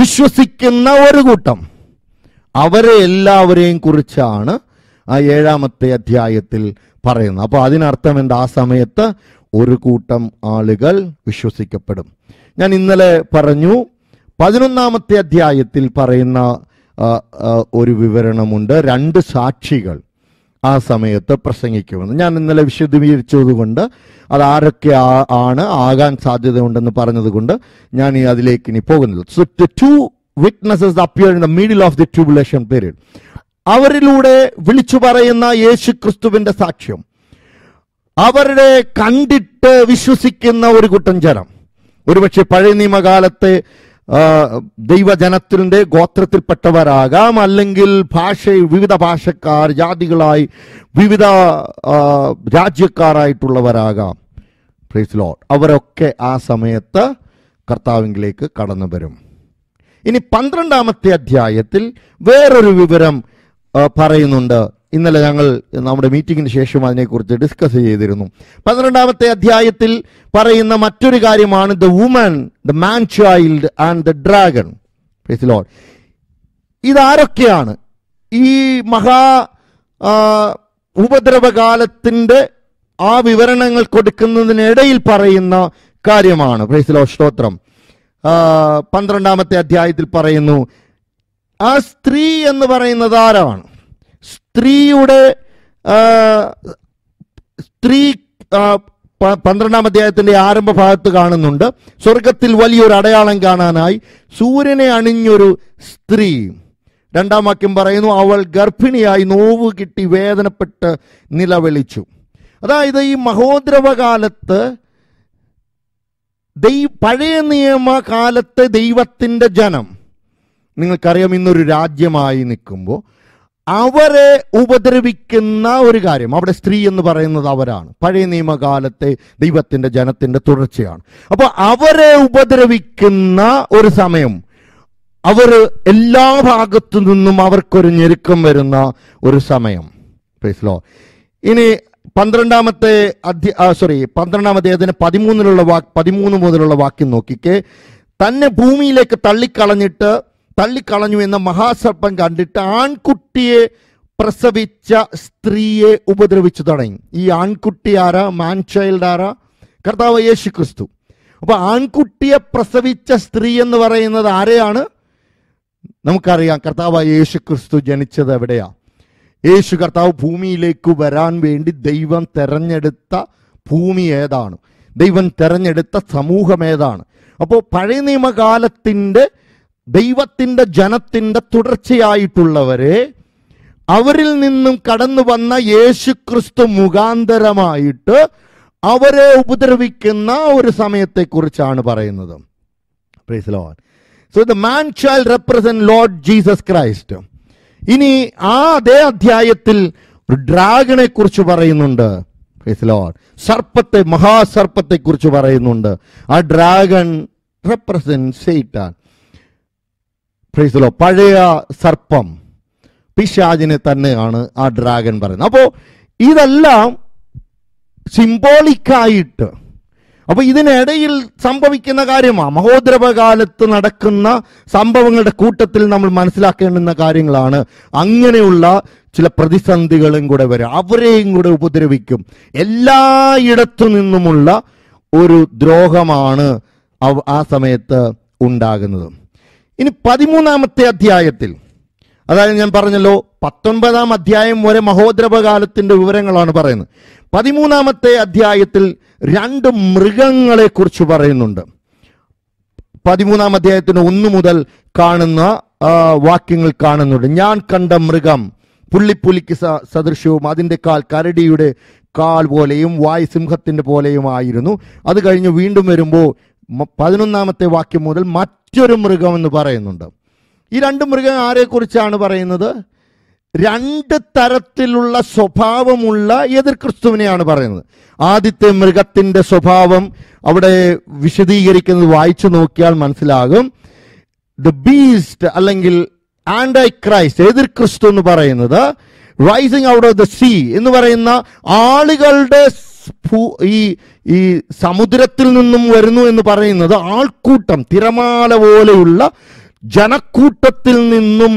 വിശ്വസിക്കുന്ന ഒരു കൂട്ടം അവരെ എല്ലാവരെയും കുറിച്ചാണ് ആ ഏഴാമത്തെ അധ്യായത്തിൽ പറയുന്നത് അപ്പോൾ അതിനർത്ഥം എന്താ ആ സമയത്ത് ഒരു കൂട്ടം ആളുകൾ വിശ്വസിക്കപ്പെടും ഞാൻ ഇന്നലെ പറഞ്ഞു പതിനൊന്നാമത്തെ അധ്യായത്തിൽ പറയുന്ന ഒരു വിവരണമുണ്ട് രണ്ട് സാക്ഷികൾ ആ സമയത്ത് പ്രസംഗിക്കുമെന്ന് ഞാൻ ഇന്നലെ വിശദീകരിച്ചതുകൊണ്ട് അത് ആരൊക്കെ ആണ് ആകാൻ സാധ്യതയുണ്ടെന്ന് പറഞ്ഞതുകൊണ്ട് ഞാൻ ഈ അതിലേക്ക് ഇനി പോകുന്നില്ല so two witnesses appear in the middle of the tribulation period അവരിലൂടെ വിളിച്ചു പറയുന്ന യേശു ക്രിസ്തുവിന്റെ സാക്ഷ്യം അവരുടെ കണ്ടിട്ട് വിശ്വസിക്കുന്ന ഒരു കൂട്ടം ജനം ഒരുപക്ഷെ പഴയ നിയമകാലത്തെ ദൈവജനത്തിൻ്റെ ഗോത്രത്തിൽപ്പെട്ടവരാകാം അല്ലെങ്കിൽ ഭാഷ വിവിധ ഭാഷക്കാർ ജാതികളായി വിവിധ രാജ്യക്കാരായിട്ടുള്ളവരാകാം പ്രൈസ് ലോഡ് അവരൊക്കെ ആ സമയത്ത് കർത്താവിംഗിലേക്ക് കടന്നു വരും ഇനി പന്ത്രണ്ടാമത്തെ അധ്യായത്തിൽ വേറൊരു വിവരം പറയുന്നുണ്ട് ഇന്നലെ ഞങ്ങൾ നമ്മുടെ മീറ്റിങ്ങിന് ശേഷം അതിനെക്കുറിച്ച് ഡിസ്കസ് ചെയ്തിരുന്നു പന്ത്രണ്ടാമത്തെ അധ്യായത്തിൽ പറയുന്ന മറ്റൊരു കാര്യമാണ് the woman the man child and the dragon lone ഇതാരൊക്കെയാണ് ഈ മഹാ ഉപദ്രവകാലത്തിൻ്റെ ആ വിവരണങ്ങൾ കൊടുക്കുന്നതിനിടയിൽ പറയുന്ന കാര്യമാണ് പ്രൈസിലോ സ്തോത്രം പന്ത്രണ്ടാമത്തെ അധ്യായത്തിൽ പറയുന്നു ആ സ്ത്രീ എന്ന് പറയുന്നത് ആരാണ് സ്ത്രീയുടെ സ്ത്രീ പന്ത്രണ്ടാം അധ്യായത്തിന്റെ ആരംഭ ഭാഗത്ത് കാണുന്നുണ്ട് സ്വർഗത്തിൽ വലിയൊരു അടയാളം കാണാനായി സൂര്യനെ അണിഞ്ഞൊരു സ്ത്രീ രണ്ടാം വാക്യം പറയുന്നു അവൾ ഗർഭിണിയായി നോവ് കിട്ടി വേദനപ്പെട്ട് നിലവിളിച്ചു അതായത് ഈ മഹോദ്രവകാലത്ത് ദൈ പഴയ നിയമ കാലത്തെ ദൈവത്തിൻ്റെ ജനം നിങ്ങൾക്കറിയാം ഇന്നൊരു രാജ്യമായി നിൽക്കുമ്പോൾ അവരെ ഉപദ്രവിക്കുന്ന ഒരു കാര്യം അവിടെ സ്ത്രീ എന്ന് പറയുന്നത് അവരാണ് പഴയ നിയമകാലത്തെ ദൈവത്തിന്റെ ജനത്തിന്റെ തുടർച്ചയാണ് അപ്പോൾ അവരെ ഉപദ്രവിക്കുന്ന ഒരു സമയം അവർ എല്ലാ ഭാഗത്തു നിന്നും അവർക്കൊരു ഞെരുക്കം വരുന്ന ഒരു സമയം പ്ലീസ്ലോ ഇനി പന്ത്രണ്ടാമത്തെ അധ്യ സോറി പന്ത്രണ്ടാമത്തെ അതിന് പതിമൂന്നിലുള്ള വാക്ക് പതിമൂന്ന് മുതലുള്ള വാക്യം നോക്കിക്കേ തന്നെ ഭൂമിയിലേക്ക് തള്ളിക്കളഞ്ഞിട്ട് തള്ളിക്കളഞ്ഞു എന്ന മഹാസർപ്പം കണ്ടിട്ട് ആൺകുട്ടിയെ പ്രസവിച്ച സ്ത്രീയെ ഉപദ്രവിച്ചു തുടങ്ങി ഈ ആൺകുട്ടി ആരാ മാൻ ചൈൽഡ് ആരാ കർത്താവ് യേശു ക്രിസ്തു അപ്പോൾ ആൺകുട്ടിയെ പ്രസവിച്ച സ്ത്രീ എന്ന് പറയുന്നത് ആരെയാണ് നമുക്കറിയാം കർത്താവ് യേശു ക്രിസ്തു ജനിച്ചത് എവിടെയാ യേശു കർത്താവ് ഭൂമിയിലേക്ക് വരാൻ വേണ്ടി ദൈവം തെരഞ്ഞെടുത്ത ഭൂമി ഏതാണ് ദൈവം തെരഞ്ഞെടുത്ത സമൂഹം ഏതാണ് അപ്പോൾ പഴയ നിയമകാലത്തിൻ്റെ ദൈവത്തിൻ്റെ ജനത്തിൻ്റെ തുടർച്ചയായിട്ടുള്ളവരെ അവരിൽ നിന്നും കടന്നു വന്ന യേശുക്രിസ്തു മുഖാന്തരമായിട്ട് അവരെ ഉപദ്രവിക്കുന്ന ഒരു സമയത്തെക്കുറിച്ചാണ് പറയുന്നത് praise so the man child represent Lord Jesus Christ ഇനി ആ അതേ അധ്യായത്തിൽ ഡ്രാഗണെ കുറിച്ച് പറയുന്നുണ്ട് പ്രൈസ് ലോർഡ് സർപ്പത്തെ മഹാസർപ്പത്തെ കുറിച്ച് പറയുന്നുണ്ട് ആ ഡ്രാഗൺ റെപ്രസെന്റ് സെയ്റ്റാൻ പ്രൈസലോ പഴയ സർപ്പം പിശാജിനെ തന്നെയാണ് ആ ഡ്രാഗൻ പറയുന്നത് അപ്പോൾ ഇതെല്ലാം സിംബോളിക്കായിട്ട് അപ്പോൾ ഇതിനിടയിൽ സംഭവിക്കുന്ന കാര്യമാണ് മഹോദ്രവകാലത്ത് നടക്കുന്ന സംഭവങ്ങളുടെ കൂട്ടത്തിൽ നമ്മൾ മനസ്സിലാക്കേണ്ടുന്ന കാര്യങ്ങളാണ് അങ്ങനെയുള്ള ചില പ്രതിസന്ധികളും കൂടെ വരും അവരെയും കൂടെ ഉപദ്രവിക്കും എല്ലായിടത്തു നിന്നുമുള്ള ഒരു ദ്രോഹമാണ് ആ സമയത്ത് ഉണ്ടാകുന്നത് ഇനി പതിമൂന്നാമത്തെ അധ്യായത്തിൽ അതായത് ഞാൻ പറഞ്ഞല്ലോ പത്തൊൻപതാം അധ്യായം വരെ മഹോദ്രവകാലത്തിൻ്റെ വിവരങ്ങളാണ് പറയുന്നത് പതിമൂന്നാമത്തെ അധ്യായത്തിൽ രണ്ട് മൃഗങ്ങളെക്കുറിച്ച് പറയുന്നുണ്ട് പതിമൂന്നാം അധ്യായത്തിന് ഒന്ന് മുതൽ കാണുന്ന വാക്യങ്ങൾ കാണുന്നുണ്ട് ഞാൻ കണ്ട മൃഗം പുള്ളിപ്പുലിക്ക് സദൃശവും അതിൻ്റെ കാൽ കരടിയുടെ കാൽ പോലെയും വായ് സിംഹത്തിൻ്റെ പോലെയും ആയിരുന്നു അത് കഴിഞ്ഞ് വീണ്ടും വരുമ്പോൾ പതിനൊന്നാമത്തെ വാക്യം മുതൽ മറ്റൊരു മൃഗം എന്ന് പറയുന്നുണ്ട് ഈ രണ്ട് മൃഗം ആരെക്കുറിച്ചാണ് പറയുന്നത് രണ്ട് തരത്തിലുള്ള സ്വഭാവമുള്ള എതിർ ക്രിസ്തുവിനെയാണ് പറയുന്നത് ആദ്യത്തെ മൃഗത്തിൻ്റെ സ്വഭാവം അവിടെ വിശദീകരിക്കുന്നത് വായിച്ചു നോക്കിയാൽ മനസ്സിലാകും ദ ബീസ്റ്റ് അല്ലെങ്കിൽ ആൻഡൈ ക്രൈസ്റ്റ് എതിർ ക്രിസ്തു എന്ന് പറയുന്നത് rising out of the sea എന്ന് പറയുന്ന ആളുകളുടെ ഭൂ ഈ ഈ സമുദ്രത്തിൽ നിന്നും വരുന്നു എന്ന് പറയുന്നത് ആൾക്കൂട്ടം തിരമാല പോലെയുള്ള ജനക്കൂട്ടത്തിൽ നിന്നും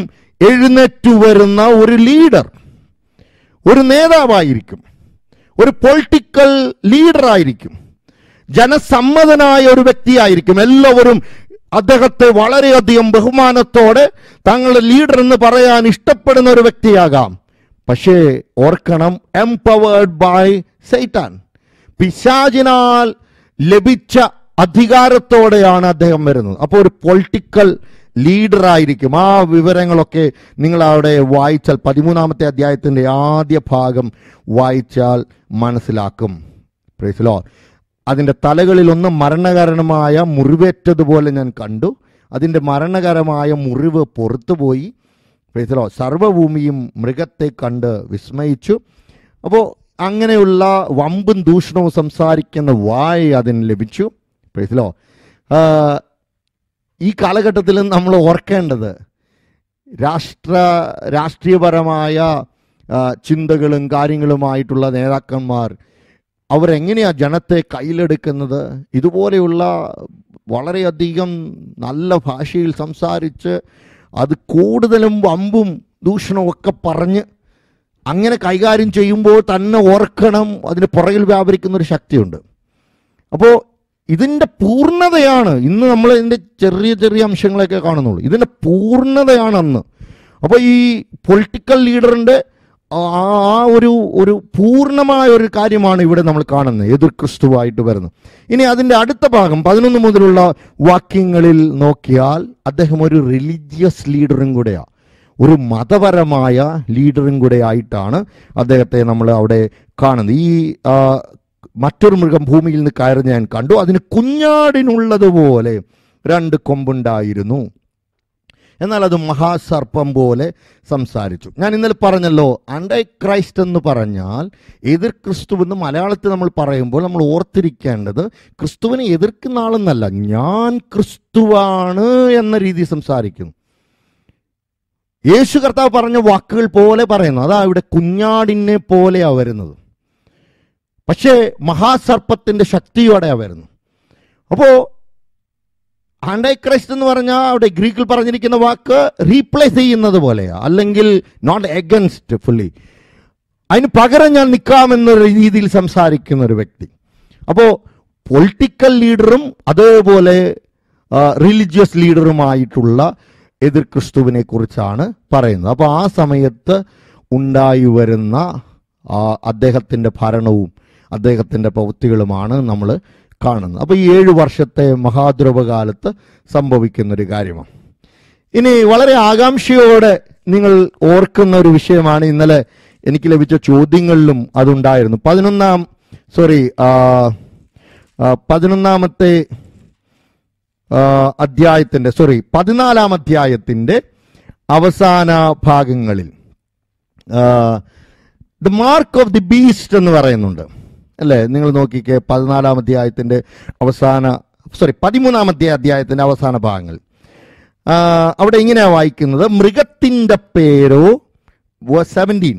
എഴുന്നേറ്റു വരുന്ന ഒരു ലീഡർ ഒരു നേതാവായിരിക്കും ഒരു പൊളിറ്റിക്കൽ ലീഡറായിരിക്കും ജനസമ്മതനായ ഒരു വ്യക്തിയായിരിക്കും എല്ലാവരും അദ്ദേഹത്തെ വളരെയധികം ബഹുമാനത്തോടെ തങ്ങളുടെ ലീഡർ എന്ന് പറയാൻ ഇഷ്ടപ്പെടുന്ന ഒരു വ്യക്തിയാകാം പക്ഷേ ഓർക്കണം എംപവേർഡ് ബൈ സൈറ്റാൻ പിശാജിനാൽ ലഭിച്ച അധികാരത്തോടെയാണ് അദ്ദേഹം വരുന്നത് അപ്പോൾ ഒരു പൊളിറ്റിക്കൽ ലീഡർ ആയിരിക്കും ആ വിവരങ്ങളൊക്കെ നിങ്ങൾ അവിടെ വായിച്ചാൽ പതിമൂന്നാമത്തെ അധ്യായത്തിൻ്റെ ആദ്യ ഭാഗം വായിച്ചാൽ മനസ്സിലാക്കും പ്രൈസിലോ അതിൻ്റെ തലകളിൽ ഒന്ന് മരണകരമായ മുറിവേറ്റതുപോലെ ഞാൻ കണ്ടു അതിൻ്റെ മരണകരമായ മുറിവ് പുറത്തുപോയി പ്രീതലോ സർവ്വഭൂമിയും മൃഗത്തെ കണ്ട് വിസ്മയിച്ചു അപ്പോൾ അങ്ങനെയുള്ള വമ്പും ദൂഷണവും സംസാരിക്കുന്ന വായ അതിന് ലഭിച്ചു പ്രീതലോ ഈ കാലഘട്ടത്തിൽ നമ്മൾ ഓർക്കേണ്ടത് രാഷ്ട്ര രാഷ്ട്രീയപരമായ ചിന്തകളും കാര്യങ്ങളുമായിട്ടുള്ള നേതാക്കന്മാർ അവരെങ്ങനെയാണ് ജനത്തെ കയ്യിലെടുക്കുന്നത് ഇതുപോലെയുള്ള വളരെയധികം നല്ല ഭാഷയിൽ സംസാരിച്ച് അത് കൂടുതലും വമ്പും ദൂഷണവും ഒക്കെ പറഞ്ഞ് അങ്ങനെ കൈകാര്യം ചെയ്യുമ്പോൾ തന്നെ ഓർക്കണം അതിന് പുറകിൽ ഒരു ശക്തിയുണ്ട് അപ്പോൾ ഇതിൻ്റെ പൂർണ്ണതയാണ് ഇന്ന് നമ്മൾ ഇതിൻ്റെ ചെറിയ ചെറിയ അംശങ്ങളൊക്കെ കാണുന്നുള്ളൂ ഇതിൻ്റെ പൂർണ്ണതയാണ് അന്ന് അപ്പോൾ ഈ പൊളിറ്റിക്കൽ ലീഡറിൻ്റെ ആ ഒരു ഒരു പൂർണ്ണമായ ഒരു കാര്യമാണ് ഇവിടെ നമ്മൾ കാണുന്നത് എതിർ ക്രിസ്തുവായിട്ട് വരുന്നത് ഇനി അതിൻ്റെ അടുത്ത ഭാഗം പതിനൊന്ന് മുതലുള്ള വാക്യങ്ങളിൽ നോക്കിയാൽ അദ്ദേഹം ഒരു റിലീജിയസ് ലീഡറും കൂടെയാണ് ഒരു മതപരമായ ലീഡറും കൂടെ ആയിട്ടാണ് അദ്ദേഹത്തെ നമ്മൾ അവിടെ കാണുന്നത് ഈ മറ്റൊരു മൃഗം ഭൂമിയിൽ നിന്ന് കയറി ഞാൻ കണ്ടു അതിന് കുഞ്ഞാടിനുള്ളതുപോലെ രണ്ട് കൊമ്പുണ്ടായിരുന്നു എന്നാൽ അത് മഹാസർപ്പം പോലെ സംസാരിച്ചു ഞാൻ ഇന്നലെ പറഞ്ഞല്ലോ അണ്ടൈ ക്രൈസ്റ്റ് എന്ന് പറഞ്ഞാൽ എതിർ ക്രിസ്തു എന്ന് മലയാളത്തിൽ നമ്മൾ പറയുമ്പോൾ നമ്മൾ ഓർത്തിരിക്കേണ്ടത് ക്രിസ്തുവിനെ എതിർക്കുന്ന ആളെന്നല്ല ഞാൻ ക്രിസ്തുവാണ് എന്ന രീതി സംസാരിക്കുന്നു യേശു കർത്താവ് പറഞ്ഞ വാക്കുകൾ പോലെ പറയുന്നു അതാ ഇവിടെ കുഞ്ഞാടിനെ പോലെയാണ് വരുന്നത് പക്ഷേ മഹാസർപ്പത്തിൻ്റെ ശക്തിയോടെയാണ് വരുന്നത് അപ്പോൾ ആൻഡൈ ക്രൈസ്റ്റ് എന്ന് പറഞ്ഞാൽ അവിടെ ഗ്രീക്കിൽ പറഞ്ഞിരിക്കുന്ന വാക്ക് റീപ്ലേസ് ചെയ്യുന്നത് പോലെയാ അല്ലെങ്കിൽ നോട്ട് എഗൻസ്റ്റ് ഫുള്ളി അതിന് പകരം ഞാൻ നിൽക്കാമെന്നൊരു രീതിയിൽ സംസാരിക്കുന്ന ഒരു വ്യക്തി അപ്പോൾ പൊളിറ്റിക്കൽ ലീഡറും അതേപോലെ റിലീജിയസ് ലീഡറുമായിട്ടുള്ള എതിർ ക്രിസ്തുവിനെ കുറിച്ചാണ് പറയുന്നത് അപ്പോൾ ആ സമയത്ത് ഉണ്ടായി വരുന്ന അദ്ദേഹത്തിൻ്റെ ഭരണവും അദ്ദേഹത്തിൻ്റെ പ്രവൃത്തികളുമാണ് നമ്മൾ കാണുന്നത് അപ്പോൾ ഈ ഏഴ് വർഷത്തെ മഹാദ്രവകാലത്ത് സംഭവിക്കുന്നൊരു കാര്യമാണ് ഇനി വളരെ ആകാംക്ഷയോടെ നിങ്ങൾ ഓർക്കുന്ന ഒരു വിഷയമാണ് ഇന്നലെ എനിക്ക് ലഭിച്ച ചോദ്യങ്ങളിലും അതുണ്ടായിരുന്നു പതിനൊന്നാം സോറി പതിനൊന്നാമത്തെ അധ്യായത്തിൻ്റെ സോറി പതിനാലാം അധ്യായത്തിൻ്റെ അവസാന ഭാഗങ്ങളിൽ the mark of the beast എന്ന് പറയുന്നുണ്ട് അല്ലേ നിങ്ങൾ നോക്കിക്കേ പതിനാലാം അധ്യായത്തിന്റെ അവസാന സോറി പതിമൂന്നാമത്തെ അധ്യായത്തിന്റെ അവസാന ഭാഗങ്ങൾ അവിടെ ഇങ്ങനെയാണ് വായിക്കുന്നത് മൃഗത്തിന്റെ പേരോ സെവൻറ്റീൻ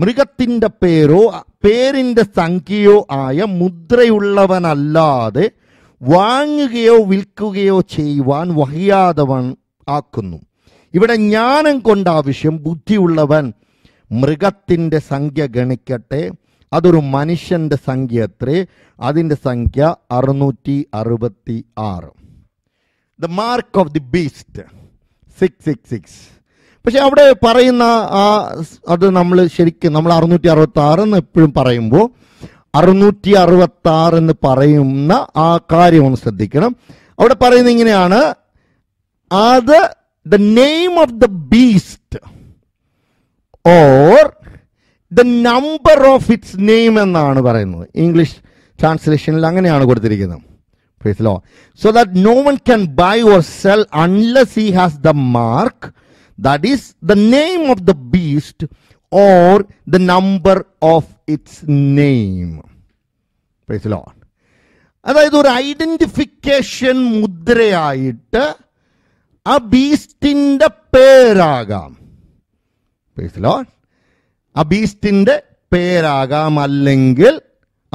മൃഗത്തിന്റെ പേരോ പേരിന്റെ സംഖ്യയോ ആയ മുദ്രയുള്ളവനല്ലാതെ വാങ്ങുകയോ വിൽക്കുകയോ ചെയ്യുവാൻ വഹിയാതവൻ ആക്കുന്നു ഇവിടെ ജ്ഞാനം കൊണ്ടാവശ്യം ബുദ്ധിയുള്ളവൻ മൃഗത്തിൻ്റെ സംഖ്യ ഗണിക്കട്ടെ അതൊരു മനുഷ്യൻ്റെ സംഖ്യ എത്രേ അതിൻ്റെ സംഖ്യ അറുന്നൂറ്റി അറുപത്തി ആറ് the mark of the beast six six six പക്ഷെ അവിടെ പറയുന്ന ആ അത് നമ്മൾ ശരിക്കും നമ്മൾ അറുന്നൂറ്റി അറുപത്തി ആറ് എന്ന് എപ്പോഴും പറയുമ്പോൾ അറുന്നൂറ്റി അറുപത്തി ആറ് എന്ന് പറയുന്ന ആ കാര്യം ഒന്ന് ശ്രദ്ധിക്കണം അവിടെ പറയുന്ന ഇങ്ങനെയാണ് അത് the name of the beast or the number of its name എന്നാണ് പറയുന്നത് ഇംഗ്ലീഷ് ട്രാൻസ്ലേഷനിൽ അങ്ങനെയാണ് കൊടുത്തിരിക്കുന്നത് praise Lord so that no one can buy or sell unless he has the mark that is the name of the beast or the number of its name praise Lord അതായത് ഒരു identification മുദ്രയായിട്ട് ആ ബീസ്റ്റിൻ്റെ പേരാകാം ഫേസ്ലോ അബീസ്റ്റിന്റെ പേരാകാം അല്ലെങ്കിൽ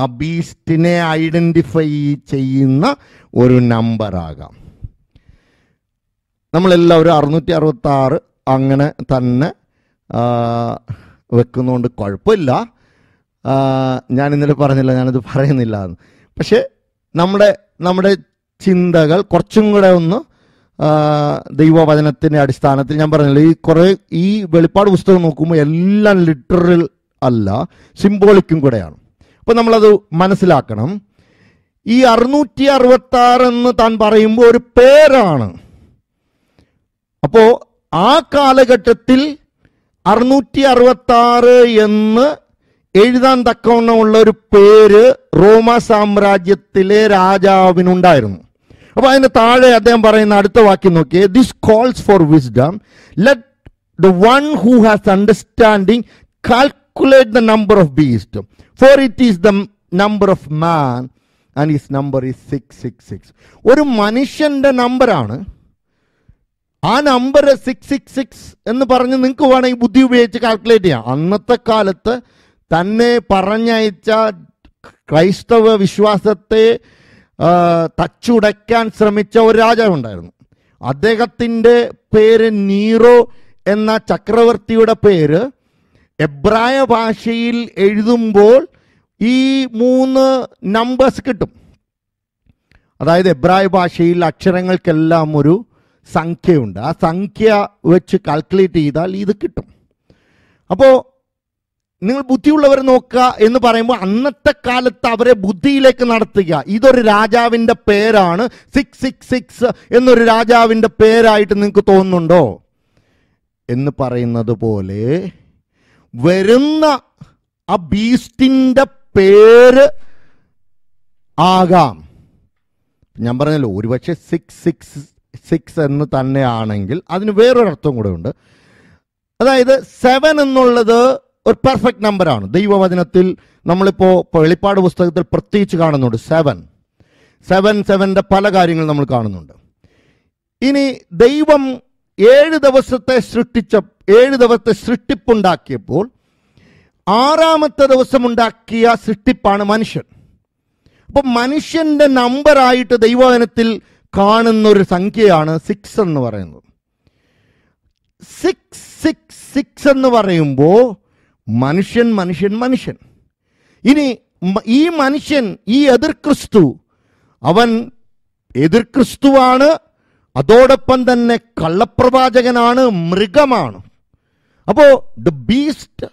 അബീസ്റ്റിനെ identify ചെയ്യുന്ന ഒരു number നമ്പറാകാം നമ്മളെല്ലാവരും അറുന്നൂറ്റി അറുപത്തി ആറ് അങ്ങനെ തന്നെ വെക്കുന്നതുകൊണ്ട് കുഴപ്പമില്ല ഞാൻ ഇന്നലെ പറഞ്ഞില്ല ഞാനത് പറയുന്നില്ല പക്ഷെ പക്ഷേ നമ്മുടെ നമ്മുടെ ചിന്തകൾ കുറച്ചും കൂടെ ഒന്ന് ദൈവവചനത്തിന്റെ അടിസ്ഥാനത്തിൽ ഞാൻ പറഞ്ഞല്ലോ ഈ കുറെ ഈ വെളിപ്പാട് പുസ്തകം നോക്കുമ്പോൾ എല്ലാം ലിറ്ററൽ അല്ല സിംബോളിക്കും കൂടെയാണ് അപ്പോൾ നമ്മളത് മനസ്സിലാക്കണം ഈ അറുന്നൂറ്റി അറുപത്തി ആറ് എന്ന് താൻ പറയുമ്പോൾ ഒരു പേരാണ് അപ്പോൾ ആ കാലഘട്ടത്തിൽ അറുന്നൂറ്റി അറുപത്തി ആറ് എന്ന് എഴുതാൻ തക്കവണ്ണമുള്ള ഒരു പേര് റോമ സാമ്രാജ്യത്തിലെ രാജാവിനുണ്ടായിരുന്നു അപ്പൊ അതിന് താഴെ അദ്ദേഹം പറയുന്ന അടുത്ത വാക്യം നോക്കിയേ this calls for wisdom let the one who has understanding calculate the number of beast for it is the number of man and is number is six six six ഒരു മനുഷ്യന്റെ നമ്പറാണ് ആ നമ്പർ സിക്സ് സിക്സ് സിക്സ് എന്ന് പറഞ്ഞ് നിങ്ങൾക്ക് വേണമെങ്കിൽ ബുദ്ധി ഉപയോഗിച്ച് കാൽക്കുലേറ്റ് ചെയ്യാം അന്നത്തെ കാലത്ത് തന്നെ പറഞ്ഞയച്ച ക്രൈസ്തവ വിശ്വാസത്തെ തച്ചുടയ്ക്കാൻ ശ്രമിച്ച ഒരു രാജാവുണ്ടായിരുന്നു അദ്ദേഹത്തിൻ്റെ പേര് നീറോ എന്ന ചക്രവർത്തിയുടെ പേര് എബ്രായ ഭാഷയിൽ എഴുതുമ്പോൾ ഈ മൂന്ന് നമ്പേഴ്സ് കിട്ടും അതായത് എബ്രായ ഭാഷയിൽ അക്ഷരങ്ങൾക്കെല്ലാം ഒരു സംഖ്യയുണ്ട് ആ സംഖ്യ വെച്ച് കാൽക്കുലേറ്റ് ചെയ്താൽ ഇത് കിട്ടും അപ്പോൾ നിങ്ങൾ ബുദ്ധിയുള്ളവരെ നോക്കുക എന്ന് പറയുമ്പോൾ അന്നത്തെ കാലത്ത് അവരെ ബുദ്ധിയിലേക്ക് നടത്തുക ഇതൊരു രാജാവിൻ്റെ പേരാണ് സിക്സ് സിക്സ് സിക്സ് എന്നൊരു രാജാവിൻ്റെ പേരായിട്ട് നിങ്ങൾക്ക് തോന്നുന്നുണ്ടോ എന്ന് പറയുന്നത് പോലെ വരുന്ന ആ ബീസ്റ്റിൻ്റെ പേര് ആകാം ഞാൻ പറഞ്ഞല്ലോ ഒരുപക്ഷെ സിക്സ് സിക്സ് സിക്സ് എന്ന് തന്നെയാണെങ്കിൽ അതിന് വേറൊരർത്ഥം കൂടെ ഉണ്ട് അതായത് സെവൻ എന്നുള്ളത് ഒരു പെർഫെക്റ്റ് നമ്പറാണ് ദൈവവചനത്തിൽ നമ്മളിപ്പോൾ വെളിപ്പാട് പുസ്തകത്തിൽ പ്രത്യേകിച്ച് കാണുന്നുണ്ട് സെവൻ സെവൻ സെവൻ്റെ പല കാര്യങ്ങൾ നമ്മൾ കാണുന്നുണ്ട് ഇനി ദൈവം ഏഴ് ദിവസത്തെ സൃഷ്ടിച്ച ഏഴ് ദിവസത്തെ സൃഷ്ടിപ്പുണ്ടാക്കിയപ്പോൾ ആറാമത്തെ ദിവസം ഉണ്ടാക്കിയ സൃഷ്ടിപ്പാണ് മനുഷ്യൻ അപ്പം മനുഷ്യൻ്റെ നമ്പറായിട്ട് ദൈവവചനത്തിൽ കാണുന്ന ഒരു സംഖ്യയാണ് സിക്സ് എന്ന് പറയുന്നത് സിക്സ് സിക്സ് സിക്സ് എന്ന് പറയുമ്പോൾ മനുഷ്യൻ മനുഷ്യൻ മനുഷ്യൻ ഇനി ഈ മനുഷ്യൻ ഈ എതിർ ക്രിസ്തു അവൻ എതിർ ക്രിസ്തുവാണ് അതോടൊപ്പം തന്നെ കള്ളപ്രവാചകനാണ് മൃഗമാണ് അപ്പോൾ the beast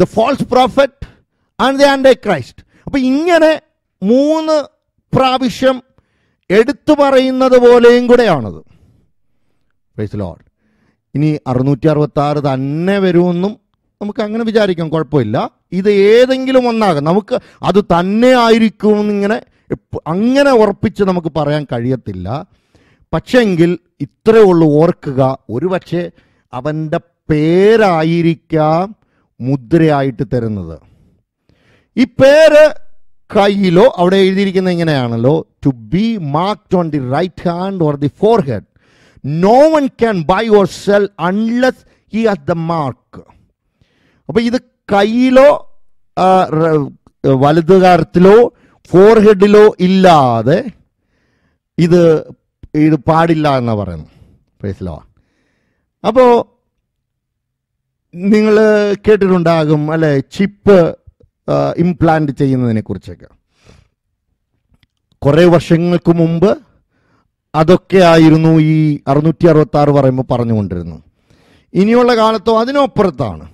the false prophet and the antichrist അപ്പോൾ ഇങ്ങനെ മൂന്ന് പ്രാവശ്യം എടുത്തു പറയുന്നത് പോലെയും കൂടെയാണത് ഇനി അറുന്നൂറ്റി അറുപത്തി ആറ് തന്നെ വരുമെന്നും നമുക്ക് അങ്ങനെ വിചാരിക്കാം കുഴപ്പമില്ല ഇത് ഏതെങ്കിലും ഒന്നാകാം നമുക്ക് അത് തന്നെ ആയിരിക്കും എന്നിങ്ങനെ അങ്ങനെ ഉറപ്പിച്ച് നമുക്ക് പറയാൻ കഴിയത്തില്ല പക്ഷെങ്കിൽ ഇത്രയേ ഉള്ളൂ ഓർക്കുക ഒരു പക്ഷേ അവൻ്റെ പേരായിരിക്കാം മുദ്രയായിട്ട് തരുന്നത് ഈ പേര് കയ്യിലോ അവിടെ എഴുതിയിരിക്കുന്ന എങ്ങനെയാണല്ലോ to be marked on the right hand or the forehead no one can buy or sell unless he has the mark അപ്പോൾ ഇത് കയ്യിലോ വലതുകാരത്തിലോ ഹെഡിലോ ഇല്ലാതെ ഇത് ഇത് പാടില്ല എന്നാ പറയുന്നു പ്രൈസിലോ അപ്പോൾ നിങ്ങൾ കേട്ടിട്ടുണ്ടാകും അല്ലെ ചിപ്പ് ഇംപ്ലാന്റ് ചെയ്യുന്നതിനെ കുറിച്ചൊക്കെ കുറേ വർഷങ്ങൾക്ക് മുമ്പ് അതൊക്കെ ആയിരുന്നു ഈ അറുന്നൂറ്റി അറുപത്തി ആറ് പറയുമ്പോൾ പറഞ്ഞുകൊണ്ടിരുന്നു ഇനിയുള്ള കാലത്തോ അതിനപ്പുറത്താണ്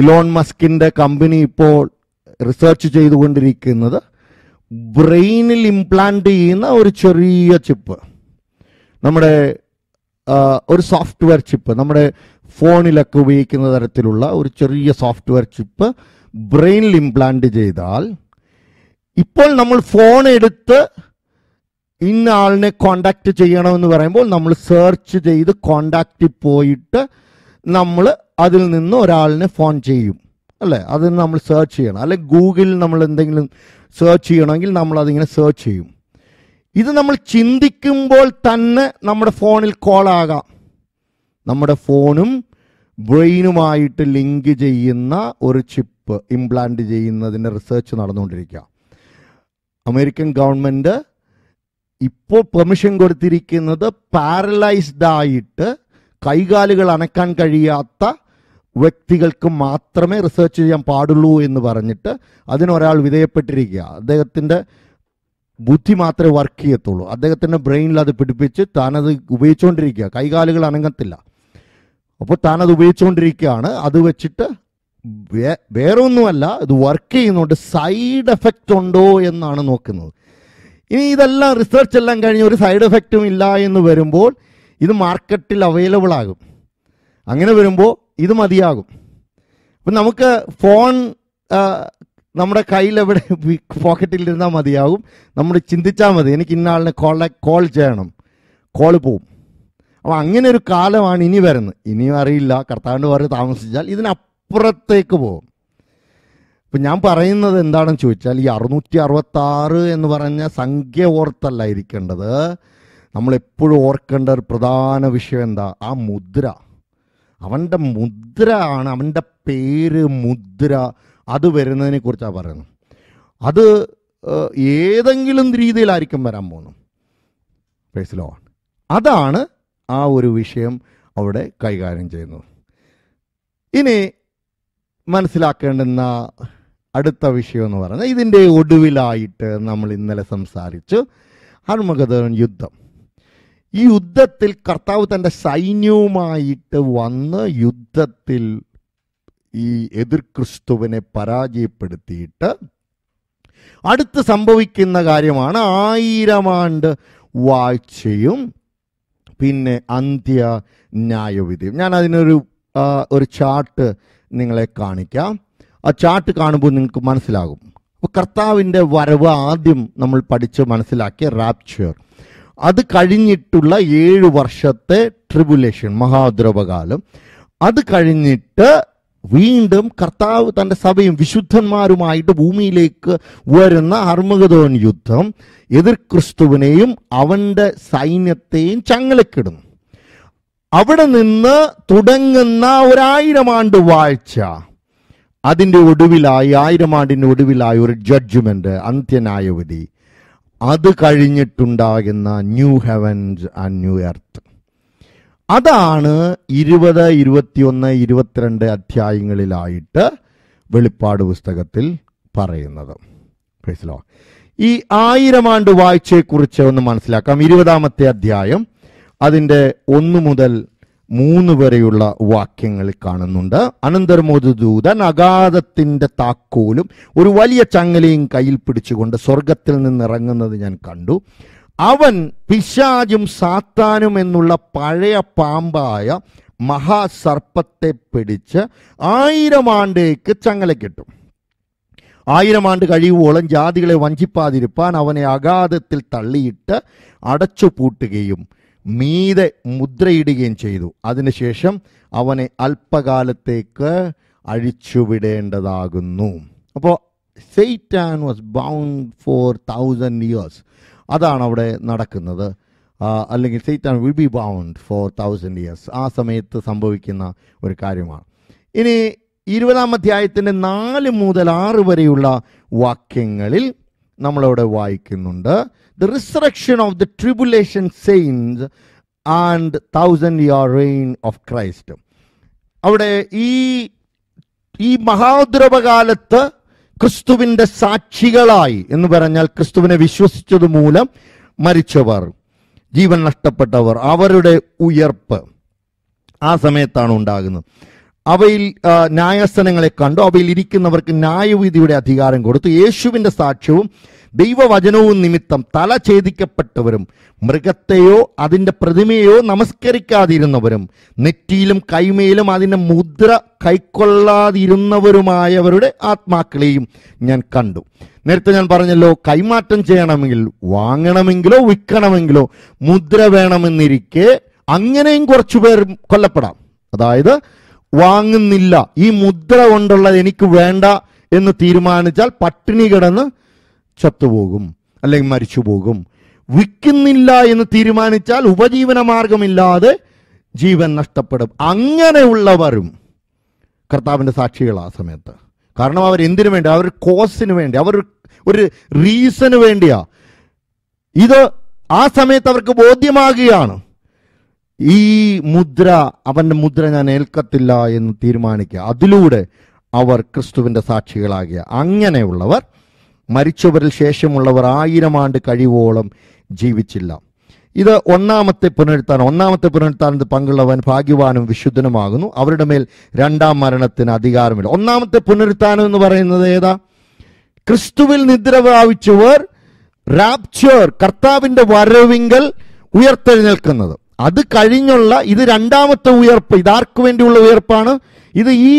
ഇലോൺ മസ്കിൻ്റെ കമ്പനി ഇപ്പോൾ റിസർച്ച് ചെയ്തുകൊണ്ടിരിക്കുന്നത് ബ്രെയിനിൽ ഇംപ്ലാന്റ് ചെയ്യുന്ന ഒരു ചെറിയ ചിപ്പ് നമ്മുടെ ഒരു സോഫ്റ്റ്വെയർ ചിപ്പ് നമ്മുടെ ഫോണിലൊക്കെ ഉപയോഗിക്കുന്ന തരത്തിലുള്ള ഒരു ചെറിയ സോഫ്റ്റ്വെയർ ചിപ്പ് ബ്രെയിനിൽ ഇംപ്ലാന്റ് ചെയ്താൽ ഇപ്പോൾ നമ്മൾ ഫോൺ എടുത്ത് ഇന്ന ആളിനെ കോണ്ടാക്ട് ചെയ്യണമെന്ന് പറയുമ്പോൾ നമ്മൾ സെർച്ച് ചെയ്ത് കോണ്ടാക്റ്റിൽ പോയിട്ട് നമ്മൾ അതിൽ നിന്ന് ഒരാളിനെ ഫോൺ ചെയ്യും അല്ലേ അതിന് നമ്മൾ സെർച്ച് ചെയ്യണം അല്ലെ ഗൂഗിളിൽ നമ്മൾ എന്തെങ്കിലും സെർച്ച് ചെയ്യണമെങ്കിൽ നമ്മൾ അതിങ്ങനെ സെർച്ച് ചെയ്യും ഇത് നമ്മൾ ചിന്തിക്കുമ്പോൾ തന്നെ നമ്മുടെ ഫോണിൽ കോളാകാം നമ്മുടെ ഫോണും ബ്രെയിനുമായിട്ട് ലിങ്ക് ചെയ്യുന്ന ഒരു ചിപ്പ് ഇംപ്ലാന്റ് ചെയ്യുന്നതിൻ്റെ റിസർച്ച് നടന്നുകൊണ്ടിരിക്കുക അമേരിക്കൻ ഗവൺമെൻറ് ഇപ്പോൾ പെർമിഷൻ കൊടുത്തിരിക്കുന്നത് പാരലൈസ്ഡ് ആയിട്ട് കൈകാലുകൾ അനക്കാൻ കഴിയാത്ത വ്യക്തികൾക്ക് മാത്രമേ റിസർച്ച് ചെയ്യാൻ പാടുള്ളൂ എന്ന് പറഞ്ഞിട്ട് അതിനൊരാൾ വിധേയപ്പെട്ടിരിക്കുക അദ്ദേഹത്തിൻ്റെ ബുദ്ധി മാത്രമേ വർക്ക് ചെയ്യത്തുള്ളൂ അദ്ദേഹത്തിൻ്റെ ബ്രെയിനിൽ അത് പിടിപ്പിച്ച് താനത് ഉപയോഗിച്ചുകൊണ്ടിരിക്കുക കൈകാലുകൾ അനങ്ങത്തില്ല അപ്പോൾ താനത് ഉപയോഗിച്ചുകൊണ്ടിരിക്കുകയാണ് അത് വെച്ചിട്ട് വേ വേറെ ഒന്നുമല്ല ഇത് വർക്ക് ചെയ്യുന്നുണ്ട് സൈഡ് എഫക്റ്റ് ഉണ്ടോ എന്നാണ് നോക്കുന്നത് ഇനി ഇതെല്ലാം റിസർച്ച് എല്ലാം കഴിഞ്ഞ് ഒരു സൈഡ് എഫക്റ്റും ഇല്ല എന്ന് വരുമ്പോൾ ഇത് മാർക്കറ്റിൽ അവൈലബിൾ ആകും അങ്ങനെ വരുമ്പോൾ ഇത് മതിയാകും അപ്പം നമുക്ക് ഫോൺ നമ്മുടെ കയ്യിൽ എവിടെ പോക്കറ്റിൽ ഇരുന്നാൽ മതിയാകും നമ്മൾ ചിന്തിച്ചാൽ മതി എനിക്ക് ഇന്നാളിനെ കോൾ കോൾ ചെയ്യണം കോൾ പോവും അപ്പം അങ്ങനെ ഒരു കാലമാണ് ഇനി വരുന്നത് ഇനിയും അറിയില്ല കർത്താവിൻ്റെ വേറെ താമസിച്ചാൽ ഇതിനപ്പുറത്തേക്ക് പോകും അപ്പം ഞാൻ പറയുന്നത് എന്താണെന്ന് ചോദിച്ചാൽ ഈ അറുന്നൂറ്റി അറുപത്താറ് എന്ന് പറഞ്ഞ സംഖ്യ ഓർത്തല്ല ഇരിക്കേണ്ടത് നമ്മളെപ്പോഴും ഓർക്കേണ്ട ഒരു പ്രധാന വിഷയം എന്താ ആ മുദ്ര അവൻ്റെ മുദ്ര ആണ് അവൻ്റെ പേര് മുദ്ര അത് വരുന്നതിനെ കുറിച്ചാണ് പറയുന്നത് അത് ഏതെങ്കിലും രീതിയിലായിരിക്കും വരാൻ പോകുന്നു പേഴ്സിലോ അതാണ് ആ ഒരു വിഷയം അവിടെ കൈകാര്യം ചെയ്യുന്നത് ഇനി മനസ്സിലാക്കേണ്ടുന്ന അടുത്ത വിഷയം എന്ന് പറയുന്നത് ഇതിൻ്റെ ഒടുവിലായിട്ട് നമ്മൾ ഇന്നലെ സംസാരിച്ചു ഹർമഗതൻ യുദ്ധം ഈ യുദ്ധത്തിൽ കർത്താവ് തൻ്റെ സൈന്യവുമായിട്ട് വന്ന് യുദ്ധത്തിൽ ഈ എതിർ ക്രിസ്തുവിനെ പരാജയപ്പെടുത്തിയിട്ട് അടുത്ത് സംഭവിക്കുന്ന കാര്യമാണ് ആയിരം ആണ്ട് വാഴ്ചയും പിന്നെ അന്ത്യ ന്യായവിധിയും ഞാൻ അതിനൊരു ഒരു ചാർട്ട് നിങ്ങളെ കാണിക്കാം ആ ചാർട്ട് കാണുമ്പോൾ നിങ്ങൾക്ക് മനസ്സിലാകും കർത്താവിൻ്റെ വരവ് ആദ്യം നമ്മൾ പഠിച്ച് മനസ്സിലാക്കിയ റാപ്ചർ അത് കഴിഞ്ഞിട്ടുള്ള ഏഴ് വർഷത്തെ ട്രിബുലേഷൻ മഹാദ്രവകാലം അത് കഴിഞ്ഞിട്ട് വീണ്ടും കർത്താവ് തൻ്റെ സഭയും വിശുദ്ധന്മാരുമായിട്ട് ഭൂമിയിലേക്ക് വരുന്ന അർമഗതോൻ യുദ്ധം എതിർ ക്രിസ്തുവിനെയും അവൻ്റെ സൈന്യത്തെയും ചങ്ങലക്കിടുന്നു അവിടെ നിന്ന് തുടങ്ങുന്ന ഒരായിരം ആണ്ട് വാഴ്ച അതിൻ്റെ ഒടുവിലായി ആയിരം ആണ്ടിൻ്റെ ഒടുവിലായി ഒരു ജഡ്ജ്മെൻറ്റ് അന്ത്യനായവധി അത് കഴിഞ്ഞിട്ടുണ്ടാകുന്ന new heavens and new earth അതാണ് ഇരുപത് ഇരുപത്തിയൊന്ന് ഇരുപത്തിരണ്ട് അധ്യായങ്ങളിലായിട്ട് വെളിപ്പാട് പുസ്തകത്തിൽ പറയുന്നത് മനസ്സിലോ ഈ ആയിരം ആണ്ട് വായിച്ചയെക്കുറിച്ച് ഒന്ന് മനസ്സിലാക്കാം ഇരുപതാമത്തെ അധ്യായം അതിൻ്റെ ഒന്ന് മുതൽ മൂന്ന് വരെയുള്ള വാക്യങ്ങൾ കാണുന്നുണ്ട് അനന്തരമൊരു ദൂതൻ അഗാധത്തിൻ്റെ താക്കോലും ഒരു വലിയ ചങ്ങലയും കയ്യിൽ പിടിച്ചുകൊണ്ട് സ്വർഗത്തിൽ ഇറങ്ങുന്നത് ഞാൻ കണ്ടു അവൻ പിശാജും സാത്താനും എന്നുള്ള പഴയ പാമ്പായ മഹാസർപ്പത്തെ പിടിച്ച് ആയിരം ആണ്ടേക്ക് കിട്ടും ആയിരം ആണ്ട് കഴിയുവോളം ജാതികളെ വഞ്ചിപ്പാതിരുപ്പാൻ അവനെ അഗാധത്തിൽ തള്ളിയിട്ട് അടച്ചു പൂട്ടുകയും മീതെ മുദ്രയിടുകയും ചെയ്തു അതിനുശേഷം അവനെ അല്പകാലത്തേക്ക് അഴിച്ചുവിടേണ്ടതാകുന്നു അപ്പോൾ Satan was bound for thousand years അതാണ് അവിടെ നടക്കുന്നത് അല്ലെങ്കിൽ Satan will be bound for thousand years ആ സമയത്ത് സംഭവിക്കുന്ന ഒരു കാര്യമാണ് ഇനി ഇരുപതാം അധ്യായത്തിൻ്റെ നാല് മുതൽ ആറ് വരെയുള്ള വാക്യങ്ങളിൽ നമ്മളവിടെ വായിക്കുന്നുണ്ട് the resurrection of the tribulation saints and thousand year reign of Christ അവിടെ ഈ ഈ മഹാദ്രവകാലത്ത് ക്രിസ്തുവിൻ്റെ സാക്ഷികളായി എന്ന് പറഞ്ഞാൽ ക്രിസ്തുവിനെ വിശ്വസിച്ചത് മൂലം മരിച്ചവർ ജീവൻ നഷ്ടപ്പെട്ടവർ അവരുടെ ഉയർപ്പ് ആ സമയത്താണ് ഉണ്ടാകുന്നത് അവയിൽ ന്യായസ്ഥനങ്ങളെ കണ്ടു അവയിൽ ഇരിക്കുന്നവർക്ക് ന്യായവിധിയുടെ അധികാരം കൊടുത്തു യേശുവിൻ്റെ സാക്ഷ്യവും ദൈവവചനവും നിമിത്തം തല ഛേദിക്കപ്പെട്ടവരും മൃഗത്തെയോ അതിൻ്റെ പ്രതിമയോ നമസ്കരിക്കാതിരുന്നവരും നെറ്റിയിലും കൈമയിലും അതിൻ്റെ മുദ്ര കൈക്കൊള്ളാതിരുന്നവരുമായവരുടെ ആത്മാക്കളെയും ഞാൻ കണ്ടു നേരത്തെ ഞാൻ പറഞ്ഞല്ലോ കൈമാറ്റം ചെയ്യണമെങ്കിൽ വാങ്ങണമെങ്കിലോ വിൽക്കണമെങ്കിലോ മുദ്ര വേണമെന്നിരിക്കെ അങ്ങനെയും കുറച്ചുപേർ കൊല്ലപ്പെടാം അതായത് വാങ്ങുന്നില്ല ഈ മുദ്ര കൊണ്ടുള്ളത് എനിക്ക് വേണ്ട എന്ന് തീരുമാനിച്ചാൽ പട്ടിണി കിടന്ന് ചത്തുപോകും അല്ലെങ്കിൽ മരിച്ചു പോകും വിൽക്കുന്നില്ല എന്ന് തീരുമാനിച്ചാൽ ഉപജീവന മാർഗമില്ലാതെ ജീവൻ നഷ്ടപ്പെടും അങ്ങനെയുള്ളവരും കർത്താവിൻ്റെ സാക്ഷികളാണ് ആ സമയത്ത് കാരണം അവർ എന്തിനു വേണ്ടി അവർ കോസിന് വേണ്ടി അവർ ഒരു റീസന് വേണ്ടിയാ ഇത് ആ സമയത്ത് അവർക്ക് ബോധ്യമാകുകയാണ് ഈ മുദ്ര അവൻ്റെ മുദ്ര ഞാൻ ഏൽക്കത്തില്ല എന്ന് തീരുമാനിക്കുക അതിലൂടെ അവർ ക്രിസ്തുവിൻ്റെ സാക്ഷികളാകുക അങ്ങനെയുള്ളവർ മരിച്ചവരിൽ ശേഷമുള്ളവർ ആയിരം ആണ്ട് കഴിവോളം ജീവിച്ചില്ല ഇത് ഒന്നാമത്തെ പുനരുത്ഥാനം ഒന്നാമത്തെ പുനരുത്താനത്ത് പങ്കുള്ളവൻ ഭാഗ്യവാനും വിശുദ്ധനുമാകുന്നു അവരുടെ മേൽ രണ്ടാം മരണത്തിന് അധികാരമില്ല ഒന്നാമത്തെ പുനരുത്ഥാനം എന്ന് പറയുന്നത് ഏതാ ക്രിസ്തുവിൽ നിദ്ര പ്രാപിച്ചവർ റാപ്ചർ കർത്താവിൻ്റെ വരവിങ്കൽ ഉയർത്തെഴുന്നേൽക്കുന്നത് അത് കഴിഞ്ഞുള്ള ഇത് രണ്ടാമത്തെ ഉയർപ്പ് ഇതാർക്കു വേണ്ടിയുള്ള ഉയർപ്പാണ് ഇത് ഈ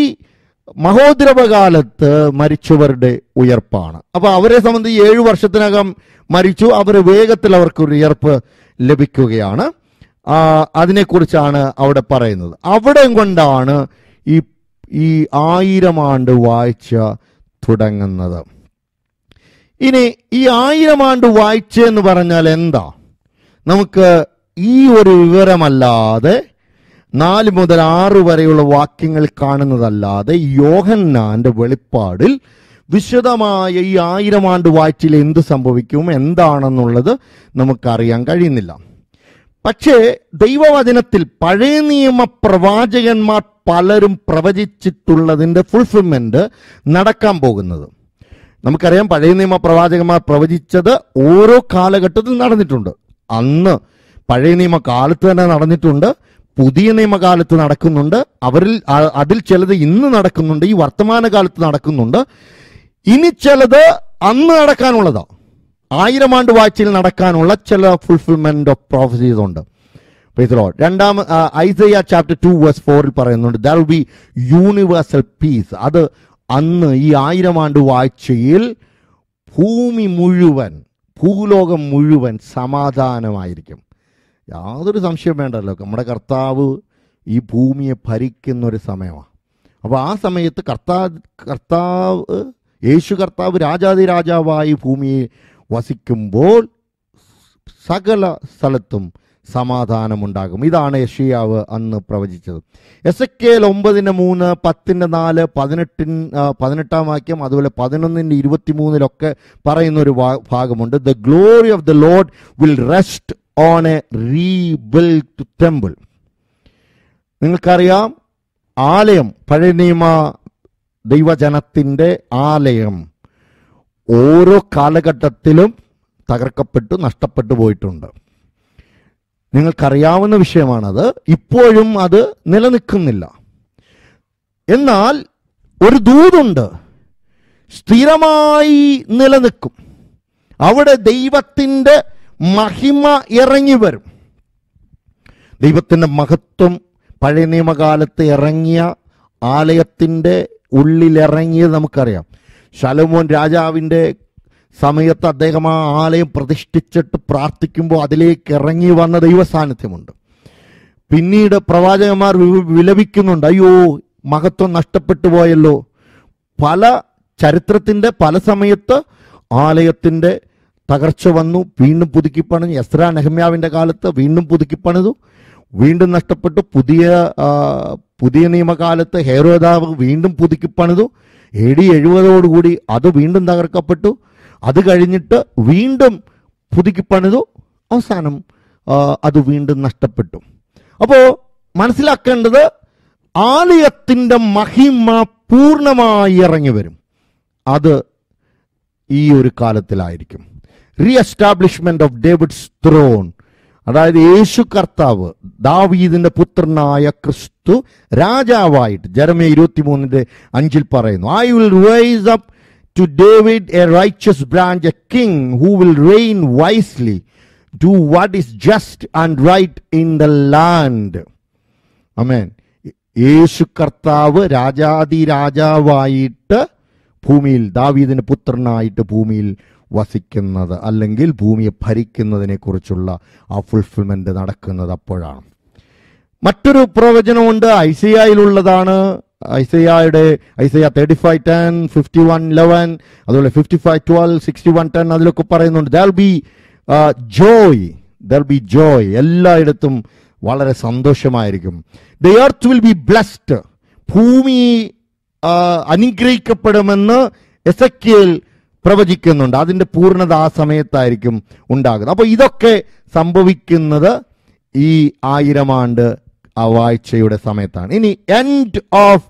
മഹോദ്രവകാലത്ത് മരിച്ചവരുടെ ഉയർപ്പാണ് അപ്പോൾ അവരെ സംബന്ധിച്ച് ഏഴു വർഷത്തിനകം മരിച്ചു അവർ വേഗത്തിൽ അവർക്ക് ഒരു ഉയർപ്പ് ലഭിക്കുകയാണ് അതിനെക്കുറിച്ചാണ് അവിടെ പറയുന്നത് അവിടെ കൊണ്ടാണ് ഈ ഈ ആയിരം ആണ്ട് വായിച്ച തുടങ്ങുന്നത് ഇനി ഈ ആയിരം ആണ്ട് വായിച്ചെന്ന് എന്ന് പറഞ്ഞാൽ എന്താ നമുക്ക് ഈ ഒരു വിവരമല്ലാതെ നാല് മുതൽ ആറ് വരെയുള്ള വാക്യങ്ങൾ കാണുന്നതല്ലാതെ യോഹന്നാന്റെ വെളിപ്പാടിൽ വിശദമായ ഈ ആയിരം ആണ്ട് വാറ്റിൽ എന്ത് സംഭവിക്കും എന്താണെന്നുള്ളത് നമുക്കറിയാൻ കഴിയുന്നില്ല പക്ഷേ ദൈവവചനത്തിൽ പഴയ നിയമ പ്രവാചകന്മാർ പലരും പ്രവചിച്ചിട്ടുള്ളതിൻ്റെ ഫുൾഫിൽമെൻ്റ് നടക്കാൻ പോകുന്നത് നമുക്കറിയാം പഴയ നിയമ പ്രവാചകന്മാർ പ്രവചിച്ചത് ഓരോ കാലഘട്ടത്തിൽ നടന്നിട്ടുണ്ട് അന്ന് പഴയ നിയമകാലത്ത് തന്നെ നടന്നിട്ടുണ്ട് പുതിയ നിയമകാലത്ത് നടക്കുന്നുണ്ട് അവരിൽ അതിൽ ചിലത് ഇന്ന് നടക്കുന്നുണ്ട് ഈ വർത്തമാനകാലത്ത് നടക്കുന്നുണ്ട് ഇനി ചിലത് അന്ന് നടക്കാനുള്ളതാ ആയിരം ആണ്ട് വാഴ്ചയിൽ നടക്കാനുള്ള ചില ഫുൾഫിൽമെന്റ് ഓഫ് പ്രോഫസീസ് ഉണ്ട് രണ്ടാം ഐസയ ചാപ്റ്റർ ടു വേഴ്സ് ഫോറിൽ പറയുന്നുണ്ട് ദർ ബി യൂണിവേഴ്സൽ പീസ് അത് അന്ന് ഈ ആയിരം ആണ്ട് വാഴ്ചയിൽ ഭൂമി മുഴുവൻ ഭൂലോകം മുഴുവൻ സമാധാനമായിരിക്കും യാതൊരു സംശയം വേണ്ടല്ലോ നമ്മുടെ കർത്താവ് ഈ ഭൂമിയെ ഭരിക്കുന്ന ഒരു സമയമാണ് അപ്പോൾ ആ സമയത്ത് കർത്താവ് കർത്താവ് യേശു കർത്താവ് രാജാതി രാജാവായി ഭൂമിയെ വസിക്കുമ്പോൾ സകല സ്ഥലത്തും സമാധാനമുണ്ടാകും ഇതാണ് യഷിയാവ് അന്ന് പ്രവചിച്ചത് എസ് എ കെൽ ഒമ്പതിൻ്റെ മൂന്ന് പത്തിൻ്റെ നാല് പതിനെട്ടിൻ പതിനെട്ടാം വാക്യം അതുപോലെ പതിനൊന്നിൻ്റെ ഇരുപത്തി മൂന്നിലൊക്കെ പറയുന്ന ഒരു ഭാഗമുണ്ട് the glory of the Lord will rest on a rebuild temple നിങ്ങൾക്കറിയാം ആലയം പഴയ നിയമ ദൈവജനത്തിൻ്റെ ആലയം ഓരോ കാലഘട്ടത്തിലും തകർക്കപ്പെട്ടു നഷ്ടപ്പെട്ടു പോയിട്ടുണ്ട് നിങ്ങൾക്കറിയാവുന്ന വിഷയമാണത് ഇപ്പോഴും അത് നിലനിൽക്കുന്നില്ല എന്നാൽ ഒരു ദൂതുണ്ട് സ്ഥിരമായി നിലനിൽക്കും അവിടെ ദൈവത്തിൻ്റെ മഹിമ ഇറങ്ങി വരും ദൈവത്തിൻ്റെ മഹത്വം പഴയ നിയമകാലത്ത് ഇറങ്ങിയ ആലയത്തിൻ്റെ ഉള്ളിലിറങ്ങിയത് നമുക്കറിയാം ശലമോൻ രാജാവിൻ്റെ സമയത്ത് അദ്ദേഹം ആ ആലയം പ്രതിഷ്ഠിച്ചിട്ട് പ്രാർത്ഥിക്കുമ്പോൾ അതിലേക്ക് ഇറങ്ങി വന്ന ദൈവ സാന്നിധ്യമുണ്ട് പിന്നീട് പ്രവാചകന്മാർ വിലപിക്കുന്നുണ്ട് അയ്യോ മഹത്വം നഷ്ടപ്പെട്ടു പോയല്ലോ പല ചരിത്രത്തിൻ്റെ പല സമയത്ത് ആലയത്തിൻ്റെ തകർച്ച വന്നു വീണ്ടും പുതുക്കി പണിഞ്ഞു എസ്ര നെഹമ്യാവിൻ്റെ കാലത്ത് വീണ്ടും പുതുക്കി പണിതു വീണ്ടും നഷ്ടപ്പെട്ടു പുതിയ പുതിയ നിയമകാലത്ത് ഹേരോദാവ് വീണ്ടും പുതുക്കി പണിതു എ ഡി എഴുപതോടുകൂടി അത് വീണ്ടും തകർക്കപ്പെട്ടു അത് കഴിഞ്ഞിട്ട് വീണ്ടും പുതുക്കി പണിതു അവസാനം അത് വീണ്ടും നഷ്ടപ്പെട്ടു അപ്പോൾ മനസ്സിലാക്കേണ്ടത് ആലയത്തിൻ്റെ മഹിമ പൂർണ്ണമായി ഇറങ്ങി വരും അത് ഈ ഒരു കാലത്തിലായിരിക്കും reestablishment of David's throne അതായത് യേശു കർത്താവ് ദാവീദിന്റെ പുത്രനായ ക്രിസ്തു രാജാവായിട്ട് ഇരുപത്തി മൂന്നിന്റെ അഞ്ചിൽ പറയുന്നു I will raise up to David a righteous branch a king who will reign wisely do what is just and right in the land amen യേശു കർത്താവ് രാജാതി രാജാവായിട്ട് ഭൂമിയിൽ ദാവീദിന്റെ പുത്രനായിട്ട് ഭൂമിയിൽ വസിക്കുന്നത് അല്ലെങ്കിൽ ഭൂമിയെ ഭരിക്കുന്നതിനെക്കുറിച്ചുള്ള ആ ഫുൾഫിൽമെൻ്റ് നടക്കുന്നത് അപ്പോഴാണ് മറ്റൊരു പ്രവചനമുണ്ട് ഐസിയായിലുള്ളതാണ് ഐസയായുടെ Isaiah thirty five ten fifty one eleven അതുപോലെ fifty five twelve sixty one ten അതിലൊക്കെ പറയുന്നുണ്ട് there be joy there be joy എല്ലായിടത്തും വളരെ സന്തോഷമായിരിക്കും the earth will be blessed ഭൂമി uh, അനുഗ്രഹിക്കപ്പെടുമെന്ന് എസക്കിയൽ പ്രവചിക്കുന്നുണ്ട് അതിൻ്റെ പൂർണ്ണത ആ സമയത്തായിരിക്കും ഉണ്ടാകുന്നത് അപ്പോൾ ഇതൊക്കെ സംഭവിക്കുന്നത് ഈ ആയിരം ആണ്ട് ആ വാഴ്ചയുടെ സമയത്താണ് ഇനി end of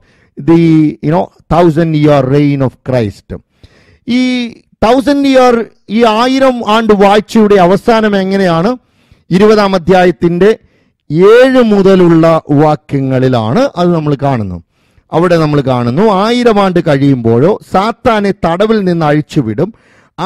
the you know thousand year reign of Christ ഈ തൗസൻഡ് ഇയർ ഈ ആയിരം ആണ്ട് വാഴ്ചയുടെ അവസാനം എങ്ങനെയാണ് ഇരുപതാം അധ്യായത്തിൻ്റെ ഏഴ് മുതലുള്ള വാക്യങ്ങളിലാണ് അത് നമ്മൾ കാണുന്നത് അവിടെ നമ്മൾ കാണുന്നു ആയിരം ആണ്ട് കഴിയുമ്പോഴോ സാത്താനെ തടവിൽ നിന്ന് അഴിച്ചുവിടും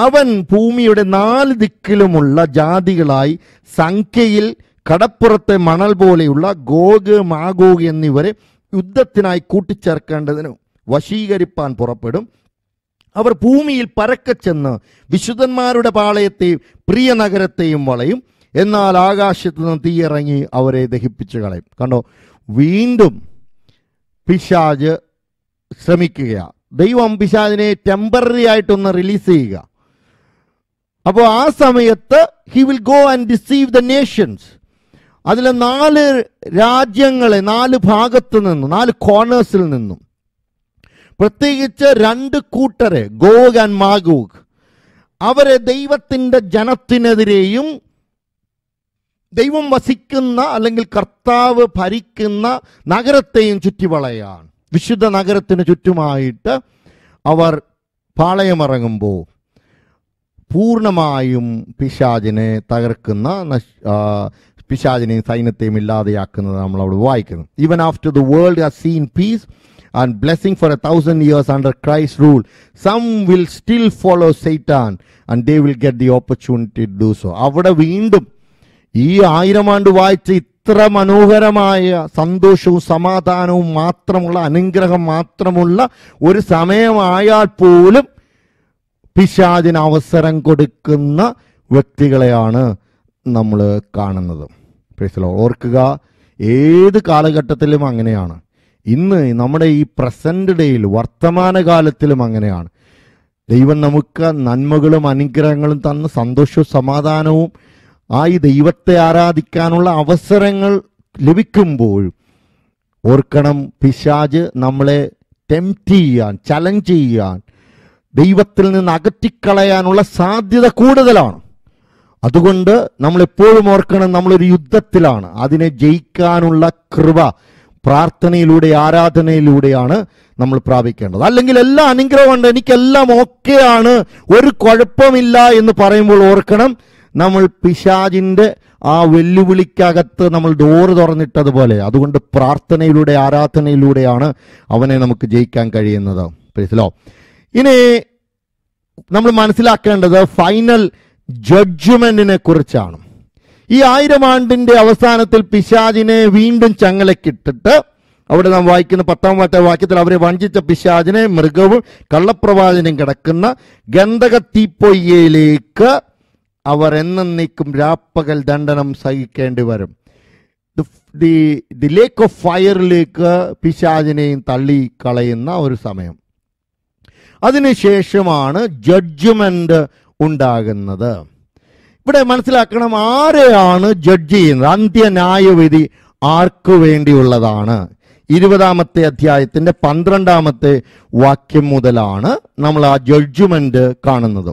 അവൻ ഭൂമിയുടെ നാല് ദിക്കിലുമുള്ള ജാതികളായി സംഖ്യയിൽ കടപ്പുറത്തെ മണൽ പോലെയുള്ള ഗോഗ് മാഗോഗ് എന്നിവരെ യുദ്ധത്തിനായി കൂട്ടിച്ചേർക്കേണ്ടതിന് വശീകരിപ്പാൻ പുറപ്പെടും അവർ ഭൂമിയിൽ പരക്കെ ചെന്ന് വിശുദ്ധന്മാരുടെ പാളയത്തെയും പ്രിയ നഗരത്തെയും വളയും എന്നാൽ ആകാശത്തു നിന്ന് തീയിറങ്ങി അവരെ ദഹിപ്പിച്ചു കളയും കണ്ടോ വീണ്ടും പിശാജ് ശ്രമിക്കുക ദൈവം പിശാജിനെ ടെമ്പററി ആയിട്ടൊന്ന് റിലീസ് ചെയ്യുക അപ്പോൾ ആ സമയത്ത് he will go and deceive the nations അതിലെ നാല് രാജ്യങ്ങളെ നാല് ഭാഗത്തു നിന്നും നാല് കോർണേഴ്സിൽ നിന്നും പ്രത്യേകിച്ച് രണ്ട് കൂട്ടരെ ഗോഗ് ആൻഡ് മാഗോഗ് അവരെ ദൈവത്തിൻ്റെ ജനത്തിനെതിരെയും ദൈവം വസിക്കുന്ന അല്ലെങ്കിൽ കർത്താവ് ഭരിക്കുന്ന നഗരത്തെയും ചുറ്റിവളയാണ് വിശുദ്ധ നഗരത്തിന് ചുറ്റുമായിട്ട് അവർ പാളയമിറങ്ങുമ്പോൾ പൂർണ്ണമായും പിശാചിനെ തകർക്കുന്ന പിശാചിനെയും സൈന്യത്തെയും ഇല്ലാതെയാക്കുന്നത് നമ്മൾ അവിടെ വായിക്കുന്നു even after the world has seen peace and blessing for a thousand years under Christ rule some will still follow Satan and they will get the opportunity do so അവിടെ വീണ്ടും ഈ ആയിരം ആണ്ട് വായിച്ച ഇത്ര മനോഹരമായ സന്തോഷവും സമാധാനവും മാത്രമുള്ള അനുഗ്രഹം മാത്രമുള്ള ഒരു സമയമായാൽ പോലും പിശാചിന് അവസരം കൊടുക്കുന്ന വ്യക്തികളെയാണ് നമ്മൾ കാണുന്നത് ഓർക്കുക ഏത് കാലഘട്ടത്തിലും അങ്ങനെയാണ് ഇന്ന് നമ്മുടെ ഈ പ്രസന്റ് ഡേയിൽ വർത്തമാനകാലത്തിലും അങ്ങനെയാണ് ദൈവം നമുക്ക് നന്മകളും അനുഗ്രഹങ്ങളും തന്ന സന്തോഷവും സമാധാനവും ആയി ദൈവത്തെ ആരാധിക്കാനുള്ള അവസരങ്ങൾ ലഭിക്കുമ്പോൾ ഓർക്കണം പിശാജ് നമ്മളെ ടെംപ്റ്റ് ചെയ്യാൻ ചലഞ്ച് ചെയ്യാൻ ദൈവത്തിൽ നിന്ന് അകറ്റിക്കളയാനുള്ള സാധ്യത കൂടുതലാണ് അതുകൊണ്ട് നമ്മൾ എപ്പോഴും ഓർക്കണം നമ്മളൊരു യുദ്ധത്തിലാണ് അതിനെ ജയിക്കാനുള്ള കൃപ പ്രാർത്ഥനയിലൂടെ ആരാധനയിലൂടെയാണ് നമ്മൾ പ്രാപിക്കേണ്ടത് അല്ലെങ്കിൽ എല്ലാ അനുഗ്രഹമുണ്ട് എനിക്കെല്ലാം ഓക്കെയാണ് ഒരു കുഴപ്പമില്ല എന്ന് പറയുമ്പോൾ ഓർക്കണം നമ്മൾ പിശാജിൻ്റെ ആ വെല്ലുവിളിക്കകത്ത് നമ്മൾ ഡോറ് തുറന്നിട്ടതുപോലെ അതുകൊണ്ട് പ്രാർത്ഥനയിലൂടെ ആരാധനയിലൂടെയാണ് അവനെ നമുക്ക് ജയിക്കാൻ കഴിയുന്നത് മനസ്സിലോ ഇനി നമ്മൾ മനസ്സിലാക്കേണ്ടത് ഫൈനൽ ജഡ്ജ്മെന്റിനെ കുറിച്ചാണ് ഈ ആയിരം ആണ്ടിന്റെ അവസാനത്തിൽ പിശാജിനെ വീണ്ടും ചങ്ങലക്കിട്ടിട്ട് അവിടെ നാം വായിക്കുന്ന പത്താമത്തെ വാക്യത്തിൽ അവരെ വഞ്ചിച്ച പിശാജിനെ മൃഗവും കള്ളപ്രവാചനും കിടക്കുന്ന ഗന്ധക തീപ്പൊയ്യയിലേക്ക് അവർ എന്നേക്കും രാപ്പകൽ ദണ്ഡനം സഹിക്കേണ്ടി വരും ദി ദി ലേക്ക് ഓഫ് ഫയറിലേക്ക് പിശാചിനെയും തള്ളി കളയുന്ന ഒരു സമയം അതിനുശേഷമാണ് ജഡ്ജ്മെൻ്റ് ഉണ്ടാകുന്നത് ഇവിടെ മനസ്സിലാക്കണം ആരെയാണ് ജഡ്ജ് ചെയ്യുന്നത് അന്ത്യന്യായവിധി ആർക്കു വേണ്ടിയുള്ളതാണ് ഇരുപതാമത്തെ അധ്യായത്തിൻ്റെ പന്ത്രണ്ടാമത്തെ വാക്യം മുതലാണ് നമ്മൾ ആ ജഡ്ജ്മെൻ്റ് കാണുന്നത്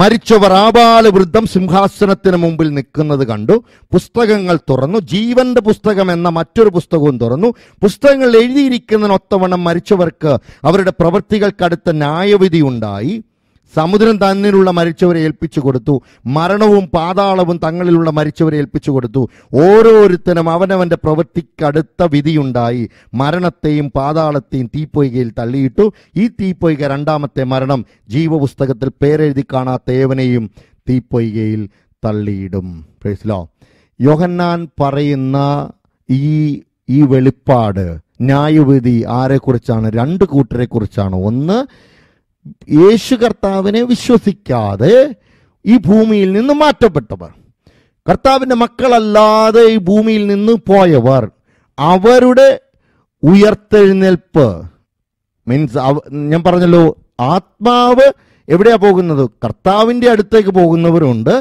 മരിച്ചവർ ആപാല വൃദ്ധം സിംഹാസനത്തിന് മുമ്പിൽ നിൽക്കുന്നത് കണ്ടു പുസ്തകങ്ങൾ തുറന്നു ജീവന്റെ പുസ്തകം എന്ന മറ്റൊരു പുസ്തകവും തുറന്നു പുസ്തകങ്ങൾ എഴുതിയിരിക്കുന്നതിനൊത്തവണ്ണം മരിച്ചവർക്ക് അവരുടെ പ്രവൃത്തികൾക്കടുത്ത ന്യായവിധി ഉണ്ടായി സമുദ്രം തന്നിലുള്ള മരിച്ചവരെ ഏൽപ്പിച്ചു കൊടുത്തു മരണവും പാതാളവും തങ്ങളിലുള്ള മരിച്ചവരെ ഏൽപ്പിച്ചു കൊടുത്തു ഓരോരുത്തരും അവനവൻ്റെ പ്രവൃത്തിക്കടുത്ത വിധിയുണ്ടായി മരണത്തെയും പാതാളത്തെയും തീപ്പൊയ്കയിൽ തള്ളിയിട്ടു ഈ തീപ്പൊയ്ക രണ്ടാമത്തെ മരണം ജീവപുസ്തകത്തിൽ പേരെഴുതി കാണാത്ത ഏവനെയും തീപ്പൊയ്കയിൽ തള്ളിയിടും മനസ്സിലോ യോഹന്നാൻ പറയുന്ന ഈ ഈ വെളിപ്പാട് ന്യായവിധി ആരെക്കുറിച്ചാണ് രണ്ട് കൂട്ടരെക്കുറിച്ചാണ് ഒന്ന് യേശു കർത്താവിനെ വിശ്വസിക്കാതെ ഈ ഭൂമിയിൽ നിന്ന് മാറ്റപ്പെട്ടവർ കർത്താവിൻ്റെ മക്കളല്ലാതെ ഈ ഭൂമിയിൽ നിന്ന് പോയവർ അവരുടെ ഉയർത്തെഴുന്നേൽപ്പ് മീൻസ് ഞാൻ പറഞ്ഞല്ലോ ആത്മാവ് എവിടെയാ പോകുന്നത് കർത്താവിൻ്റെ അടുത്തേക്ക് പോകുന്നവരുണ്ട്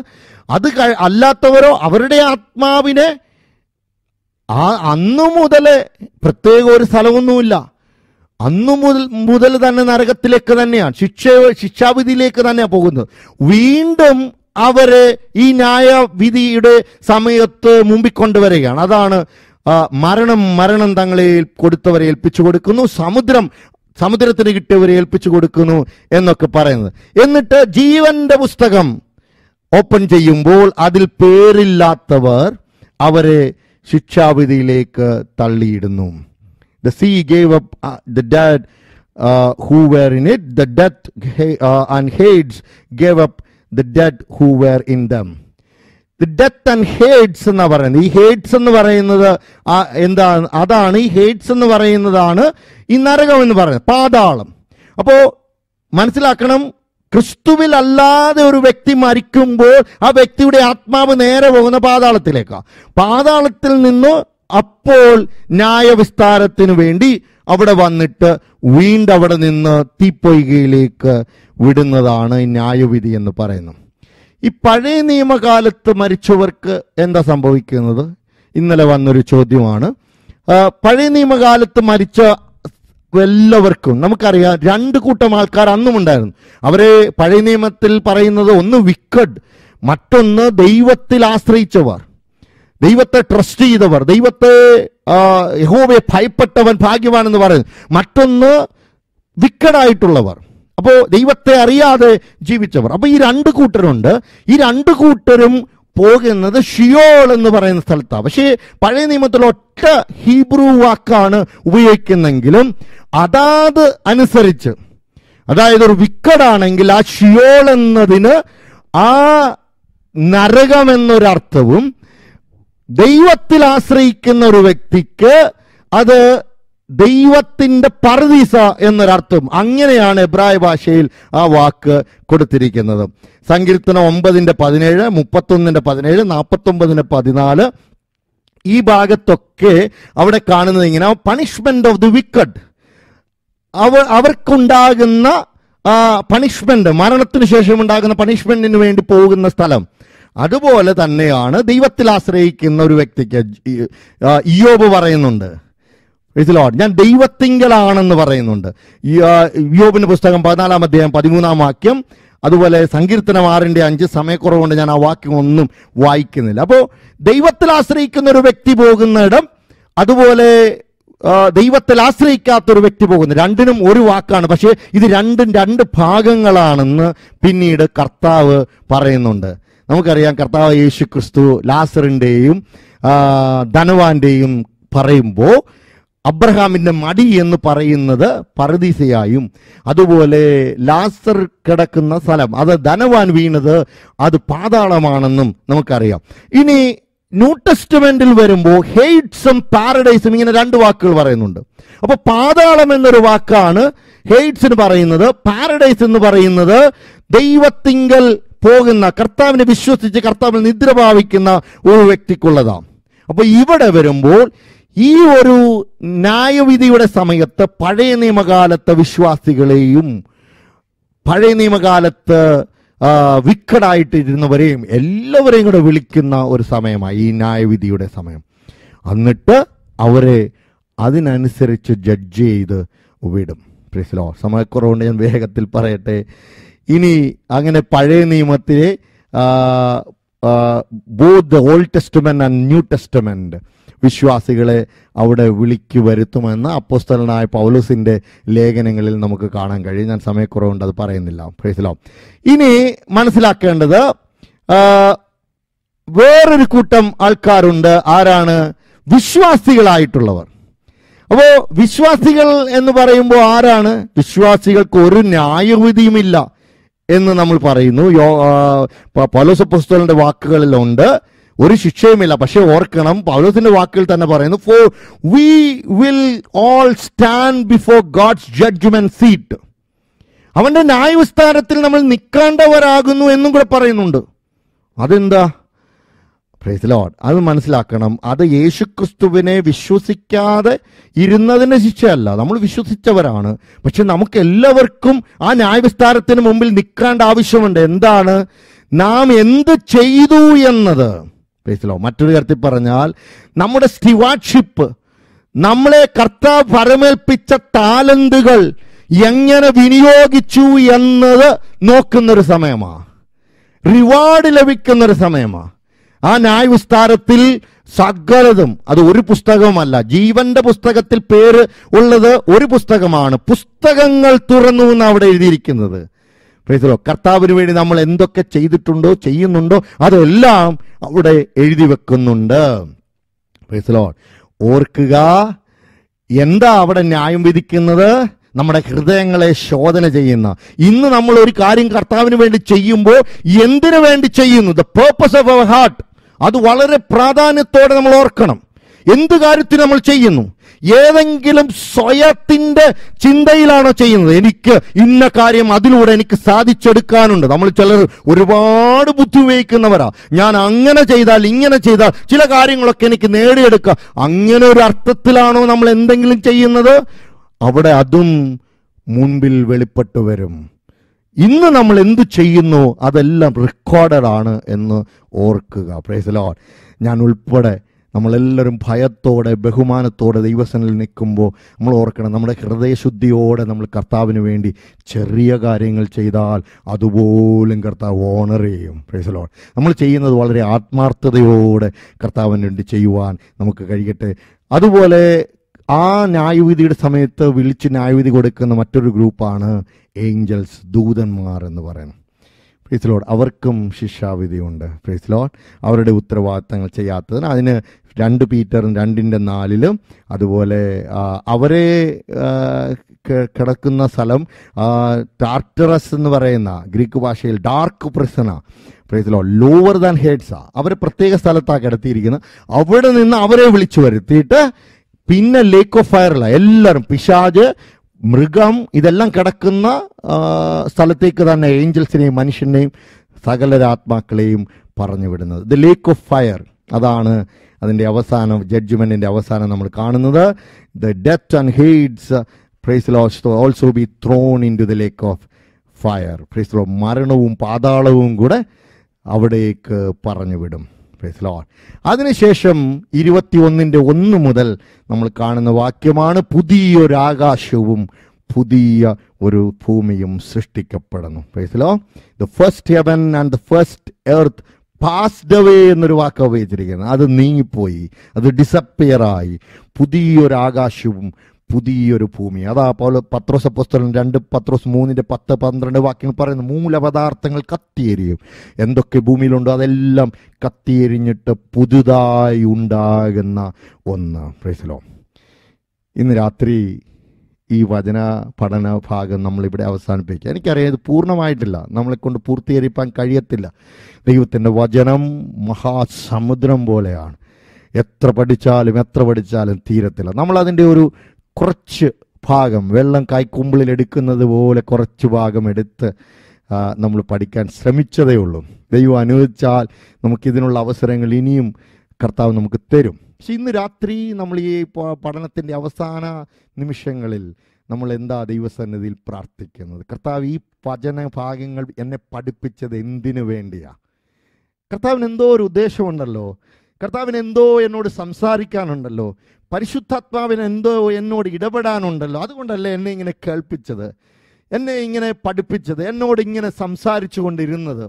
അത് അല്ലാത്തവരോ അവരുടെ ആത്മാവിനെ ആ അന്നു മുതലേ പ്രത്യേക ഒരു സ്ഥലമൊന്നുമില്ല അന്നു മുതൽ മുതൽ തന്നെ നരകത്തിലേക്ക് തന്നെയാണ് ശിക്ഷ ശിക്ഷാവിധിയിലേക്ക് തന്നെയാണ് പോകുന്നത് വീണ്ടും അവരെ ഈ ന്യായവിധിയുടെ സമയത്ത് മുമ്പിൽ കൊണ്ടുവരികയാണ് അതാണ് മരണം മരണം തങ്ങളെ കൊടുത്തവരെ ഏൽപ്പിച്ചു കൊടുക്കുന്നു സമുദ്രം സമുദ്രത്തിന് കിട്ടിയവരെ ഏൽപ്പിച്ചു കൊടുക്കുന്നു എന്നൊക്കെ പറയുന്നത് എന്നിട്ട് ജീവന്റെ പുസ്തകം ഓപ്പൺ ചെയ്യുമ്പോൾ അതിൽ പേരില്ലാത്തവർ അവരെ ശിക്ഷാവിധിയിലേക്ക് തള്ളിയിടുന്നു The sea gave up uh, the dead uh, who were in it. The death uh, and Hades gave up the dead who were in them. the death and Hades എന്ന് പറയുന്നത് ഈ ഹേഡ്സ് എന്ന് പറയുന്നത് എന്താണ് അതാണ് ഈ ഹേഡ്സ് എന്ന് പറയുന്നതാണ് ഈ നരകം എന്ന് പറയുന്നത് പാതാളം അപ്പോൾ മനസ്സിലാക്കണം ക്രിസ്തുവിൽ അല്ലാതെ ഒരു വ്യക്തി മരിക്കുമ്പോൾ ആ വ്യക്തിയുടെ ആത്മാവ് നേരെ പോകുന്ന പാതാളത്തിലേക്കാണ് പാതാളത്തിൽ നിന്ന് അപ്പോൾ ന്യായവിസ്താരത്തിന് വേണ്ടി അവിടെ വന്നിട്ട് വീണ്ടവിടെ നിന്ന് തീപ്പൊയ്കയിലേക്ക് വിടുന്നതാണ് ന്യായവിധി എന്ന് പറയുന്നത് ഈ പഴയ നിയമകാലത്ത് മരിച്ചവർക്ക് എന്താ സംഭവിക്കുന്നത് ഇന്നലെ വന്നൊരു ചോദ്യമാണ് പഴയ നിയമകാലത്ത് മരിച്ച എല്ലാവർക്കും നമുക്കറിയാം രണ്ട് കൂട്ടം ആൾക്കാർ അന്നും ഉണ്ടായിരുന്നു അവരെ പഴയ നിയമത്തിൽ പറയുന്നത് ഒന്ന് വിക്കഡ് മറ്റൊന്ന് ദൈവത്തിൽ ആശ്രയിച്ചവർ ദൈവത്തെ ട്രസ്റ്റ് ചെയ്തവർ ദൈവത്തെ യഹോവയെ ഭയപ്പെട്ടവൻ ഭാഗ്യവാനെന്ന് പറയുന്നത് മറ്റൊന്ന് വിക്കടായിട്ടുള്ളവർ അപ്പോൾ ദൈവത്തെ അറിയാതെ ജീവിച്ചവർ അപ്പോൾ ഈ രണ്ട് കൂട്ടരുണ്ട് ഈ രണ്ട് കൂട്ടരും പോകുന്നത് ഷിയോൾ എന്ന് പറയുന്ന സ്ഥലത്താണ് പക്ഷേ പഴയ നിയമത്തിൽ ഒറ്റ ഹീബ്രു വാക്കാണ് ഉപയോഗിക്കുന്നെങ്കിലും അതാത് അനുസരിച്ച് അതായത് ഒരു വിക്കടാണെങ്കിൽ ആ ഷിയോൾ എന്നതിന് ആ നരകം എന്നൊരർത്ഥവും ദൈവത്തിൽ ആശ്രയിക്കുന്ന ഒരു വ്യക്തിക്ക് അത് ദൈവത്തിൻ്റെ പർദീസ എന്നൊരർത്ഥം അങ്ങനെയാണ് എബ്രായ ഭാഷയിൽ ആ വാക്ക് കൊടുത്തിരിക്കുന്നത് സങ്കീർത്തനം ഒമ്പതിൻ്റെ പതിനേഴ് മുപ്പത്തൊന്നിൻ്റെ പതിനേഴ് നാൽപ്പത്തൊമ്പതിൻ്റെ പതിനാല് ഈ ഭാഗത്തൊക്കെ അവിടെ കാണുന്നത് ഇങ്ങനെ പണിഷ്മെന്റ് ഓഫ് ദി വിക്കഡ് അവ അവർക്കുണ്ടാകുന്ന പണിഷ്മെന്റ് മരണത്തിന് ശേഷം ഉണ്ടാകുന്ന പണിഷ്മെന്റിന് വേണ്ടി പോകുന്ന സ്ഥലം അതുപോലെ തന്നെയാണ് ദൈവത്തിൽ ആശ്രയിക്കുന്ന ഒരു വ്യക്തിക്ക് ഇയോബ് പറയുന്നുണ്ട് ലോഡ് ഞാൻ ദൈവത്തിങ്കലാണെന്ന് പറയുന്നുണ്ട് യോബിന്റെ പുസ്തകം പതിനാലാം അധ്യായം പതിമൂന്നാം വാക്യം അതുപോലെ സങ്കീർത്തനം ആറിൻ്റെ അഞ്ച് സമയക്കുറവുകൊണ്ട് ഞാൻ ആ വാക്യം ഒന്നും വായിക്കുന്നില്ല അപ്പോൾ ദൈവത്തിൽ ആശ്രയിക്കുന്ന ഒരു വ്യക്തി പോകുന്ന ഇടം അതുപോലെ ദൈവത്തിൽ ആശ്രയിക്കാത്ത ഒരു വ്യക്തി പോകുന്നു രണ്ടിനും ഒരു വാക്കാണ് പക്ഷേ ഇത് രണ്ടും രണ്ട് ഭാഗങ്ങളാണെന്ന് പിന്നീട് കർത്താവ് പറയുന്നുണ്ട് നമുക്കറിയാം കർത്താവ് യേശു ക്രിസ്തു ലാസറിൻ്റെയും ധനവാന്റെയും പറയുമ്പോൾ അബ്രഹാമിൻ്റെ മടി എന്ന് പറയുന്നത് പറുദീസയായും അതുപോലെ ലാസർ കിടക്കുന്ന സ്ഥലം അത് ധനവാൻ വീണത് അത് പാതാളമാണെന്നും നമുക്കറിയാം ഇനി ന്യൂ ടെസ്റ്റ്മെന്റിൽ വരുമ്പോൾ ഹെയ്റ്റ്സും പാരഡൈസും ഇങ്ങനെ രണ്ട് വാക്കുകൾ പറയുന്നുണ്ട് അപ്പോൾ പാതാളം എന്നൊരു വാക്കാണ് ഹെയ്റ്റ്സ് എന്ന് പറയുന്നത് പാരഡൈസ് എന്ന് പറയുന്നത് ദൈവത്തിങ്കൽ പോകുന്ന കർത്താവിനെ വിശ്വസിച്ച് കർത്താവിൽ നിദ്ര ഭാവിക്കുന്ന ഒരു വ്യക്തിക്കുള്ളതാണ് അപ്പോൾ ഇവിടെ വരുമ്പോൾ ഈ ഒരു ന്യായവിധിയുടെ സമയത്ത് പഴയ നിയമകാലത്തെ വിശ്വാസികളെയും പഴയ നിയമകാലത്ത് വിക്കടായിട്ടിരുന്നവരെയും എല്ലാവരെയും കൂടെ വിളിക്കുന്ന ഒരു സമയമായി ഈ ന്യായവിധിയുടെ സമയം എന്നിട്ട് അവരെ അതിനനുസരിച്ച് ജഡ്ജ് ചെയ്ത് വിടും പ്രിസ്ലോ സമയക്കുറവുകൊണ്ട് ഞാൻ വേഗത്തിൽ പറയട്ടെ ഇനി അങ്ങനെ പഴയ നിയമത്തിലെ both the old testament and new testament വിശ്വാസികളെ അവിടെ വിളിക്കു വരുത്തുമെന്ന് അപ്പോസ്തലനായ പൗലോസിന്റെ ലേഖനങ്ങളിൽ നമുക്ക് കാണാൻ കഴിയും ഞാൻ സമയക്കുറവുണ്ട് അത് പറയുന്നില്ല ഫേസിലോ ഇനി മനസ്സിലാക്കേണ്ടത് വേറൊരു കൂട്ടം ആൾക്കാരുണ്ട് ആരാണ് വിശ്വാസികളായിട്ടുള്ളവർ അപ്പോൾ വിശ്വാസികൾ എന്ന് പറയുമ്പോൾ ആരാണ് വിശ്വാസികൾക്ക് ഒരു ന്യായവിധിയുമില്ല എന്ന് നമ്മൾ പറയുന്നു യോ പൗലോസപ്പുസ്തകന്റെ വാക്കുകളിലുണ്ട് ഒരു ശിക്ഷയുമില്ല പക്ഷെ ഓർക്കണം പൗലോസിന്റെ വാക്കുകൾ തന്നെ പറയുന്നു for we will all stand before God's judgment seat അവന്റെ ന്യായവിസ്താരത്തിൽ നമ്മൾ നിൽക്കേണ്ടവരാകുന്നു എന്നും കൂടെ പറയുന്നുണ്ട് അതെന്താ പ്രൈസ് ലോഡ് അത് മനസ്സിലാക്കണം അത് യേശുക്രിസ്തുവിനെ വിശ്വസിക്കാതെ ഇരുന്നതിൻ്റെ ശിക്ഷയല്ല നമ്മൾ വിശ്വസിച്ചവരാണ് പക്ഷെ നമുക്ക് എല്ലാവർക്കും ആ ന്യായവിസ്താരത്തിന് മുമ്പിൽ നിൽക്കേണ്ട ആവശ്യമുണ്ട് എന്താണ് നാം എന്ത് ചെയ്തു എന്നത് പ്രൈസ്ലോ മറ്റൊരു കാര്യത്തിൽ പറഞ്ഞാൽ നമ്മുടെ സ്റ്റിവാർഷിപ്പ് നമ്മളെ കർത്താവ് പരമേൽപ്പിച്ച താലന്തുകൾ എങ്ങനെ വിനിയോഗിച്ചു എന്നത് നോക്കുന്നൊരു സമയമാണ് റിവാർഡ് ലഭിക്കുന്നൊരു സമയമാണ് ആ ന്യായവിസ്താരത്തിൽ സകലതും അത് ഒരു പുസ്തകവുമല്ല ജീവന്റെ പുസ്തകത്തിൽ പേര് ഉള്ളത് ഒരു പുസ്തകമാണ് പുസ്തകങ്ങൾ തുറന്നു എന്ന് അവിടെ എഴുതിയിരിക്കുന്നത് പ്രൈസലോ കർത്താവിന് വേണ്ടി നമ്മൾ എന്തൊക്കെ ചെയ്തിട്ടുണ്ടോ ചെയ്യുന്നുണ്ടോ അതെല്ലാം അവിടെ എഴുതി വെക്കുന്നുണ്ട് പ്രൈസലോ ഓർക്കുക എന്താ അവിടെ ന്യായം വിധിക്കുന്നത് നമ്മുടെ ഹൃദയങ്ങളെ ശോധന ചെയ്യുന്ന ഇന്ന് നമ്മൾ ഒരു കാര്യം കർത്താവിന് വേണ്ടി ചെയ്യുമ്പോൾ എന്തിനു വേണ്ടി ചെയ്യുന്നു the purpose of our heart അത് വളരെ പ്രാധാന്യത്തോടെ നമ്മൾ ഓർക്കണം എന്ത് കാര്യത്തിന് നമ്മൾ ചെയ്യുന്നു ഏതെങ്കിലും സ്വയത്തിൻ്റെ ചിന്തയിലാണോ ചെയ്യുന്നത് എനിക്ക് ഇന്ന കാര്യം അതിലൂടെ എനിക്ക് സാധിച്ചെടുക്കാനുണ്ട് നമ്മൾ ചിലർ ഒരുപാട് ബുദ്ധി ഉപയോഗിക്കുന്നവരാ ഞാൻ അങ്ങനെ ചെയ്താൽ ഇങ്ങനെ ചെയ്താൽ ചില കാര്യങ്ങളൊക്കെ എനിക്ക് നേടിയെടുക്കാം അങ്ങനെ ഒരു അർത്ഥത്തിലാണോ നമ്മൾ എന്തെങ്കിലും ചെയ്യുന്നത് അവിടെ അതും മുൻപിൽ വെളിപ്പെട്ടു വരും ഇന്ന് നമ്മൾ എന്ത് ചെയ്യുന്നു അതെല്ലാം റെക്കോർഡഡ് ആണ് എന്ന് ഓർക്കുക പ്രൈസ് ഞാൻ ഉൾപ്പെടെ നമ്മളെല്ലാവരും ഭയത്തോടെ ബഹുമാനത്തോടെ ദൈവസനിൽ നിൽക്കുമ്പോൾ നമ്മൾ ഓർക്കണം നമ്മുടെ ഹൃദയശുദ്ധിയോടെ നമ്മൾ കർത്താവിന് വേണ്ടി ചെറിയ കാര്യങ്ങൾ ചെയ്താൽ അതുപോലും കർത്താവ് ഓണർ ചെയ്യും പ്രേസലോ നമ്മൾ ചെയ്യുന്നത് വളരെ ആത്മാർത്ഥതയോടെ കർത്താവിന് വേണ്ടി ചെയ്യുവാൻ നമുക്ക് കഴിയട്ടെ അതുപോലെ ആ ന്യായവിധിയുടെ സമയത്ത് വിളിച്ച് ന്യായവിധി കൊടുക്കുന്ന മറ്റൊരു ഗ്രൂപ്പാണ് ഏഞ്ചൽസ് ദൂതന്മാർ എന്ന് പറയുന്നത് ഫേസിലോട്ട് അവർക്കും ശിക്ഷാവിധിയുണ്ട് ഫേസിലോട്ട് അവരുടെ ഉത്തരവാദിത്തങ്ങൾ ചെയ്യാത്തതിന് അതിന് രണ്ട് പീറ്ററും രണ്ടിൻ്റെ നാലിലും അതുപോലെ അവരെ കിടക്കുന്ന സ്ഥലം ടാർട്ടറസ് എന്ന് പറയുന്ന ഗ്രീക്ക് ഭാഷയിൽ ഡാർക്ക് പ്രസന പ്രൈസിലോ ലോവർ ദാൻ ഹേഡ്സാ അവരെ പ്രത്യേക സ്ഥലത്താണ് കിടത്തിയിരിക്കുന്നത് അവിടെ നിന്ന് അവരെ വിളിച്ചു വരുത്തിയിട്ട് പിന്നെ ലേക്ക് ഓഫ് ഫയറില്ല എല്ലാവരും പിശാജ് മൃഗം ഇതെല്ലാം കിടക്കുന്ന സ്ഥലത്തേക്ക് തന്നെ ഏഞ്ചൽസിനെയും മനുഷ്യനെയും സകലരാത്മാക്കളെയും പറഞ്ഞു വിടുന്നത് ദ ലേക്ക് ഓഫ് ഫയർ അതാണ് അതിൻ്റെ അവസാനം ജഡ്ജ്മെൻറ്റിൻ്റെ അവസാനം നമ്മൾ കാണുന്നത് ദ ഡെത്ത് ആൻഡ് ഹെയ്ഡ്സ് പ്രൈസ് ലോസ് also be thrown into the lake of fire പ്രൈസ് ലോ മരണവും പാതാളവും കൂടെ അവിടേക്ക് പറഞ്ഞു വിടും അതിനുശേഷം ഇരുപത്തി ഒന്നിൻ്റെ ഒന്ന് മുതൽ നമ്മൾ കാണുന്ന വാക്യമാണ് പുതിയൊരാകാശവും പുതിയ ഒരു ഭൂമിയും സൃഷ്ടിക്കപ്പെടുന്നു പ്രൈസിലോ the first heaven and the first earth passed away എന്നൊരു വാക്ക് ഉപയോഗിച്ചിരിക്കുന്നത് അത് നീങ്ങിപ്പോയി അത് ഡിസപ്പിയറായി പുതിയൊരാകാശവും പുതിയൊരു ഭൂമി അതാ പോലെ പത്രോസ് പുസ്തകം രണ്ട് പത്രോസ് മൂന്നിൻ്റെ പത്ത് പന്ത്രണ്ട് വാക്യങ്ങൾ പറയുന്നു മൂലപദാർത്ഥങ്ങൾ കത്തിയെരിയും എന്തൊക്കെ ഭൂമിയിലുണ്ടോ അതെല്ലാം കത്തിയെരിഞ്ഞിട്ട് പുതുതായി ഉണ്ടാകുന്ന ഒന്ന് പ്രൈസലോ ഇന്ന് രാത്രി ഈ വചന പഠന ഭാഗം നമ്മളിവിടെ അവസാനിപ്പിക്കുക എനിക്കറിയാം ഇത് പൂർണ്ണമായിട്ടില്ല നമ്മളെ കൊണ്ട് പൂർത്തീകരിക്കാൻ കഴിയത്തില്ല ദൈവത്തിൻ്റെ വചനം മഹാസമുദ്രം പോലെയാണ് എത്ര പഠിച്ചാലും എത്ര പഠിച്ചാലും തീരത്തില്ല നമ്മളതിൻ്റെ ഒരു കുറച്ച് ഭാഗം വെള്ളം കായ്ക്കുമ്പിളിൽ എടുക്കുന്നത് പോലെ കുറച്ച് ഭാഗം എടുത്ത് നമ്മൾ പഠിക്കാൻ ശ്രമിച്ചതേ ഉള്ളൂ ദൈവം അനുവദിച്ചാൽ നമുക്കിതിനുള്ള അവസരങ്ങൾ ഇനിയും കർത്താവ് നമുക്ക് തരും പക്ഷെ ഇന്ന് രാത്രി നമ്മൾ ഈ പഠനത്തിൻ്റെ അവസാന നിമിഷങ്ങളിൽ നമ്മൾ എന്താ ദൈവസന്നിധിയിൽ പ്രാർത്ഥിക്കുന്നത് കർത്താവ് ഈ വചന ഭാഗങ്ങൾ എന്നെ പഠിപ്പിച്ചത് എന്തിനു വേണ്ടിയാണ് കർത്താവിന് എന്തോ ഒരു ഉദ്ദേശമുണ്ടല്ലോ കർത്താവിന് എന്തോ എന്നോട് സംസാരിക്കാനുണ്ടല്ലോ പരിശുദ്ധാത്മാവിന് എന്തോ എന്നോട് ഇടപെടാനുണ്ടല്ലോ അതുകൊണ്ടല്ലേ എന്നെ ഇങ്ങനെ കേൾപ്പിച്ചത് എന്നെ ഇങ്ങനെ പഠിപ്പിച്ചത് എന്നോട് ഇങ്ങനെ സംസാരിച്ചു കൊണ്ടിരുന്നത്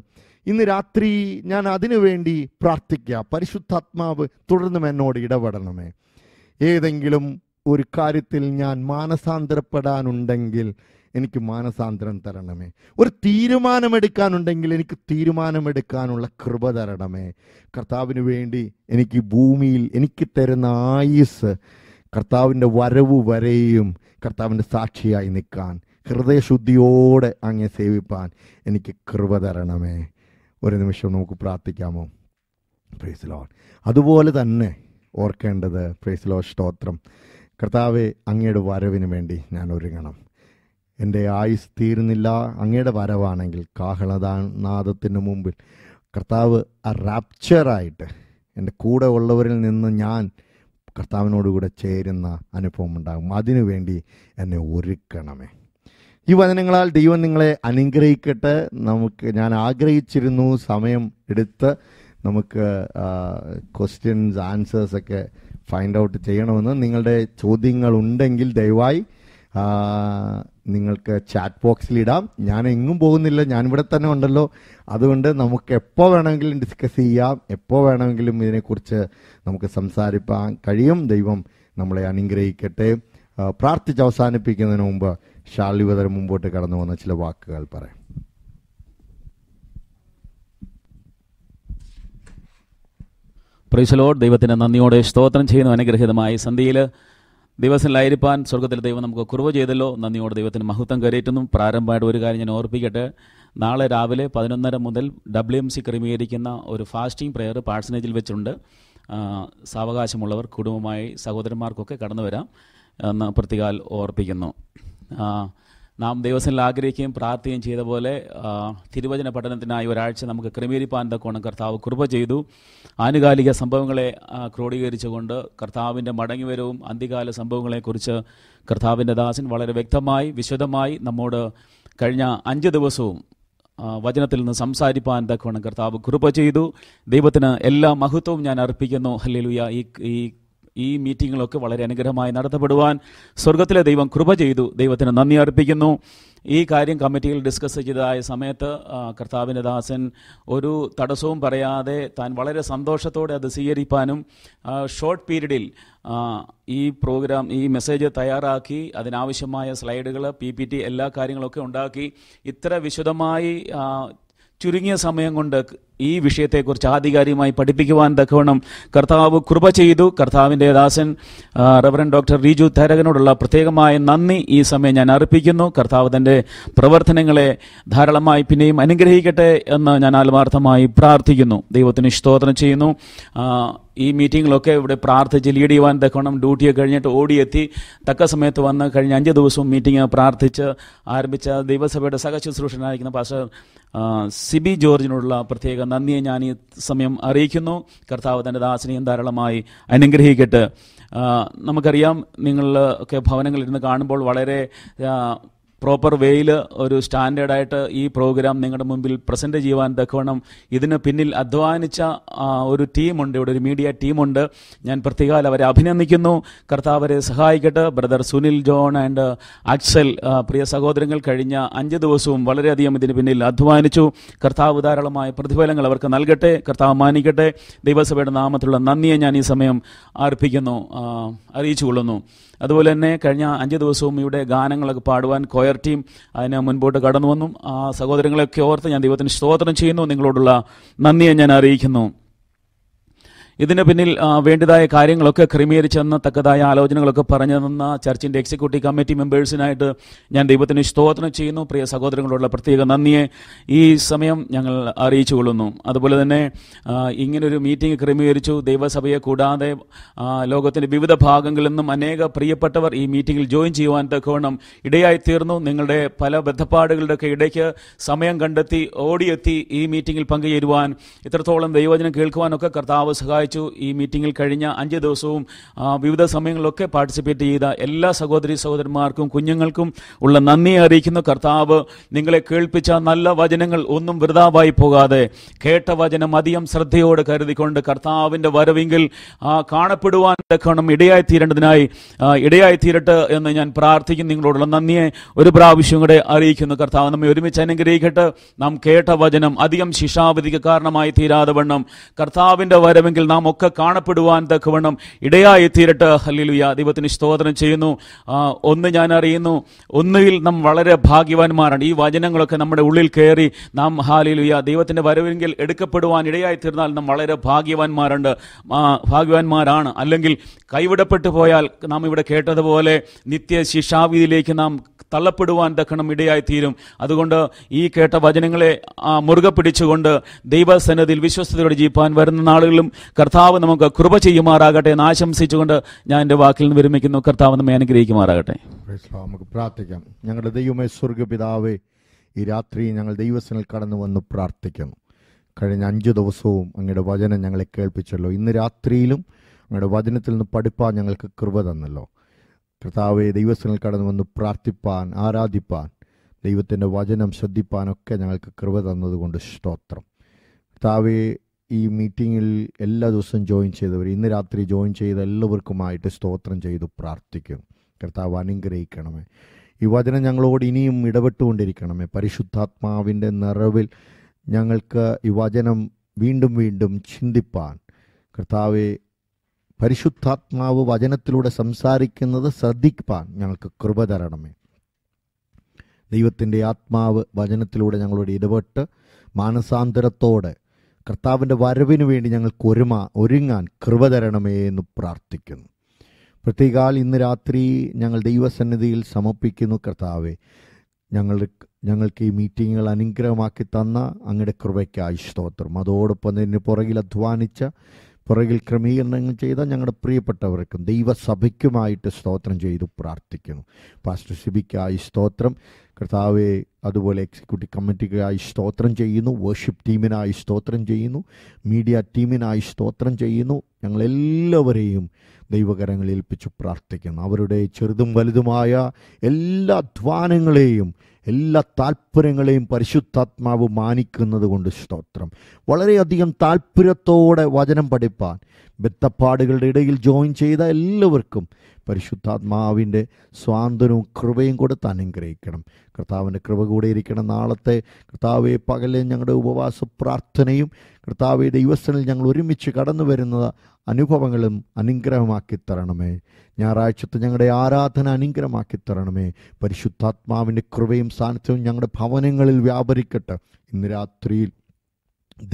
ഇന്ന് രാത്രി ഞാൻ അതിനുവേണ്ടി പ്രാർത്ഥിക്കുക പരിശുദ്ധാത്മാവ് തുടർന്നും എന്നോട് ഇടപെടണമേ ഏതെങ്കിലും ഒരു കാര്യത്തിൽ ഞാൻ മാനസാന്തരപ്പെടാനുണ്ടെങ്കിൽ എനിക്ക് മാനസാന്തരം തരണമേ ഒരു തീരുമാനമെടുക്കാനുണ്ടെങ്കിൽ എനിക്ക് തീരുമാനമെടുക്കാനുള്ള കൃപ തരണമേ കർത്താവിന് വേണ്ടി എനിക്ക് ഭൂമിയിൽ എനിക്ക് തരുന്ന ആയുസ് കർത്താവിൻ്റെ വരവ് വരെയും കർത്താവിൻ്റെ സാക്ഷിയായി നിൽക്കാൻ ഹൃദയശുദ്ധിയോടെ അങ്ങേ സേവിപ്പാൻ എനിക്ക് കൃപ തരണമേ ഒരു നിമിഷം നമുക്ക് പ്രാർത്ഥിക്കാമോ പ്രൈസ് ലോൺ അതുപോലെ തന്നെ ഓർക്കേണ്ടത് പ്രൈസ് ലോ സ്തോത്രം കർത്താവെ അങ്ങയുടെ വരവിന് വേണ്ടി ഞാൻ ഒരുങ്ങണം എൻ്റെ ആയുസ് തീരുന്നില്ല അങ്ങയുടെ വരവാണെങ്കിൽ കാഹളനാദത്തിന് മുമ്പിൽ കർത്താവ് ആ റാപ്ചറായിട്ട് എൻ്റെ കൂടെ ഉള്ളവരിൽ നിന്ന് ഞാൻ കർത്താവിനോടുകൂടെ ചേരുന്ന അനുഭവം ഉണ്ടാകും അതിനുവേണ്ടി എന്നെ ഒരുക്കണമേ ഈ വചനങ്ങളാൽ ദൈവം നിങ്ങളെ അനുഗ്രഹിക്കട്ടെ നമുക്ക് ഞാൻ ആഗ്രഹിച്ചിരുന്നു സമയം എടുത്ത് നമുക്ക് ക്വസ്റ്റ്യൻസ് ആൻസേഴ്സ് ഒക്കെ ഫൈൻഡ് ഔട്ട് ചെയ്യണമെന്ന് നിങ്ങളുടെ ചോദ്യങ്ങളുണ്ടെങ്കിൽ ദയവായി നിങ്ങൾക്ക് ചാറ്റ് ബോക്സിൽ ഇടാം ഞാൻ എങ്ങും പോകുന്നില്ല ഞാൻ ഇവിടെ തന്നെ ഉണ്ടല്ലോ അതുകൊണ്ട് നമുക്ക് എപ്പോൾ വേണമെങ്കിലും ഡിസ്കസ് ചെയ്യാം എപ്പോൾ വേണമെങ്കിലും ഇതിനെക്കുറിച്ച് നമുക്ക് സംസാരിപ്പാൻ കഴിയും ദൈവം നമ്മളെ അനുഗ്രഹിക്കട്ടെ പ്രാർത്ഥിച്ച് അവസാനിപ്പിക്കുന്നതിന് മുമ്പ് ഷാലിവതരം മുമ്പോട്ട് കടന്നു വന്ന ചില വാക്കുകൾ പറയാം പ്രൈസലോഡ് ദൈവത്തിൻ്റെ നന്ദിയോടെ സ്തോത്രം ചെയ്യുന്ന അനുഗ്രഹീതമായ സന്ധ്യയിൽ ദിവസത്തിലായിരിക്കാൻ സ്വർഗത്തിൽ ദൈവം നമുക്ക് കുറവ് ചെയ്തല്ലോ നന്ദിയോട് ദൈവത്തിന് മഹത്വം കയറിയിട്ടുന്നു പ്രാരംഭമായിട്ട് ഒരു കാര്യം ഞാൻ ഓർപ്പിക്കട്ടെ നാളെ രാവിലെ പതിനൊന്നര മുതൽ ഡബ്ല്യു എം സി ക്രമീകരിക്കുന്ന ഒരു ഫാസ്റ്റിംഗ് പ്രെയർ പാഴ്സനേജിൽ വെച്ചുണ്ട് സാവകാശമുള്ളവർ കുടുംബമായി സഹോദരന്മാർക്കൊക്കെ കടന്നു വരാം എന്ന് പ്രത്യേകാൽ ഓർപ്പിക്കുന്നു നാം ദൈവസനിൽ ആഗ്രഹിക്കുകയും പ്രാർത്ഥിക്കുകയും ചെയ്ത പോലെ തിരുവചന പഠനത്തിനായി ഒരാഴ്ച നമുക്ക് ക്രമീകരിപ്പാൻ തക്കോണം കർത്താവ് കൃപ ചെയ്തു ആനുകാലിക സംഭവങ്ങളെ ക്രോഡീകരിച്ചുകൊണ്ട് കർത്താവിൻ്റെ മടങ്ങിവരവും അന്തികാല സംഭവങ്ങളെക്കുറിച്ച് കർത്താവിൻ്റെ ദാസൻ വളരെ വ്യക്തമായി വിശദമായി നമ്മോട് കഴിഞ്ഞ അഞ്ച് ദിവസവും വചനത്തിൽ നിന്ന് സംസാരിപ്പാൻ തക്കവണ്ണം കർത്താവ് കൃപ ചെയ്തു ദൈവത്തിന് എല്ലാ മഹത്വവും ഞാൻ അർപ്പിക്കുന്നു ഈ ഈ ഈ മീറ്റിങ്ങുകളൊക്കെ വളരെ അനുഗ്രഹമായി നടത്തപ്പെടുവാൻ സ്വർഗത്തിലെ ദൈവം കൃപ ചെയ്തു ദൈവത്തിന് നന്ദി അർപ്പിക്കുന്നു ഈ കാര്യം കമ്മിറ്റിയിൽ ഡിസ്കസ് ചെയ്തതായ സമയത്ത് കർത്താവിൻ്റെ ദാസൻ ഒരു തടസ്സവും പറയാതെ താൻ വളരെ സന്തോഷത്തോടെ അത് സ്വീകരിപ്പാനും ഷോർട്ട് പീരീഡിൽ ഈ പ്രോഗ്രാം ഈ മെസ്സേജ് തയ്യാറാക്കി അതിനാവശ്യമായ സ്ലൈഡുകൾ പി പി ടി എല്ലാ കാര്യങ്ങളൊക്കെ ഉണ്ടാക്കി ഇത്ര വിശദമായി ചുരുങ്ങിയ സമയം കൊണ്ട് ഈ വിഷയത്തെക്കുറിച്ച് ആധികാരികമായി പഠിപ്പിക്കുവാൻ തക്കവണ്ണം കർത്താവ് കൃപ ചെയ്തു കർത്താവിൻ്റെ ദാസൻ റവറൻ ഡോക്ടർ റിജു തരകനോടുള്ള പ്രത്യേകമായ നന്ദി ഈ സമയം ഞാൻ അർപ്പിക്കുന്നു കർത്താവ് തൻ്റെ പ്രവർത്തനങ്ങളെ ധാരാളമായി പിന്നെയും അനുഗ്രഹിക്കട്ടെ എന്ന് ഞാൻ ആത്മാർത്ഥമായി പ്രാർത്ഥിക്കുന്നു ദൈവത്തിന് സ്തോത്രം ചെയ്യുന്നു ഈ മീറ്റിങ്ങിലൊക്കെ ഇവിടെ പ്രാർത്ഥിച്ച് ലീഡ് ചെയ്യുവാൻ തക്കണം ഡ്യൂട്ടിയൊക്കെ കഴിഞ്ഞിട്ട് ഓടിയെത്തി തക്ക സമയത്ത് വന്ന് കഴിഞ്ഞ അഞ്ച് ദിവസവും മീറ്റിംഗ് പ്രാർത്ഥിച്ച് ആരംഭിച്ച ദൈവസഭയുടെ സഹശുശ്രൂഷനായിരിക്കുന്ന പാസ്റ്റർ സിബി ജോർജിനോടുള്ള പ്രത്യേക നന്ദിയെ ഞാൻ ഈ സമയം അറിയിക്കുന്നു കർത്താവ് തൻ്റെ ദാസനെയും ധാരാളമായി അനുഗ്രഹിക്കട്ട് നമുക്കറിയാം നിങ്ങളൊക്കെ ഭവനങ്ങളിരുന്ന് കാണുമ്പോൾ വളരെ പ്രോപ്പർ വേയിൽ ഒരു സ്റ്റാൻഡേർഡായിട്ട് ഈ പ്രോഗ്രാം നിങ്ങളുടെ മുമ്പിൽ പ്രസൻറ്റ് ചെയ്യുവാൻ തക്കവണ്ണം ഇതിന് പിന്നിൽ അധ്വാനിച്ച ഒരു ടീമുണ്ട് ഇവിടെ ഒരു മീഡിയ ടീമുണ്ട് ഞാൻ പ്രത്യേകം അവരെ അഭിനന്ദിക്കുന്നു കർത്താവരെ സഹായിക്കട്ടെ brother Sunil John and Axel പ്രിയ സഹോദരങ്ങൾ കഴിഞ്ഞ അഞ്ച് ദിവസവും വളരെയധികം ഇതിന് പിന്നിൽ അധ്വാനിച്ചു കർത്താവ് ധാരാളമായ പ്രതിഫലങ്ങൾ അവർക്ക് നൽകട്ടെ കർത്താവ് മാനിക്കട്ടെ ദൈവസഭയുടെ നാമത്തിലുള്ള നന്ദിയെ ഞാൻ ഈ സമയം അർപ്പിക്കുന്നു അറിയിച്ചു കൊള്ളുന്നു അതുപോലെ തന്നെ കഴിഞ്ഞ അഞ്ച് ദിവസവും ഇവിടെ ഗാനങ്ങളൊക്കെ പാടുവാൻ കൊയർ ടീം അതിന് മുൻപോട്ട് കടന്നു വന്നു ആ സഹോദരങ്ങളെയൊക്കെ ഓർത്ത് ഞാൻ ദൈവത്തിന് സ്തോത്രം ചെയ്യുന്നു നിങ്ങളോടുള്ള നന്ദിയെ ഞാൻ അറിയിക്കുന്നു ഇതിന് പിന്നിൽ വേണ്ടതായ കാര്യങ്ങളൊക്കെ ക്രമീകരിച്ചെന്ന തക്കതായ ആലോചനകളൊക്കെ പറഞ്ഞു തന്ന ചർച്ചിൻ്റെ എക്സിക്യൂട്ടീവ് കമ്മിറ്റി മെമ്പേഴ്സിനായിട്ട് ഞാൻ ദൈവത്തിന് സ്തോത്രം ചെയ്യുന്നു പ്രിയ സഹോദരങ്ങളോടുള്ള പ്രത്യേക നന്ദിയെ ഈ സമയം ഞങ്ങൾ അറിയിച്ചു കൊള്ളുന്നു അതുപോലെ തന്നെ ഇങ്ങനൊരു മീറ്റിംഗ് ക്രമീകരിച്ചു ദൈവസഭയെ കൂടാതെ ലോകത്തിൻ്റെ വിവിധ ഭാഗങ്ങളിൽ നിന്നും അനേക പ്രിയപ്പെട്ടവർ ഈ മീറ്റിംഗിൽ ജോയിൻ ചെയ്യുവാൻ തക്കവണ്ണം ഇടയായി തീർന്നു നിങ്ങളുടെ പല ബന്ധപ്പാടുകളുടെയൊക്കെ ഇടയ്ക്ക് സമയം കണ്ടെത്തി ഓടിയെത്തി ഈ മീറ്റിംഗിൽ പങ്കുചേരുവാൻ ഇത്രത്തോളം ദൈവചനം കേൾക്കുവാനൊക്കെ കർത്താവ് സഹായം സഹായിച്ചു ഈ മീറ്റിംഗിൽ കഴിഞ്ഞ അഞ്ച് ദിവസവും വിവിധ സമയങ്ങളിലൊക്കെ പാർട്ടിസിപ്പേറ്റ് ചെയ്ത എല്ലാ സഹോദരി സഹോദരന്മാർക്കും കുഞ്ഞുങ്ങൾക്കും ഉള്ള നന്ദി അറിയിക്കുന്ന കർത്താവ് നിങ്ങളെ കേൾപ്പിച്ച നല്ല വചനങ്ങൾ ഒന്നും വൃതാവായി പോകാതെ കേട്ട വചനം അധികം ശ്രദ്ധയോട് കരുതിക്കൊണ്ട് കർത്താവിൻ്റെ വരവെങ്കിൽ കാണപ്പെടുവാൻ തക്കണം ഇടയായിത്തീരേണ്ടതിനായി ഇടയായിത്തീരട്ടെ എന്ന് ഞാൻ പ്രാർത്ഥിക്കുന്നു നിങ്ങളോടുള്ള നന്ദിയെ ഒരു പ്രാവശ്യം കൂടെ അറിയിക്കുന്നു കർത്താവ് നമ്മെ ഒരുമിച്ച് അനുഗ്രഹിക്കട്ടെ നാം കേട്ട വചനം അധികം ശിക്ഷാവിധിക്ക് കാരണമായി തീരാതെ വണ്ണം കർത്താവിൻ്റെ വരവെങ്കിൽ നാം ഒക്കെ കാണപ്പെടുവാൻ തക്കവണ്ണം ഇടയായി തീരട്ടെ ഹല്ലിലുയ ദൈവത്തിന് സ്തോത്രം ചെയ്യുന്നു ഒന്ന് ഞാൻ അറിയുന്നു ഒന്നുകിൽ നാം വളരെ ഭാഗ്യവാന്മാരാണ് ഈ വചനങ്ങളൊക്കെ നമ്മുടെ ഉള്ളിൽ കയറി നാം ഹാലിലുയ ദൈവത്തിൻ്റെ വരവെങ്കിൽ എടുക്കപ്പെടുവാൻ ഇടയായി തീർന്നാൽ നാം വളരെ ഭാഗ്യവാന്മാരുണ്ട് ഭാഗ്യവാന്മാരാണ് അല്ലെങ്കിൽ കൈവിടപ്പെട്ടു പോയാൽ നാം ഇവിടെ കേട്ടതുപോലെ നിത്യ ശിക്ഷാവിധിയിലേക്ക് നാം തള്ളപ്പെടുവാൻ തക്കണം ഇടയായിത്തീരും അതുകൊണ്ട് ഈ കേട്ട വചനങ്ങളെ മുറുകെ പിടിച്ചുകൊണ്ട് ദൈവസന്നതിൽ വിശ്വസ്തയോടെ ജീവിപ്പാൻ വരുന്ന നാളുകളും കർത്താവ് നമുക്ക് കൃപ ചെയ്യുമാറാകട്ടെ എന്ന് ആശംസിച്ചുകൊണ്ട് ഞാൻ എൻ്റെ വാക്കിൽ നിന്ന് വിരമിക്കുന്നു കർത്താവ് നമ്മെ അനുഗ്രഹിക്കുമാറാകട്ടെ നമുക്ക് പ്രാർത്ഥിക്കാം ഞങ്ങളുടെ ദൈവമേ സ്വർഗ ഈ രാത്രി ഞങ്ങൾ ദൈവസനിൽ കടന്നു വന്ന് പ്രാർത്ഥിക്കുന്നു കഴിഞ്ഞ അഞ്ച് ദിവസവും അങ്ങയുടെ വചനം ഞങ്ങളെ കേൾപ്പിച്ചല്ലോ ഇന്ന് രാത്രിയിലും അങ്ങയുടെ വചനത്തിൽ നിന്ന് പഠിപ്പാൻ ഞങ്ങൾക്ക് കൃപ തന്നല്ലോ കർത്താവെ ദൈവസ്ഥനിൽ കടന്നു വന്ന് പ്രാർത്ഥിപ്പാൻ ആരാധിപ്പാൻ ദൈവത്തിൻ്റെ വചനം ശ്രദ്ധിപ്പാനൊക്കെ ഞങ്ങൾക്ക് കൃപ തന്നതുകൊണ്ട് സ്തോത്രം കർത്താവെ ഈ മീറ്റിങ്ങിൽ എല്ലാ ദിവസവും ജോയിൻ ചെയ്തവർ ഇന്ന് രാത്രി ജോയിൻ ചെയ്ത എല്ലാവർക്കുമായിട്ട് സ്തോത്രം ചെയ്തു പ്രാർത്ഥിക്കും കർത്താവ് അനുഗ്രഹിക്കണമേ ഈ വചനം ഞങ്ങളോട് ഇനിയും ഇടപെട്ടുകൊണ്ടിരിക്കണമേ പരിശുദ്ധാത്മാവിൻ്റെ നിറവിൽ ഞങ്ങൾക്ക് ഈ വചനം വീണ്ടും വീണ്ടും ചിന്തിപ്പാൻ കർത്താവെ പരിശുദ്ധാത്മാവ് വചനത്തിലൂടെ സംസാരിക്കുന്നത് ശ്രദ്ധിക്കാൻ ഞങ്ങൾക്ക് കൃപ തരണമേ ദൈവത്തിൻ്റെ ആത്മാവ് വചനത്തിലൂടെ ഞങ്ങളോട് ഇടപെട്ട് മാനസാന്തരത്തോടെ കർത്താവിൻ്റെ വരവിന് വേണ്ടി ഞങ്ങൾക്ക് ഒരുമ ഒരുങ്ങാൻ കൃപ തരണമേ എന്ന് പ്രാർത്ഥിക്കുന്നു പ്രത്യേകാൽ ഇന്ന് രാത്രി ഞങ്ങൾ ദൈവസന്നിധിയിൽ സമർപ്പിക്കുന്നു കർത്താവെ ഞങ്ങൾ ഞങ്ങൾക്ക് ഈ മീറ്റിങ്ങുകൾ അനുഗ്രഹമാക്കി തന്ന അങ്ങയുടെ കൃപയ്ക്കായി സ്തോത്രം അതോടൊപ്പം തന്നെ പുറകിൽ അധ്വാനിച്ച പുറകിൽ ക്രമീകരണങ്ങൾ ചെയ്ത ഞങ്ങളുടെ പ്രിയപ്പെട്ടവർക്കും ദൈവസഭയ്ക്കുമായിട്ട് സ്തോത്രം ചെയ്തു പ്രാർത്ഥിക്കുന്നു പാസ്റ്റർ സിബിക്കായി സ്തോത്രം കർത്താവെ അതുപോലെ എക്സിക്യൂട്ടീവ് കമ്മിറ്റിക്കായി സ്തോത്രം ചെയ്യുന്നു വർഷിപ്പ് ടീമിനായി സ്തോത്രം ചെയ്യുന്നു മീഡിയ ടീമിനായി സ്തോത്രം ചെയ്യുന്നു ഞങ്ങളെല്ലാവരെയും ദൈവകരങ്ങളിൽ ഏൽപ്പിച്ച് പ്രാർത്ഥിക്കുന്നു അവരുടെ ചെറുതും വലുതുമായ എല്ലാ അധ്വാനങ്ങളെയും എല്ലാ താല്പര്യങ്ങളെയും പരിശുദ്ധാത്മാവ് മാനിക്കുന്നത് കൊണ്ട് സ്തോത്രം വളരെയധികം താല്പര്യത്തോടെ വചനം പഠിപ്പാൻ ബെത്തപ്പാടുകളുടെ ഇടയിൽ ജോയിൻ ചെയ്ത എല്ലാവർക്കും പരിശുദ്ധാത്മാവിൻ്റെ സ്വാതന്ത്ര്യവും കൃപയും കൊടുത്ത് അനുഗ്രഹിക്കണം കർത്താവിൻ്റെ കൃപ കൂടെ ഇരിക്കണം നാളത്തെ കർത്താവെ പകലെ ഞങ്ങളുടെ ഉപവാസ പ്രാർത്ഥനയും കർത്താവെ ദിവസങ്ങളിൽ ഞങ്ങൾ ഒരുമിച്ച് കടന്നു വരുന്ന അനുഭവങ്ങളും അനുഗ്രഹമാക്കി തരണമേ ഞായറാഴ്ചത്തെ ഞങ്ങളുടെ ആരാധന അനുഗ്രഹമാക്കി തരണമേ പരിശുദ്ധാത്മാവിൻ്റെ കൃപയും സാന്നിധ്യവും ഞങ്ങളുടെ ഭവനങ്ങളിൽ വ്യാപരിക്കട്ടെ ഇന്ന് രാത്രിയിൽ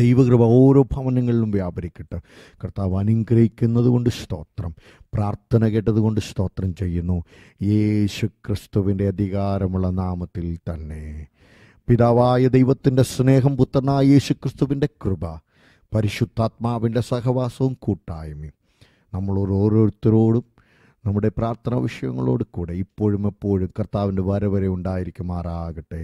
ദൈവകൃപ ഓരോ ഭവനങ്ങളിലും വ്യാപരിക്കട്ടെ കർത്താവ് അനുഗ്രഹിക്കുന്നത് കൊണ്ട് സ്തോത്രം പ്രാർത്ഥന കേട്ടതുകൊണ്ട് സ്തോത്രം ചെയ്യുന്നു യേശു ക്രിസ്തുവിൻ്റെ അധികാരമുള്ള നാമത്തിൽ തന്നെ പിതാവായ ദൈവത്തിൻ്റെ സ്നേഹം പുത്രനായ യേശു ക്രിസ്തുവിൻ്റെ കൃപ പരിശുദ്ധാത്മാവിൻ്റെ സഹവാസവും കൂട്ടായ്മയും നമ്മളോട് ഓരോരുത്തരോടും നമ്മുടെ പ്രാർത്ഥനാ വിഷയങ്ങളോട് കൂടെ ഇപ്പോഴും എപ്പോഴും കർത്താവിൻ്റെ വരവരെ ഉണ്ടായിരിക്കുമാറാകട്ടെ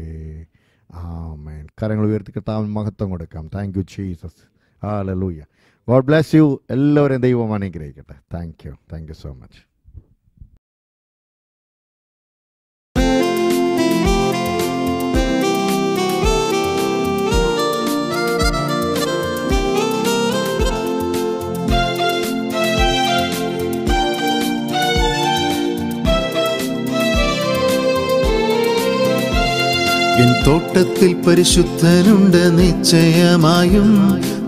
ആ മേൻ കരങ്ങൾ ഉയർത്തി കിട്ടാൻ മഹത്വം കൊടുക്കാം താങ്ക് യു ജീസസ് ആ ലൂയ്യ ഗോഡ് ബ്ലെസ് യു എല്ലാവരെയും ദൈവം അനുഗ്രഹിക്കട്ടെ thank you thank you so much തോട്ടത്തിൽ പരിശുദ്ധനുണ്ട് നിശ്ചയമായും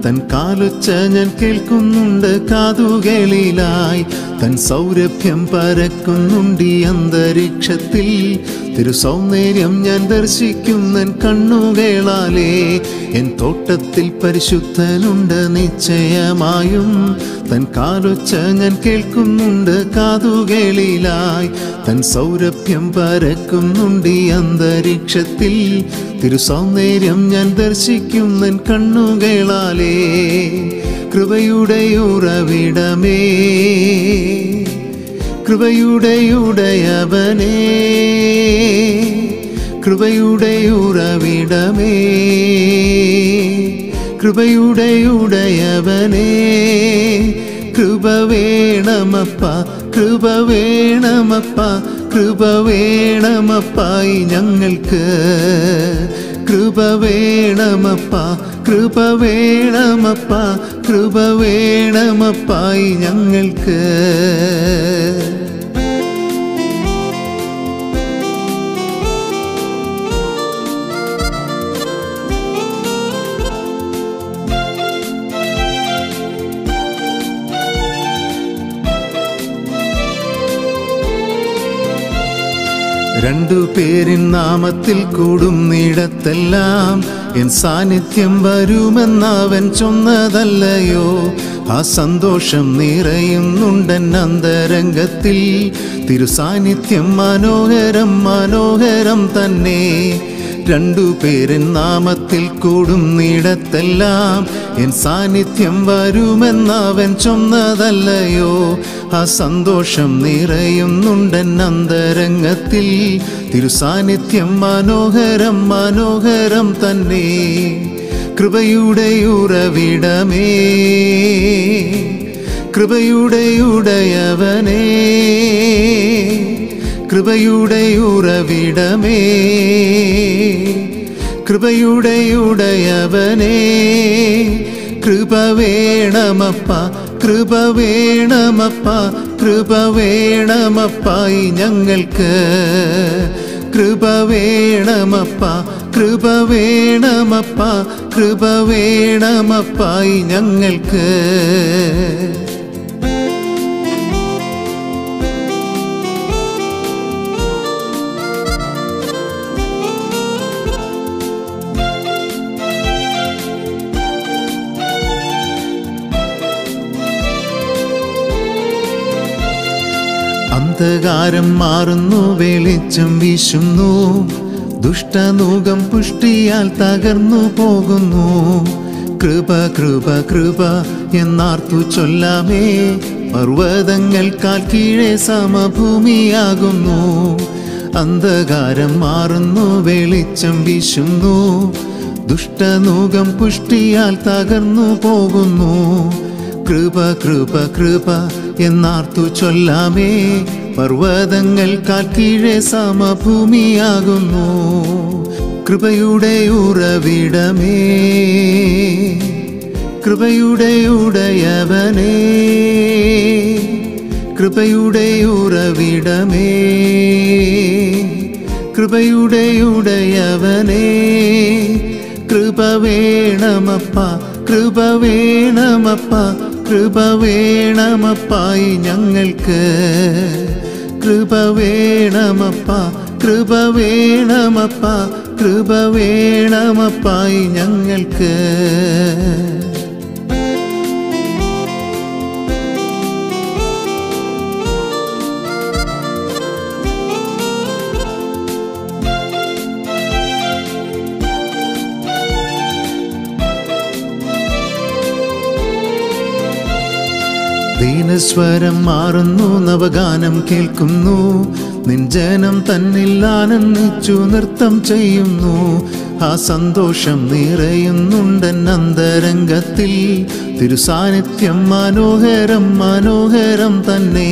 തൻ കാലുച്ച ഞാൻ കേൾക്കുന്നുണ്ട് കാതുകളിലായി തൻ സൗരഭ്യം പരക്കുന്നുണ്ടി അന്തരീക്ഷത്തിൽ തിരു സൗന്ദര്യം ഞാൻ ദർശിക്കുന്നൻ കണ്ണുകേളാലേ എൻ തോട്ടത്തിൽ പരിശുദ്ധനുണ്ട് നിശ്ചയമായും തൻ കാലൊച്ച ഞാൻ കേൾക്കുന്നുണ്ട് കാതുകേളിലായി തൻ സൗരഭ്യം പരക്കുന്നുണ്ടി അന്തരീക്ഷത്തിൽ തിരു സൗന്ദര്യം ഞാൻ ദർശിക്കുന്നൻ കണ്ണുകേളാലേ കൃപയുടെ ഉറവിടമേ കൃപയുടെ ഉടയവനേ കൃപ വേണമപ്പ കൃപ വേണമപ്പ കൃപ വേണമപ്പായി ഞങ്ങൾക്ക് കൃപ വേണമപ്പ കൃപ വേണമപ്പ കൃപ വേണമപ്പായി ഞങ്ങൾക്ക് രണ്ടു പേരിൻ നാമത്തിൽ കൂടുന്നിടത്തെല്ലാം എൻ സാന്നിധ്യം വരുമെന്നവൻ ചൊന്നതല്ലയോ ആ സന്തോഷം നിറയുന്നുണ്ടൻ അന്തരംഗത്തിൽ തിരുസാന്നിധ്യം മനോഹരം മനോഹരം തന്നെ രണ്ടു പേരൻ നാമത്തിൽ കൂടും നീടത്തെല്ലാം എൻ സാന്നിധ്യം വരുമെന്നവൻ ചൊന്നതല്ലയോ ആ സന്തോഷം നിറയുന്നുണ്ടൻ അന്തരംഗത്തിൽ തിരുസാന്നിധ്യം മനോഹരം മനോഹരം തന്നെ കൃപയുടെ ഉറവിടമേ കൃപയുടെ ഉടയവനേ കൃപയുടെ ഉറവിടമേ കൃപയുടെ ഉടയവനേ കൃപ വേണമപ്പ കൃപ വേണമപ്പ കൃപ വേണമപ്പായി ഞങ്ങൾക്ക് കൃപ വേണമപ്പ കൃപ വേണമപ്പ കൃപ വേണമപ്പായി ഞങ്ങൾക്ക് അന്ധകാരം മാറുന്നു വെളിച്ചം വീശുന്നു ദുഷ്ടനൂകം പുഷ്ടിയാൽ തകർന്നു പോകുന്നു കൃപ കൃപ കൃപ എന്നാർത്തു ചൊല്ലാമേ പർവ്വതങ്ങൾക്കാൽ കീഴേ സമഭൂമിയാകുന്നു അന്ധകാരം മാറുന്നു വെളിച്ചം വീശുന്നു ദുഷ്ടനൂകം പുഷ്ടിയാൽ തകർന്നു പോകുന്നു കൃപ കൃപ കൃപ എന്നാർത്തു ചൊല്ലാമേ പർവ്വതങ്ങൾ കാൽക്കീഴെ സമഭൂമിയാകുന്നു കൃപയുടെ ഉറവിടമേ കൃപയുടെ ഉടയവനേ കൃപയുടെ ഉറവിടമേ കൃപയുടെ ഉടയവനേ കൃപ വേണമപ്പ കൃപ വേണമപ്പ കൃപ വേണമപ്പായി ഞങ്ങൾക്ക് കൃപ വേണമപ്പ കൃപ വേണമപ്പ കൃപ വേണമപ്പായി ഞങ്ങൾക്ക് സ്വരം മാറുന്നു നവഗാനം കേൾക്കുന്നു നിഞ്ചനം തന്നിൽ ആനന്ദിച്ചു നൃത്തം ചെയ്യുന്നു ആ സന്തോഷം നിറയുന്നുണ്ടൻ അന്തരംഗത്തിൽ തിരുസാന്നിധ്യം മനോഹരം മനോഹരം തന്നെ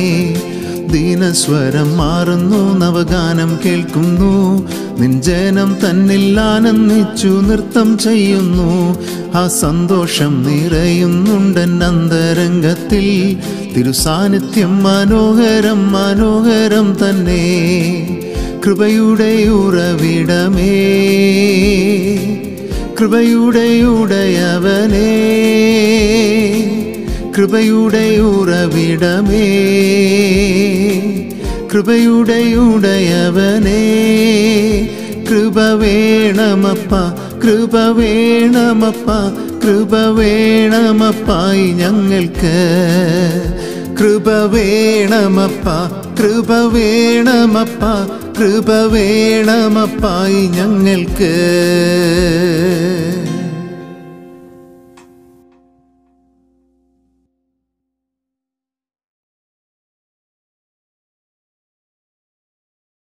ദീനസ്വരം മാറുന്നു നവഗാനം കേൾക്കുന്നു നിഞ്ചനം തന്നിൽ ആനന്ദിച്ചു നൃത്തം ചെയ്യുന്നു ആ സന്തോഷം നിറയുന്നുണ്ടൻ അന്തരംഗത്തിൽ തിരുസാന്നിധ്യം മനോഹരം മനോഹരം തന്നെ കൃപയുടെ ഉറവിടമേ കൃപയുടെ ഉടയവനേ കൃപയുടെ ഉറവിടമേ കൃപയുടെ ഉടയവനേ കൃപ വേണമപ്പ കൃപ വേണമപ്പ കൃപ വേണമപ്പായി ഞങ്ങൾക്ക് കൃപ വേണമപ്പ കൃപ വേണമപ്പ കൃപ വേണമപ്പായി ഞങ്ങൾക്ക്